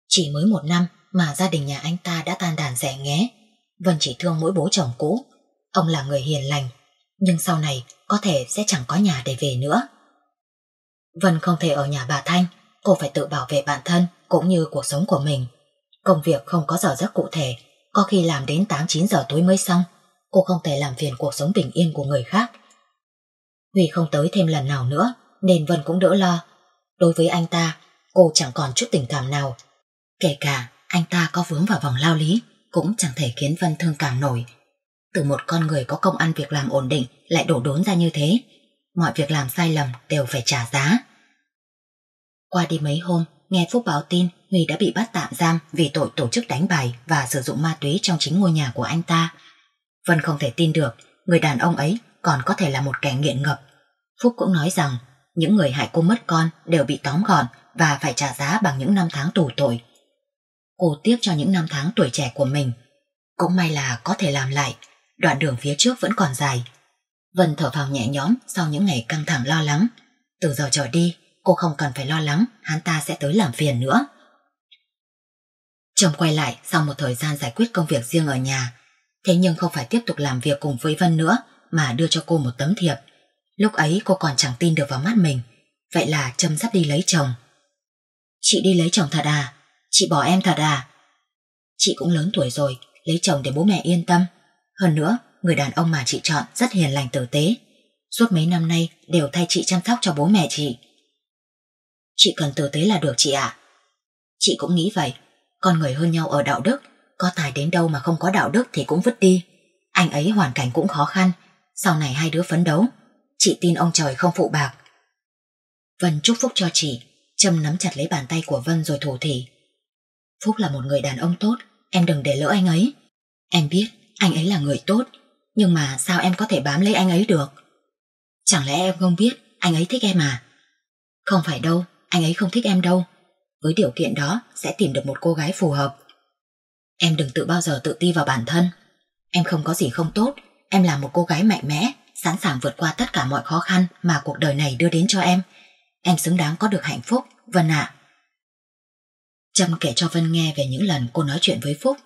Chỉ mới một năm mà gia đình nhà anh ta đã tan đàn rẻ nghé, Vân chỉ thương mỗi bố chồng cũ, ông là người hiền lành, nhưng sau này có thể sẽ chẳng có nhà để về nữa. Vân không thể ở nhà bà Thanh, cô phải tự bảo vệ bản thân cũng như cuộc sống của mình. Công việc không có giờ giấc cụ thể, có khi làm đến 8-9 giờ tối mới xong. Cô không thể làm phiền cuộc sống bình yên của người khác. Huy không tới thêm lần nào nữa, nên Vân cũng đỡ lo. Đối với anh ta, cô chẳng còn chút tình cảm nào. Kể cả anh ta có vướng vào vòng lao lý, cũng chẳng thể khiến Vân thương cảm nổi. Từ một con người có công ăn việc làm ổn định lại đổ đốn ra như thế, mọi việc làm sai lầm đều phải trả giá. Qua đi mấy hôm, nghe Phúc báo tin Huy đã bị bắt tạm giam vì tội tổ chức đánh bài và sử dụng ma túy trong chính ngôi nhà của anh ta. Vân không thể tin được, người đàn ông ấy còn có thể là một kẻ nghiện ngập. Phúc cũng nói rằng những người hại cô mất con đều bị tóm gọn và phải trả giá bằng những năm tháng tù tội. Cô tiếc cho những năm tháng tuổi trẻ của mình. Cũng may là có thể làm lại, đoạn đường phía trước vẫn còn dài, Vân thở phào nhẹ nhõm sau những ngày căng thẳng lo lắng. Từ giờ trở đi, cô không cần phải lo lắng hắn ta sẽ tới làm phiền nữa. Chồng quay lại sau một thời gian giải quyết công việc riêng ở nhà, thế nhưng không phải tiếp tục làm việc cùng với Vân nữa mà đưa cho cô một tấm thiệp. Lúc ấy cô còn chẳng tin được vào mắt mình, vậy là Trâm sắp đi lấy chồng. Chị đi lấy chồng thật à? Chị bỏ em thật à? Chị cũng lớn tuổi rồi, lấy chồng để bố mẹ yên tâm. Hơn nữa, người đàn ông mà chị chọn rất hiền lành tử tế. Suốt mấy năm nay đều thay chị chăm sóc cho bố mẹ chị. Chị cần tử tế là được chị ạ. À? Chị cũng nghĩ vậy, con người hơn nhau ở đạo đức, có tài đến đâu mà không có đạo đức thì cũng vứt đi. Anh ấy hoàn cảnh cũng khó khăn, sau này hai đứa phấn đấu, chị tin ông trời không phụ bạc. Vân chúc phúc cho chị, Trâm nắm chặt lấy bàn tay của Vân rồi thủ thỉ. Phúc là một người đàn ông tốt, em đừng để lỡ anh ấy. Em biết anh ấy là người tốt, nhưng mà sao em có thể bám lấy anh ấy được? Chẳng lẽ em không biết anh ấy thích em à? Không phải đâu, anh ấy không thích em đâu. Với điều kiện đó sẽ tìm được một cô gái phù hợp. Em đừng tự bao giờ tự ti vào bản thân. Em không có gì không tốt, em là một cô gái mạnh mẽ, sẵn sàng vượt qua tất cả mọi khó khăn mà cuộc đời này đưa đến cho em. Em xứng đáng có được hạnh phúc, Vân ạ. Trâm kể cho Vân nghe về những lần cô nói chuyện với Phúc,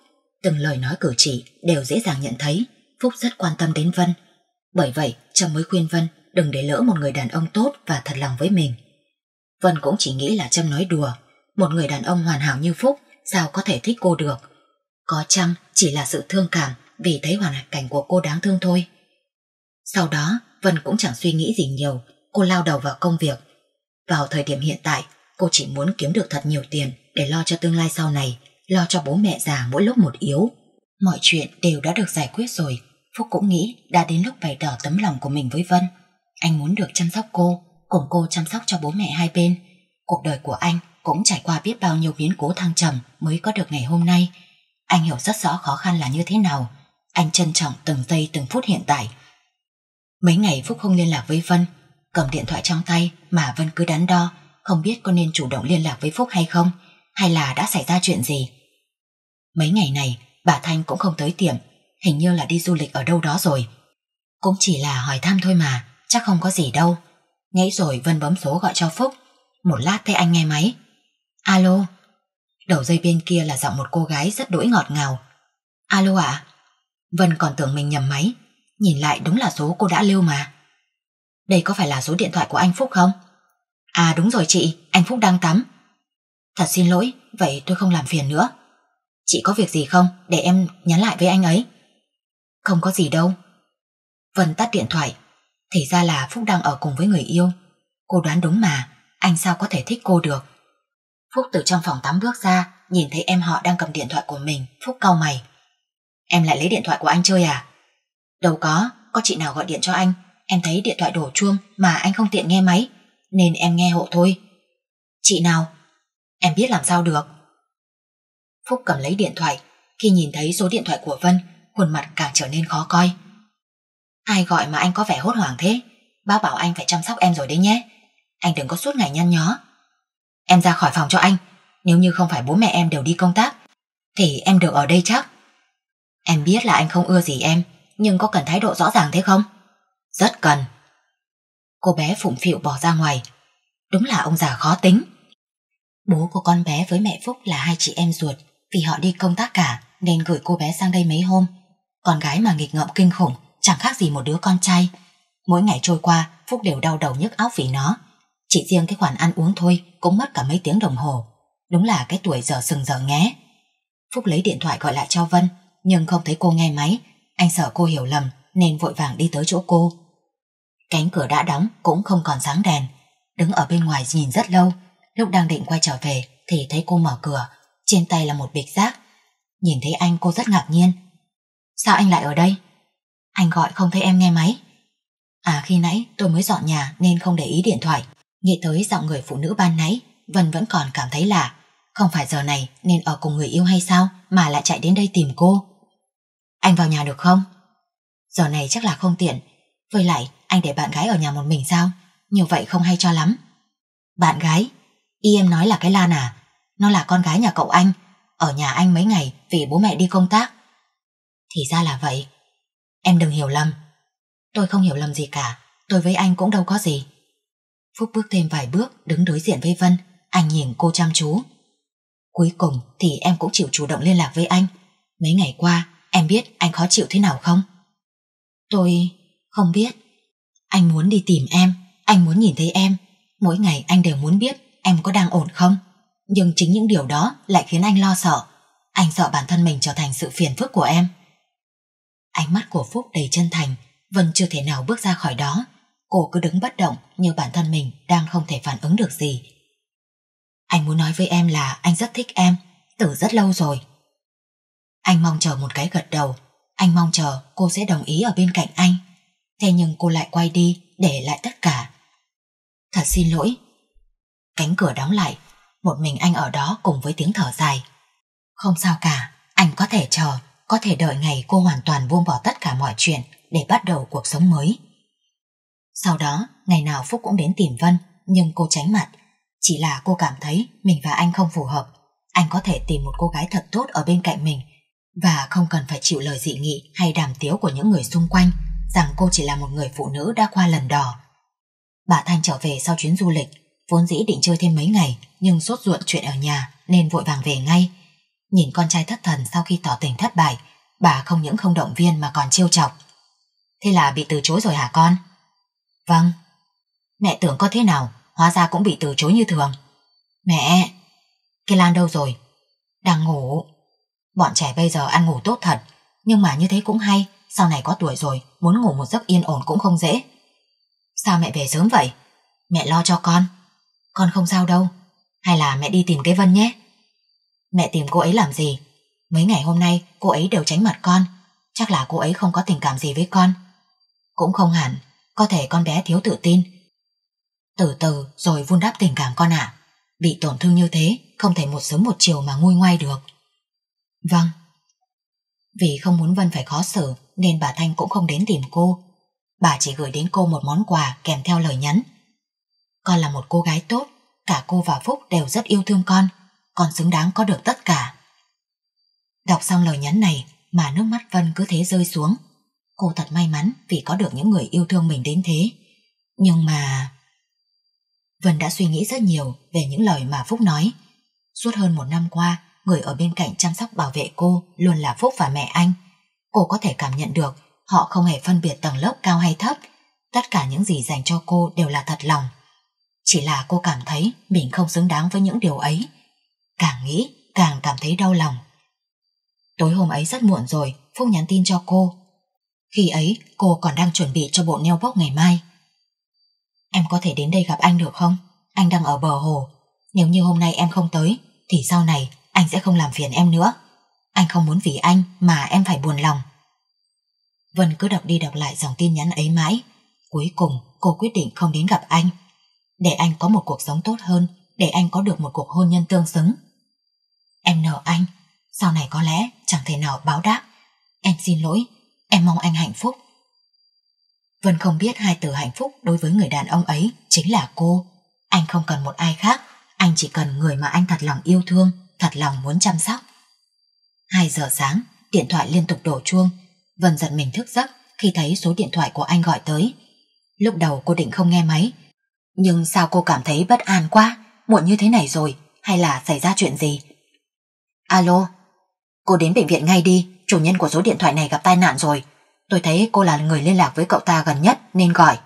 từng lời nói cử chỉ đều dễ dàng nhận thấy Phúc rất quan tâm đến Vân. Bởi vậy, chồng mới khuyên Vân đừng để lỡ một người đàn ông tốt và thật lòng với mình. Vân cũng chỉ nghĩ là Trâm nói đùa, một người đàn ông hoàn hảo như Phúc sao có thể thích cô được. Có chăng chỉ là sự thương cảm vì thấy hoàn cảnh của cô đáng thương thôi. Sau đó, Vân cũng chẳng suy nghĩ gì nhiều, cô lao đầu vào công việc. Vào thời điểm hiện tại, cô chỉ muốn kiếm được thật nhiều tiền để lo cho tương lai sau này, lo cho bố mẹ già mỗi lúc một yếu. Mọi chuyện đều đã được giải quyết rồi, Phúc cũng nghĩ đã đến lúc bày tỏ tấm lòng của mình với Vân. Anh muốn được chăm sóc cô, cùng cô chăm sóc cho bố mẹ hai bên. Cuộc đời của anh cũng trải qua biết bao nhiêu biến cố thăng trầm mới có được ngày hôm nay. Anh hiểu rất rõ khó khăn là như thế nào. Anh trân trọng từng giây từng phút hiện tại. Mấy ngày Phúc không liên lạc với Vân, cầm điện thoại trong tay mà Vân cứ đắn đo, không biết có nên chủ động liên lạc với Phúc hay không, hay là đã xảy ra chuyện gì. Mấy ngày này, bà Thanh cũng không tới tiệm hình như là đi du lịch ở đâu đó rồi. Cũng chỉ là hỏi thăm thôi mà, chắc không có gì đâu. Nghĩ rồi Vân bấm số gọi cho Phúc, một lát thấy anh nghe máy. Alo? Đầu dây bên kia là giọng một cô gái rất đỗi ngọt ngào. Alo ạ? Vân còn tưởng mình nhầm máy, nhìn lại đúng là số cô đã lưu mà. Đây có phải là số điện thoại của anh Phúc không? À đúng rồi chị, anh Phúc đang tắm. Thật xin lỗi, vậy tôi không làm phiền nữa. Chị có việc gì không, để em nhắn lại với anh ấy. Không có gì đâu. Vân tắt điện thoại. Thì ra là Phúc đang ở cùng với người yêu. Cô đoán đúng mà, anh sao có thể thích cô được. Phúc từ trong phòng tắm bước ra, nhìn thấy em họ đang cầm điện thoại của mình, Phúc cau mày. Em lại lấy điện thoại của anh chơi à? Đâu có, có chị nào gọi điện cho anh. Em thấy điện thoại đổ chuông mà anh không tiện nghe máy, nên em nghe hộ thôi. Chị nào? Em biết làm sao được. Phúc cầm lấy điện thoại, khi nhìn thấy số điện thoại của Vân khuôn mặt càng trở nên khó coi. Ai gọi mà anh có vẻ hốt hoảng thế? Bác bảo anh phải chăm sóc em rồi đấy nhé. Anh đừng có suốt ngày nhăn nhó. Em ra khỏi phòng cho anh. Nếu như không phải bố mẹ em đều đi công tác, thì em được ở đây chắc. Em biết là anh không ưa gì em, nhưng có cần thái độ rõ ràng thế không? Rất cần. Cô bé phụng phịu bỏ ra ngoài. Đúng là ông già khó tính. Bố của con bé với mẹ Phúc là hai chị em ruột, vì họ đi công tác cả nên gửi cô bé sang đây mấy hôm. Con gái mà nghịch ngợm kinh khủng, chẳng khác gì một đứa con trai. Mỗi ngày trôi qua, Phúc đều đau đầu nhức óc vì nó. Chỉ riêng cái khoản ăn uống thôi cũng mất cả mấy tiếng đồng hồ. Đúng là cái tuổi giờ sừng giờ nghé. Phúc lấy điện thoại gọi lại cho Vân, nhưng không thấy cô nghe máy. Anh sợ cô hiểu lầm nên vội vàng đi tới chỗ cô. Cánh cửa đã đóng cũng không còn sáng đèn. Đứng ở bên ngoài nhìn rất lâu, lúc đang định quay trở về thì thấy cô mở cửa, trên tay là một bịch rác. Nhìn thấy anh cô rất ngạc nhiên, Sao anh lại ở đây? Anh gọi không thấy em nghe máy. À khi nãy tôi mới dọn nhà nên không để ý điện thoại. Nghĩ tới giọng người phụ nữ ban nãy, Vân vẫn còn cảm thấy lạ. Không phải giờ này nên ở cùng người yêu hay sao mà lại chạy đến đây tìm cô. Anh vào nhà được không? Giờ này chắc là không tiện. Với lại anh để bạn gái ở nhà một mình sao? Như vậy không hay cho lắm. Bạn gái? Y em nói là cái Lan à? Nó là con gái nhà cậu anh. Ở nhà anh mấy ngày vì bố mẹ đi công tác thì ra là vậy. Em đừng hiểu lầm. Tôi không hiểu lầm gì cả. Tôi với anh cũng đâu có gì. Phúc bước thêm vài bước đứng đối diện với Vân. Anh nhìn cô chăm chú. Cuối cùng thì em cũng chịu chủ động liên lạc với anh. Mấy ngày qua em biết anh khó chịu thế nào không? Tôi không biết. Anh muốn đi tìm em. Anh muốn nhìn thấy em. Mỗi ngày anh đều muốn biết em có đang ổn không. Nhưng chính những điều đó lại khiến anh lo sợ. Anh sợ bản thân mình trở thành sự phiền phức của em. Ánh mắt của Phúc đầy chân thành, vẫn chưa thể nào bước ra khỏi đó. Cô cứ đứng bất động như bản thân mình đang không thể phản ứng được gì. Anh muốn nói với em là anh rất thích em, từ rất lâu rồi. Anh mong chờ một cái gật đầu, anh mong chờ cô sẽ đồng ý ở bên cạnh anh. Thế nhưng cô lại quay đi, để lại tất cả. Thật xin lỗi. Cánh cửa đóng lại, một mình anh ở đó cùng với tiếng thở dài. Không sao cả, anh có thể chờ có thể đợi ngày cô hoàn toàn buông bỏ tất cả mọi chuyện để bắt đầu cuộc sống mới. Sau đó, ngày nào Phúc cũng đến tìm Vân, nhưng cô tránh mặt. Chỉ là cô cảm thấy mình và anh không phù hợp. Anh có thể tìm một cô gái thật tốt ở bên cạnh mình và không cần phải chịu lời dị nghị hay đàm tiếu của những người xung quanh rằng cô chỉ là một người phụ nữ đã qua lần đỏ. Bà Thanh trở về sau chuyến du lịch, vốn dĩ định chơi thêm mấy ngày nhưng sốt ruột chuyện ở nhà nên vội vàng về ngay. Nhìn con trai thất thần sau khi tỏ tình thất bại, bà không những không động viên mà còn chiêu chọc. Thế là bị từ chối rồi hả con? Vâng. Mẹ tưởng có thế nào, hóa ra cũng bị từ chối như thường. Mẹ, cái Lan đâu rồi? Đang ngủ. Bọn trẻ bây giờ ăn ngủ tốt thật, nhưng mà như thế cũng hay, sau này có tuổi rồi, muốn ngủ một giấc yên ổn cũng không dễ. Sao mẹ về sớm vậy? Mẹ lo cho con. Con không sao đâu, hay là mẹ đi tìm cái Vân nhé. Mẹ tìm cô ấy làm gì? Mấy ngày hôm nay cô ấy đều tránh mặt con, chắc là cô ấy không có tình cảm gì với con. Cũng không hẳn, có thể con bé thiếu tự tin. Từ từ rồi vun đắp tình cảm con ạ. À. Bị tổn thương như thế, không thể một sớm một chiều mà nguôi ngoai được. Vâng. Vì không muốn Vân phải khó xử nên bà Thanh cũng không đến tìm cô. Bà chỉ gửi đến cô một món quà kèm theo lời nhắn. Con là một cô gái tốt, cả cô và Phúc đều rất yêu thương con còn xứng đáng có được tất cả. Đọc xong lời nhắn này mà nước mắt Vân cứ thế rơi xuống. Cô thật may mắn vì có được những người yêu thương mình đến thế. Nhưng mà... Vân đã suy nghĩ rất nhiều về những lời mà Phúc nói. Suốt hơn một năm qua, người ở bên cạnh chăm sóc bảo vệ cô luôn là Phúc và mẹ anh. Cô có thể cảm nhận được họ không hề phân biệt tầng lớp cao hay thấp. Tất cả những gì dành cho cô đều là thật lòng. Chỉ là cô cảm thấy mình không xứng đáng với những điều ấy. Càng nghĩ, càng cảm thấy đau lòng. Tối hôm ấy rất muộn rồi, Phúc nhắn tin cho cô. Khi ấy, cô còn đang chuẩn bị cho bộ neo bốc ngày mai. Em có thể đến đây gặp anh được không? Anh đang ở bờ hồ. Nếu như hôm nay em không tới, thì sau này anh sẽ không làm phiền em nữa. Anh không muốn vì anh mà em phải buồn lòng. Vân cứ đọc đi đọc lại dòng tin nhắn ấy mãi. Cuối cùng, cô quyết định không đến gặp anh. Để anh có một cuộc sống tốt hơn, để anh có được một cuộc hôn nhân tương xứng. Em nợ anh, sau này có lẽ chẳng thể nào báo đáp. Em xin lỗi, em mong anh hạnh phúc. Vân không biết hai từ hạnh phúc đối với người đàn ông ấy chính là cô. Anh không cần một ai khác, anh chỉ cần người mà anh thật lòng yêu thương, thật lòng muốn chăm sóc. hai giờ sáng, điện thoại liên tục đổ chuông. Vân giật mình thức giấc khi thấy số điện thoại của anh gọi tới. Lúc đầu cô định không nghe máy, nhưng sao cô cảm thấy bất an quá, muộn như thế này rồi, hay là xảy ra chuyện gì? Alo, cô đến bệnh viện ngay đi, chủ nhân của số điện thoại này gặp tai nạn rồi. Tôi thấy cô là người liên lạc với cậu ta gần nhất nên gọi.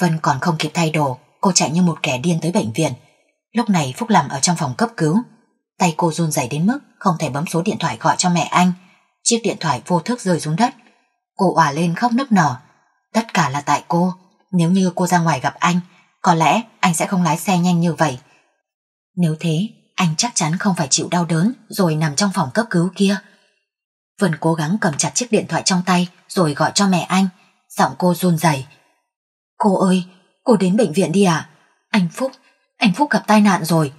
Vân còn không kịp thay đồ, cô chạy như một kẻ điên tới bệnh viện. Lúc này Phúc làm ở trong phòng cấp cứu. Tay cô run rẩy đến mức không thể bấm số điện thoại gọi cho mẹ anh. Chiếc điện thoại vô thức rơi xuống đất. Cô òa lên khóc nức nở. Tất cả là tại cô. Nếu như cô ra ngoài gặp anh, có lẽ anh sẽ không lái xe nhanh như vậy. Nếu thế, anh chắc chắn không phải chịu đau đớn rồi nằm trong phòng cấp cứu kia. Vân cố gắng cầm chặt chiếc điện thoại trong tay rồi gọi cho mẹ anh. Giọng cô run rẩy. Cô ơi, cô đến bệnh viện đi à? Anh Phúc, anh Phúc gặp tai nạn rồi.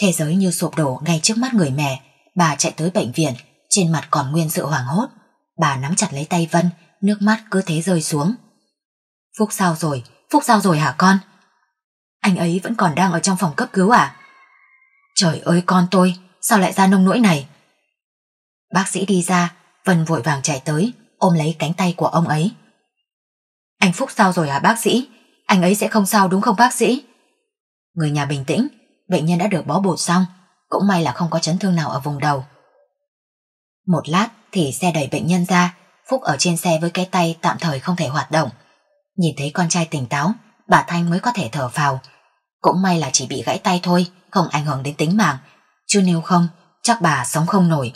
Thế giới như sụp đổ ngay trước mắt người mẹ. Bà chạy tới bệnh viện, trên mặt còn nguyên sự hoảng hốt. Bà nắm chặt lấy tay Vân, nước mắt cứ thế rơi xuống. Phúc sao rồi? Phúc sao rồi hả con? Anh ấy vẫn còn đang ở trong phòng cấp cứu à? Trời ơi con tôi, sao lại ra nông nỗi này? Bác sĩ đi ra, Vân vội vàng chạy tới, ôm lấy cánh tay của ông ấy. Anh Phúc sao rồi hả bác sĩ? Anh ấy sẽ không sao đúng không bác sĩ? Người nhà bình tĩnh, bệnh nhân đã được bó bột xong, cũng may là không có chấn thương nào ở vùng đầu. Một lát thì xe đẩy bệnh nhân ra, Phúc ở trên xe với cái tay tạm thời không thể hoạt động. Nhìn thấy con trai tỉnh táo, bà Thanh mới có thể thở phào. Cũng may là chỉ bị gãy tay thôi, không ảnh hưởng đến tính mạng, chứ nếu không, chắc bà sống không nổi.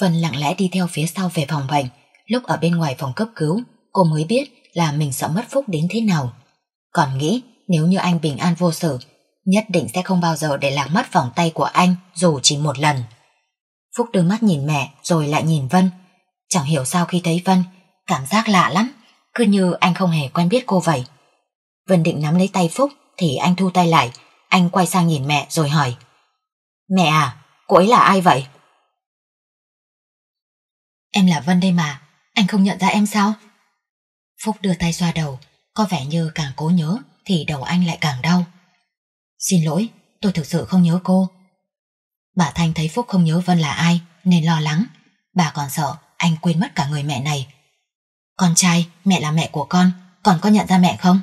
Vân lặng lẽ đi theo phía sau về phòng bệnh, lúc ở bên ngoài phòng cấp cứu, cô mới biết là mình sợ mất phúc đến thế nào. Còn nghĩ nếu như anh bình an vô sự, nhất định sẽ không bao giờ để lạc mất vòng tay của anh dù chỉ một lần. Phúc đưa mắt nhìn mẹ rồi lại nhìn Vân. Chẳng hiểu sao khi thấy Vân, cảm giác lạ lắm, cứ như anh không hề quen biết cô vậy. Vân định nắm lấy tay Phúc thì anh thu tay lại anh quay sang nhìn mẹ rồi hỏi Mẹ à, cô ấy là ai vậy? Em là Vân đây mà, anh không nhận ra em sao? Phúc đưa tay xoa đầu, có vẻ như càng cố nhớ thì đầu anh lại càng đau. Xin lỗi, tôi thực sự không nhớ cô. Bà Thanh thấy Phúc không nhớ Vân là ai nên lo lắng. Bà còn sợ anh quên mất cả người mẹ này. Con trai, mẹ là mẹ của con, còn có nhận ra mẹ không?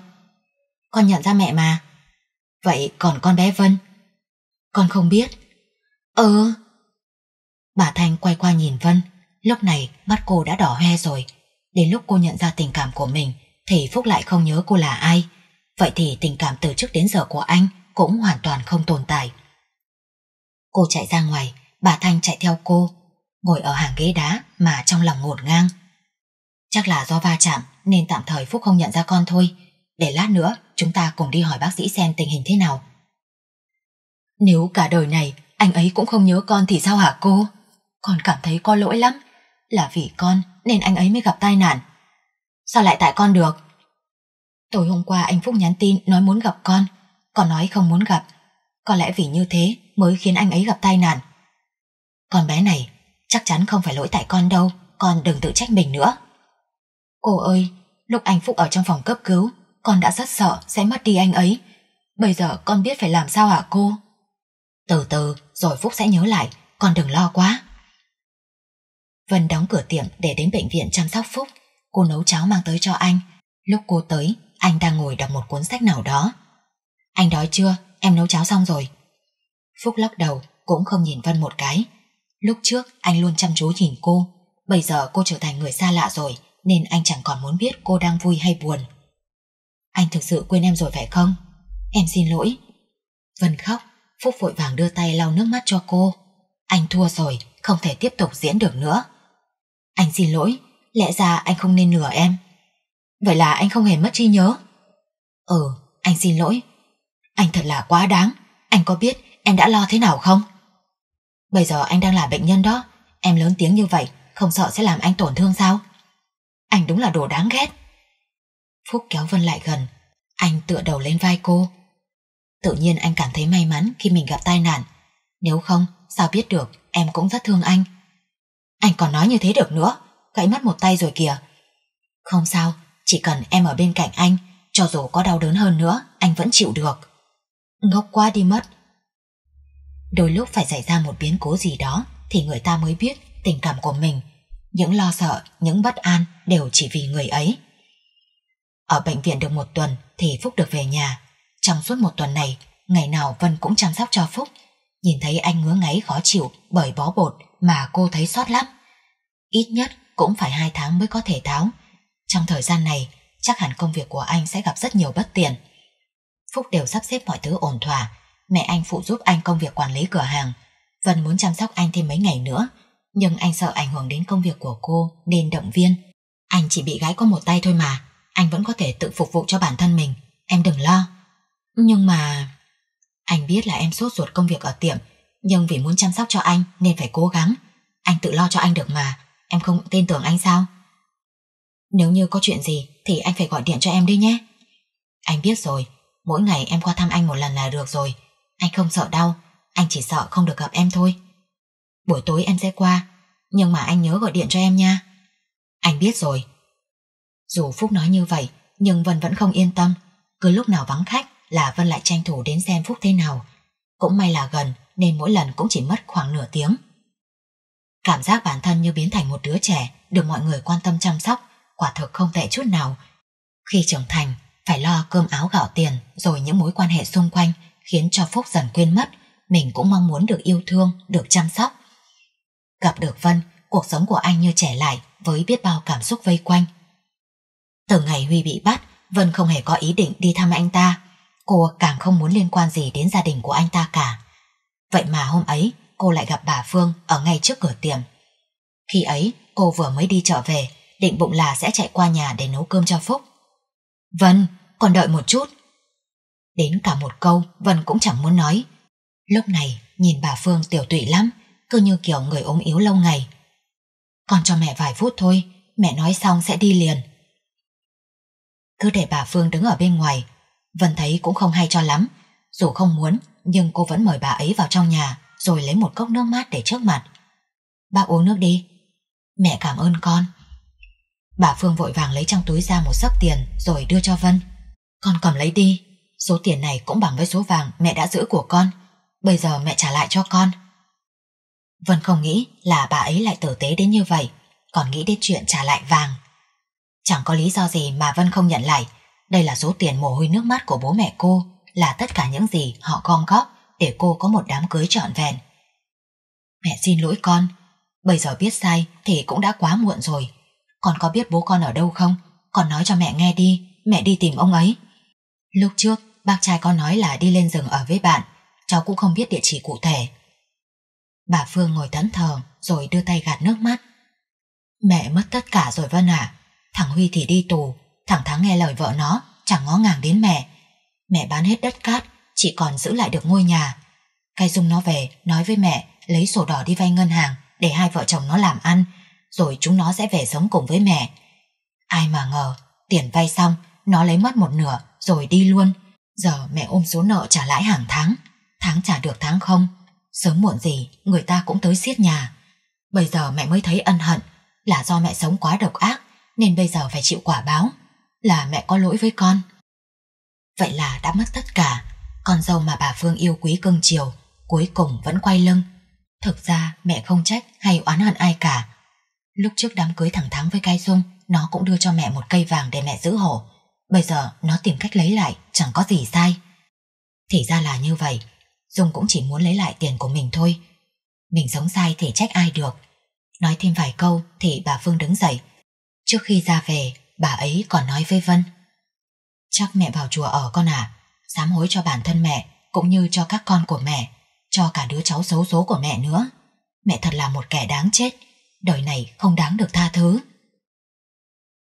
Con nhận ra mẹ mà. Vậy còn con bé Vân? Con không biết. Ờ. Bà Thanh quay qua nhìn Vân, lúc này mắt cô đã đỏ hoe rồi. Đến lúc cô nhận ra tình cảm của mình thì Phúc lại không nhớ cô là ai. Vậy thì tình cảm từ trước đến giờ của anh cũng hoàn toàn không tồn tại. Cô chạy ra ngoài, bà Thanh chạy theo cô, ngồi ở hàng ghế đá mà trong lòng ngột ngang. Chắc là do va chạm nên tạm thời Phúc không nhận ra con thôi, để lát nữa Chúng ta cùng đi hỏi bác sĩ xem tình hình thế nào. Nếu cả đời này anh ấy cũng không nhớ con thì sao hả cô? Con cảm thấy có lỗi lắm. Là vì con nên anh ấy mới gặp tai nạn. Sao lại tại con được? Tối hôm qua anh Phúc nhắn tin nói muốn gặp con. Con nói không muốn gặp. Có lẽ vì như thế mới khiến anh ấy gặp tai nạn. Con bé này chắc chắn không phải lỗi tại con đâu. Con đừng tự trách mình nữa. Cô ơi, lúc anh Phúc ở trong phòng cấp cứu con đã rất sợ sẽ mất đi anh ấy. Bây giờ con biết phải làm sao hả cô? Từ từ rồi Phúc sẽ nhớ lại, con đừng lo quá. Vân đóng cửa tiệm để đến bệnh viện chăm sóc Phúc. Cô nấu cháo mang tới cho anh. Lúc cô tới, anh đang ngồi đọc một cuốn sách nào đó. Anh đói chưa? Em nấu cháo xong rồi. Phúc lắc đầu, cũng không nhìn Vân một cái. Lúc trước anh luôn chăm chú nhìn cô, bây giờ cô trở thành người xa lạ rồi nên anh chẳng còn muốn biết cô đang vui hay buồn. Anh thực sự quên em rồi phải không? Em xin lỗi. Vân khóc, Phúc vội vàng đưa tay lau nước mắt cho cô. Anh thua rồi, không thể tiếp tục diễn được nữa. Anh xin lỗi, lẽ ra anh không nên lừa em. Vậy là anh không hề mất trí nhớ. Ừ, anh xin lỗi. Anh thật là quá đáng. Anh có biết em đã lo thế nào không? Bây giờ anh đang là bệnh nhân đó. Em lớn tiếng như vậy, không sợ sẽ làm anh tổn thương sao? Anh đúng là đồ đáng ghét. Phúc kéo Vân lại gần, anh tựa đầu lên vai cô. Tự nhiên anh cảm thấy may mắn khi mình gặp tai nạn, nếu không sao biết được em cũng rất thương anh. Anh còn nói như thế được nữa, gãy mất một tay rồi kìa. Không sao, chỉ cần em ở bên cạnh anh, cho dù có đau đớn hơn nữa, anh vẫn chịu được. Ngốc quá đi mất. Đôi lúc phải xảy ra một biến cố gì đó thì người ta mới biết tình cảm của mình. Những lo sợ, những bất an đều chỉ vì người ấy. Ở bệnh viện được một tuần thì Phúc được về nhà. Trong suốt một tuần này, ngày nào Vân cũng chăm sóc cho Phúc. Nhìn thấy anh ngứa ngáy khó chịu bởi bó bột mà cô thấy xót lắm. Ít nhất cũng phải hai tháng mới có thể tháo. Trong thời gian này, chắc hẳn công việc của anh sẽ gặp rất nhiều bất tiện. Phúc đều sắp xếp mọi thứ ổn thỏa, mẹ anh phụ giúp anh công việc quản lý cửa hàng. Vân muốn chăm sóc anh thêm mấy ngày nữa, nhưng anh sợ ảnh hưởng đến công việc của cô nên động viên. Anh chỉ bị gái có một tay thôi mà, anh vẫn có thể tự phục vụ cho bản thân mình, em đừng lo. Nhưng mà... Anh biết là em sốt ruột công việc ở tiệm, nhưng vì muốn chăm sóc cho anh nên phải cố gắng. Anh tự lo cho anh được mà, em không tin tưởng anh sao? Nếu như có chuyện gì thì anh phải gọi điện cho em đi nhé. Anh biết rồi, mỗi ngày em qua thăm anh một lần là được rồi. Anh không sợ đau, anh chỉ sợ không được gặp em thôi. Buổi tối em sẽ qua, nhưng mà anh nhớ gọi điện cho em nha. Anh biết rồi, dù Phúc nói như vậy, nhưng Vân vẫn không yên tâm. Cứ lúc nào vắng khách là Vân lại tranh thủ đến xem Phúc thế nào. Cũng may là gần nên mỗi lần cũng chỉ mất khoảng nửa tiếng. Cảm giác bản thân như biến thành một đứa trẻ được mọi người quan tâm chăm sóc, quả thực không tệ chút nào. Khi trưởng thành, phải lo cơm áo gạo tiền rồi những mối quan hệ xung quanh khiến cho Phúc dần quên mất. Mình cũng mong muốn được yêu thương, được chăm sóc. Gặp được Vân, cuộc sống của anh như trẻ lại với biết bao cảm xúc vây quanh. Từ ngày Huy bị bắt, Vân không hề có ý định đi thăm anh ta. Cô càng không muốn liên quan gì đến gia đình của anh ta cả. Vậy mà hôm ấy, cô lại gặp bà Phương ở ngay trước cửa tiệm. Khi ấy, cô vừa mới đi trở về, định bụng là sẽ chạy qua nhà để nấu cơm cho Phúc. Vân, còn đợi một chút. Đến cả một câu, Vân cũng chẳng muốn nói. Lúc này, nhìn bà Phương tiểu tụy lắm, cứ như kiểu người ốm yếu lâu ngày. còn cho mẹ vài phút thôi, mẹ nói xong sẽ đi liền. Cứ để bà Phương đứng ở bên ngoài Vân thấy cũng không hay cho lắm Dù không muốn nhưng cô vẫn mời bà ấy vào trong nhà Rồi lấy một cốc nước mát để trước mặt bà uống nước đi Mẹ cảm ơn con Bà Phương vội vàng lấy trong túi ra một sấp tiền Rồi đưa cho Vân Con cầm lấy đi Số tiền này cũng bằng với số vàng mẹ đã giữ của con Bây giờ mẹ trả lại cho con Vân không nghĩ là bà ấy lại tử tế đến như vậy Còn nghĩ đến chuyện trả lại vàng Chẳng có lý do gì mà Vân không nhận lại. Đây là số tiền mồ hôi nước mắt của bố mẹ cô, là tất cả những gì họ gom góp để cô có một đám cưới trọn vẹn. Mẹ xin lỗi con, bây giờ biết sai thì cũng đã quá muộn rồi. Con có biết bố con ở đâu không? Con nói cho mẹ nghe đi, mẹ đi tìm ông ấy. Lúc trước, bác trai con nói là đi lên rừng ở với bạn, cháu cũng không biết địa chỉ cụ thể. Bà Phương ngồi thẫn thờ rồi đưa tay gạt nước mắt. Mẹ mất tất cả rồi Vân à. Thằng Huy thì đi tù, thằng Thắng nghe lời vợ nó, chẳng ngó ngàng đến mẹ. Mẹ bán hết đất cát, chỉ còn giữ lại được ngôi nhà. Cái Dung nó về, nói với mẹ, lấy sổ đỏ đi vay ngân hàng để hai vợ chồng nó làm ăn, rồi chúng nó sẽ về sống cùng với mẹ. Ai mà ngờ, tiền vay xong, nó lấy mất một nửa rồi đi luôn. Giờ mẹ ôm số nợ trả lãi hàng tháng, tháng trả được tháng không, sớm muộn gì người ta cũng tới xiết nhà. Bây giờ mẹ mới thấy ân hận là do mẹ sống quá độc ác, nên bây giờ phải chịu quả báo là mẹ có lỗi với con. Vậy là đã mất tất cả, con dâu mà bà Phương yêu quý cưng chiều, cuối cùng vẫn quay lưng. Thực ra mẹ không trách hay oán hận ai cả. Lúc trước đám cưới thẳng thắng với Cai Dung, nó cũng đưa cho mẹ một cây vàng để mẹ giữ hộ. Bây giờ nó tìm cách lấy lại, chẳng có gì sai. Thì ra là như vậy, Dung cũng chỉ muốn lấy lại tiền của mình thôi. Mình sống sai thì trách ai được. Nói thêm vài câu thì bà Phương đứng dậy, Trước khi ra về, bà ấy còn nói với Vân. Chắc mẹ vào chùa ở con à, dám hối cho bản thân mẹ, cũng như cho các con của mẹ, cho cả đứa cháu xấu số của mẹ nữa. Mẹ thật là một kẻ đáng chết, đời này không đáng được tha thứ.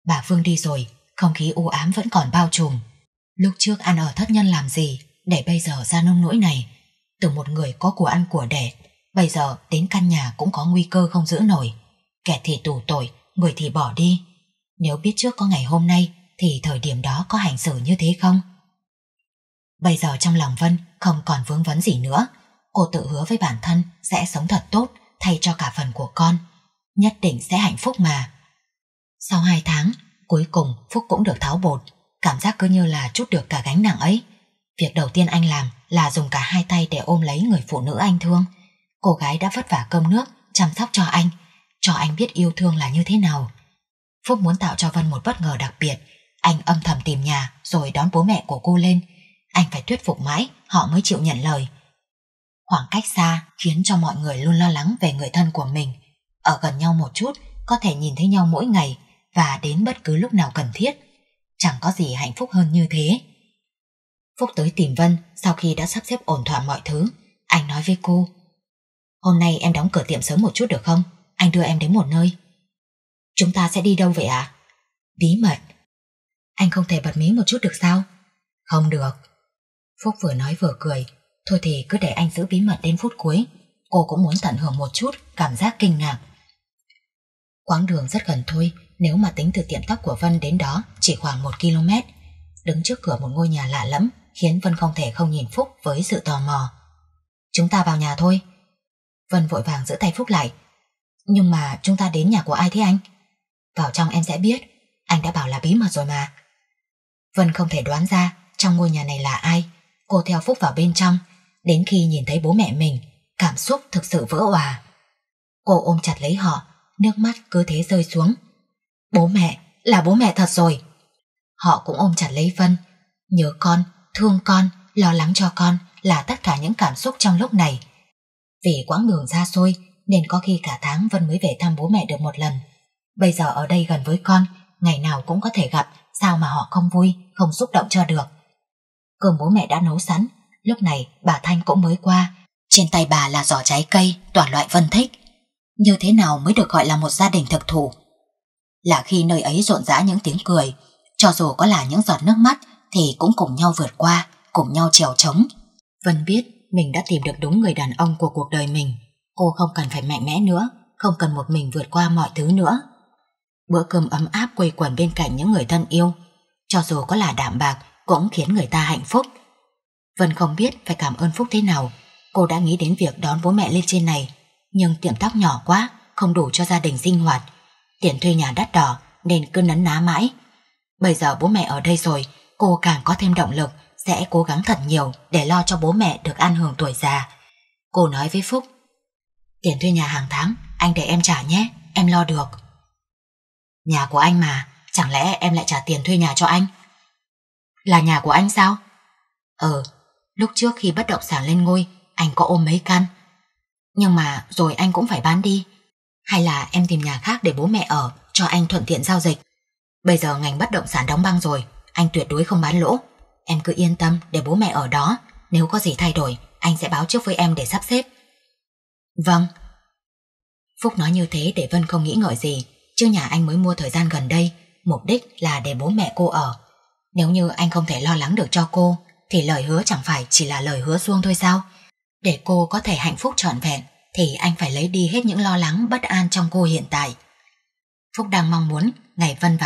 Bà Phương đi rồi, không khí u ám vẫn còn bao trùm. Lúc trước ăn ở thất nhân làm gì, để bây giờ ra nông nỗi này. Từ một người có của ăn của đẻ, bây giờ đến căn nhà cũng có nguy cơ không giữ nổi. Kẻ thì tù tội, người thì bỏ đi. Nếu biết trước có ngày hôm nay thì thời điểm đó có hành xử như thế không? Bây giờ trong lòng Vân không còn vướng vấn gì nữa. Cô tự hứa với bản thân sẽ sống thật tốt thay cho cả phần của con. Nhất định sẽ hạnh phúc mà. Sau hai tháng, cuối cùng Phúc cũng được tháo bột. Cảm giác cứ như là chút được cả gánh nặng ấy. Việc đầu tiên anh làm là dùng cả hai tay để ôm lấy người phụ nữ anh thương. Cô gái đã vất vả cơm nước, chăm sóc cho anh, cho anh biết yêu thương là như thế nào. Phúc muốn tạo cho Vân một bất ngờ đặc biệt, anh âm thầm tìm nhà rồi đón bố mẹ của cô lên. Anh phải thuyết phục mãi, họ mới chịu nhận lời. Khoảng cách xa khiến cho mọi người luôn lo lắng về người thân của mình. Ở gần nhau một chút, có thể nhìn thấy nhau mỗi ngày và đến bất cứ lúc nào cần thiết. Chẳng có gì hạnh phúc hơn như thế. Phúc tới tìm Vân sau khi đã sắp xếp ổn thỏa mọi thứ. Anh nói với cô. Hôm nay em đóng cửa tiệm sớm một chút được không? Anh đưa em đến một nơi. Chúng ta sẽ đi đâu vậy ạ? À? Bí mật. Anh không thể bật mí một chút được sao? Không được. Phúc vừa nói vừa cười. Thôi thì cứ để anh giữ bí mật đến phút cuối. Cô cũng muốn tận hưởng một chút cảm giác kinh ngạc. Quãng đường rất gần thôi, nếu mà tính từ tiệm tóc của Vân đến đó chỉ khoảng một km. Đứng trước cửa một ngôi nhà lạ lẫm khiến Vân không thể không nhìn Phúc với sự tò mò. Chúng ta vào nhà thôi. Vân vội vàng giữ tay Phúc lại. Nhưng mà chúng ta đến nhà của ai thế anh? Vào trong em sẽ biết Anh đã bảo là bí mật rồi mà Vân không thể đoán ra Trong ngôi nhà này là ai Cô theo Phúc vào bên trong Đến khi nhìn thấy bố mẹ mình Cảm xúc thực sự vỡ hòa Cô ôm chặt lấy họ Nước mắt cứ thế rơi xuống Bố mẹ là bố mẹ thật rồi Họ cũng ôm chặt lấy Vân Nhớ con, thương con, lo lắng cho con Là tất cả những cảm xúc trong lúc này Vì quãng đường xa xôi Nên có khi cả tháng Vân mới về thăm bố mẹ được một lần bây giờ ở đây gần với con, ngày nào cũng có thể gặp, sao mà họ không vui, không xúc động cho được. Cơm bố mẹ đã nấu sẵn, lúc này bà Thanh cũng mới qua, trên tay bà là giỏ trái cây, toàn loại Vân thích. Như thế nào mới được gọi là một gia đình thực thụ? Là khi nơi ấy rộn rã những tiếng cười, cho dù có là những giọt nước mắt thì cũng cùng nhau vượt qua, cùng nhau trèo trống. Vân biết mình đã tìm được đúng người đàn ông của cuộc đời mình, cô không cần phải mạnh mẽ nữa, không cần một mình vượt qua mọi thứ nữa bữa cơm ấm áp quây quần bên cạnh những người thân yêu, cho dù có là đạm bạc cũng khiến người ta hạnh phúc. Vân không biết phải cảm ơn Phúc thế nào, cô đã nghĩ đến việc đón bố mẹ lên trên này, nhưng tiệm tóc nhỏ quá, không đủ cho gia đình sinh hoạt. Tiền thuê nhà đắt đỏ nên cứ nấn ná mãi. Bây giờ bố mẹ ở đây rồi, cô càng có thêm động lực, sẽ cố gắng thật nhiều để lo cho bố mẹ được an hưởng tuổi già. Cô nói với Phúc, tiền thuê nhà hàng tháng, anh để em trả nhé, em lo được. Nhà của anh mà, chẳng lẽ em lại trả tiền thuê nhà cho anh? Là nhà của anh sao? Ờ, lúc trước khi bất động sản lên ngôi, anh có ôm mấy căn. Nhưng mà rồi anh cũng phải bán đi. Hay là em tìm nhà khác để bố mẹ ở, cho anh thuận tiện giao dịch. Bây giờ ngành bất động sản đóng băng rồi, anh tuyệt đối không bán lỗ. Em cứ yên tâm để bố mẹ ở đó, nếu có gì thay đổi, anh sẽ báo trước với em để sắp xếp. Vâng. Phúc nói như thế để Vân không nghĩ ngợi gì, chứ nhà anh mới mua thời gian gần đây, mục đích là để bố mẹ cô ở. Nếu như anh không thể lo lắng được cho cô, thì lời hứa chẳng phải chỉ là lời hứa suông thôi sao? Để cô có thể hạnh phúc trọn vẹn, thì anh phải lấy đi hết những lo lắng bất an trong cô hiện tại. Phúc đang mong muốn ngày Vân và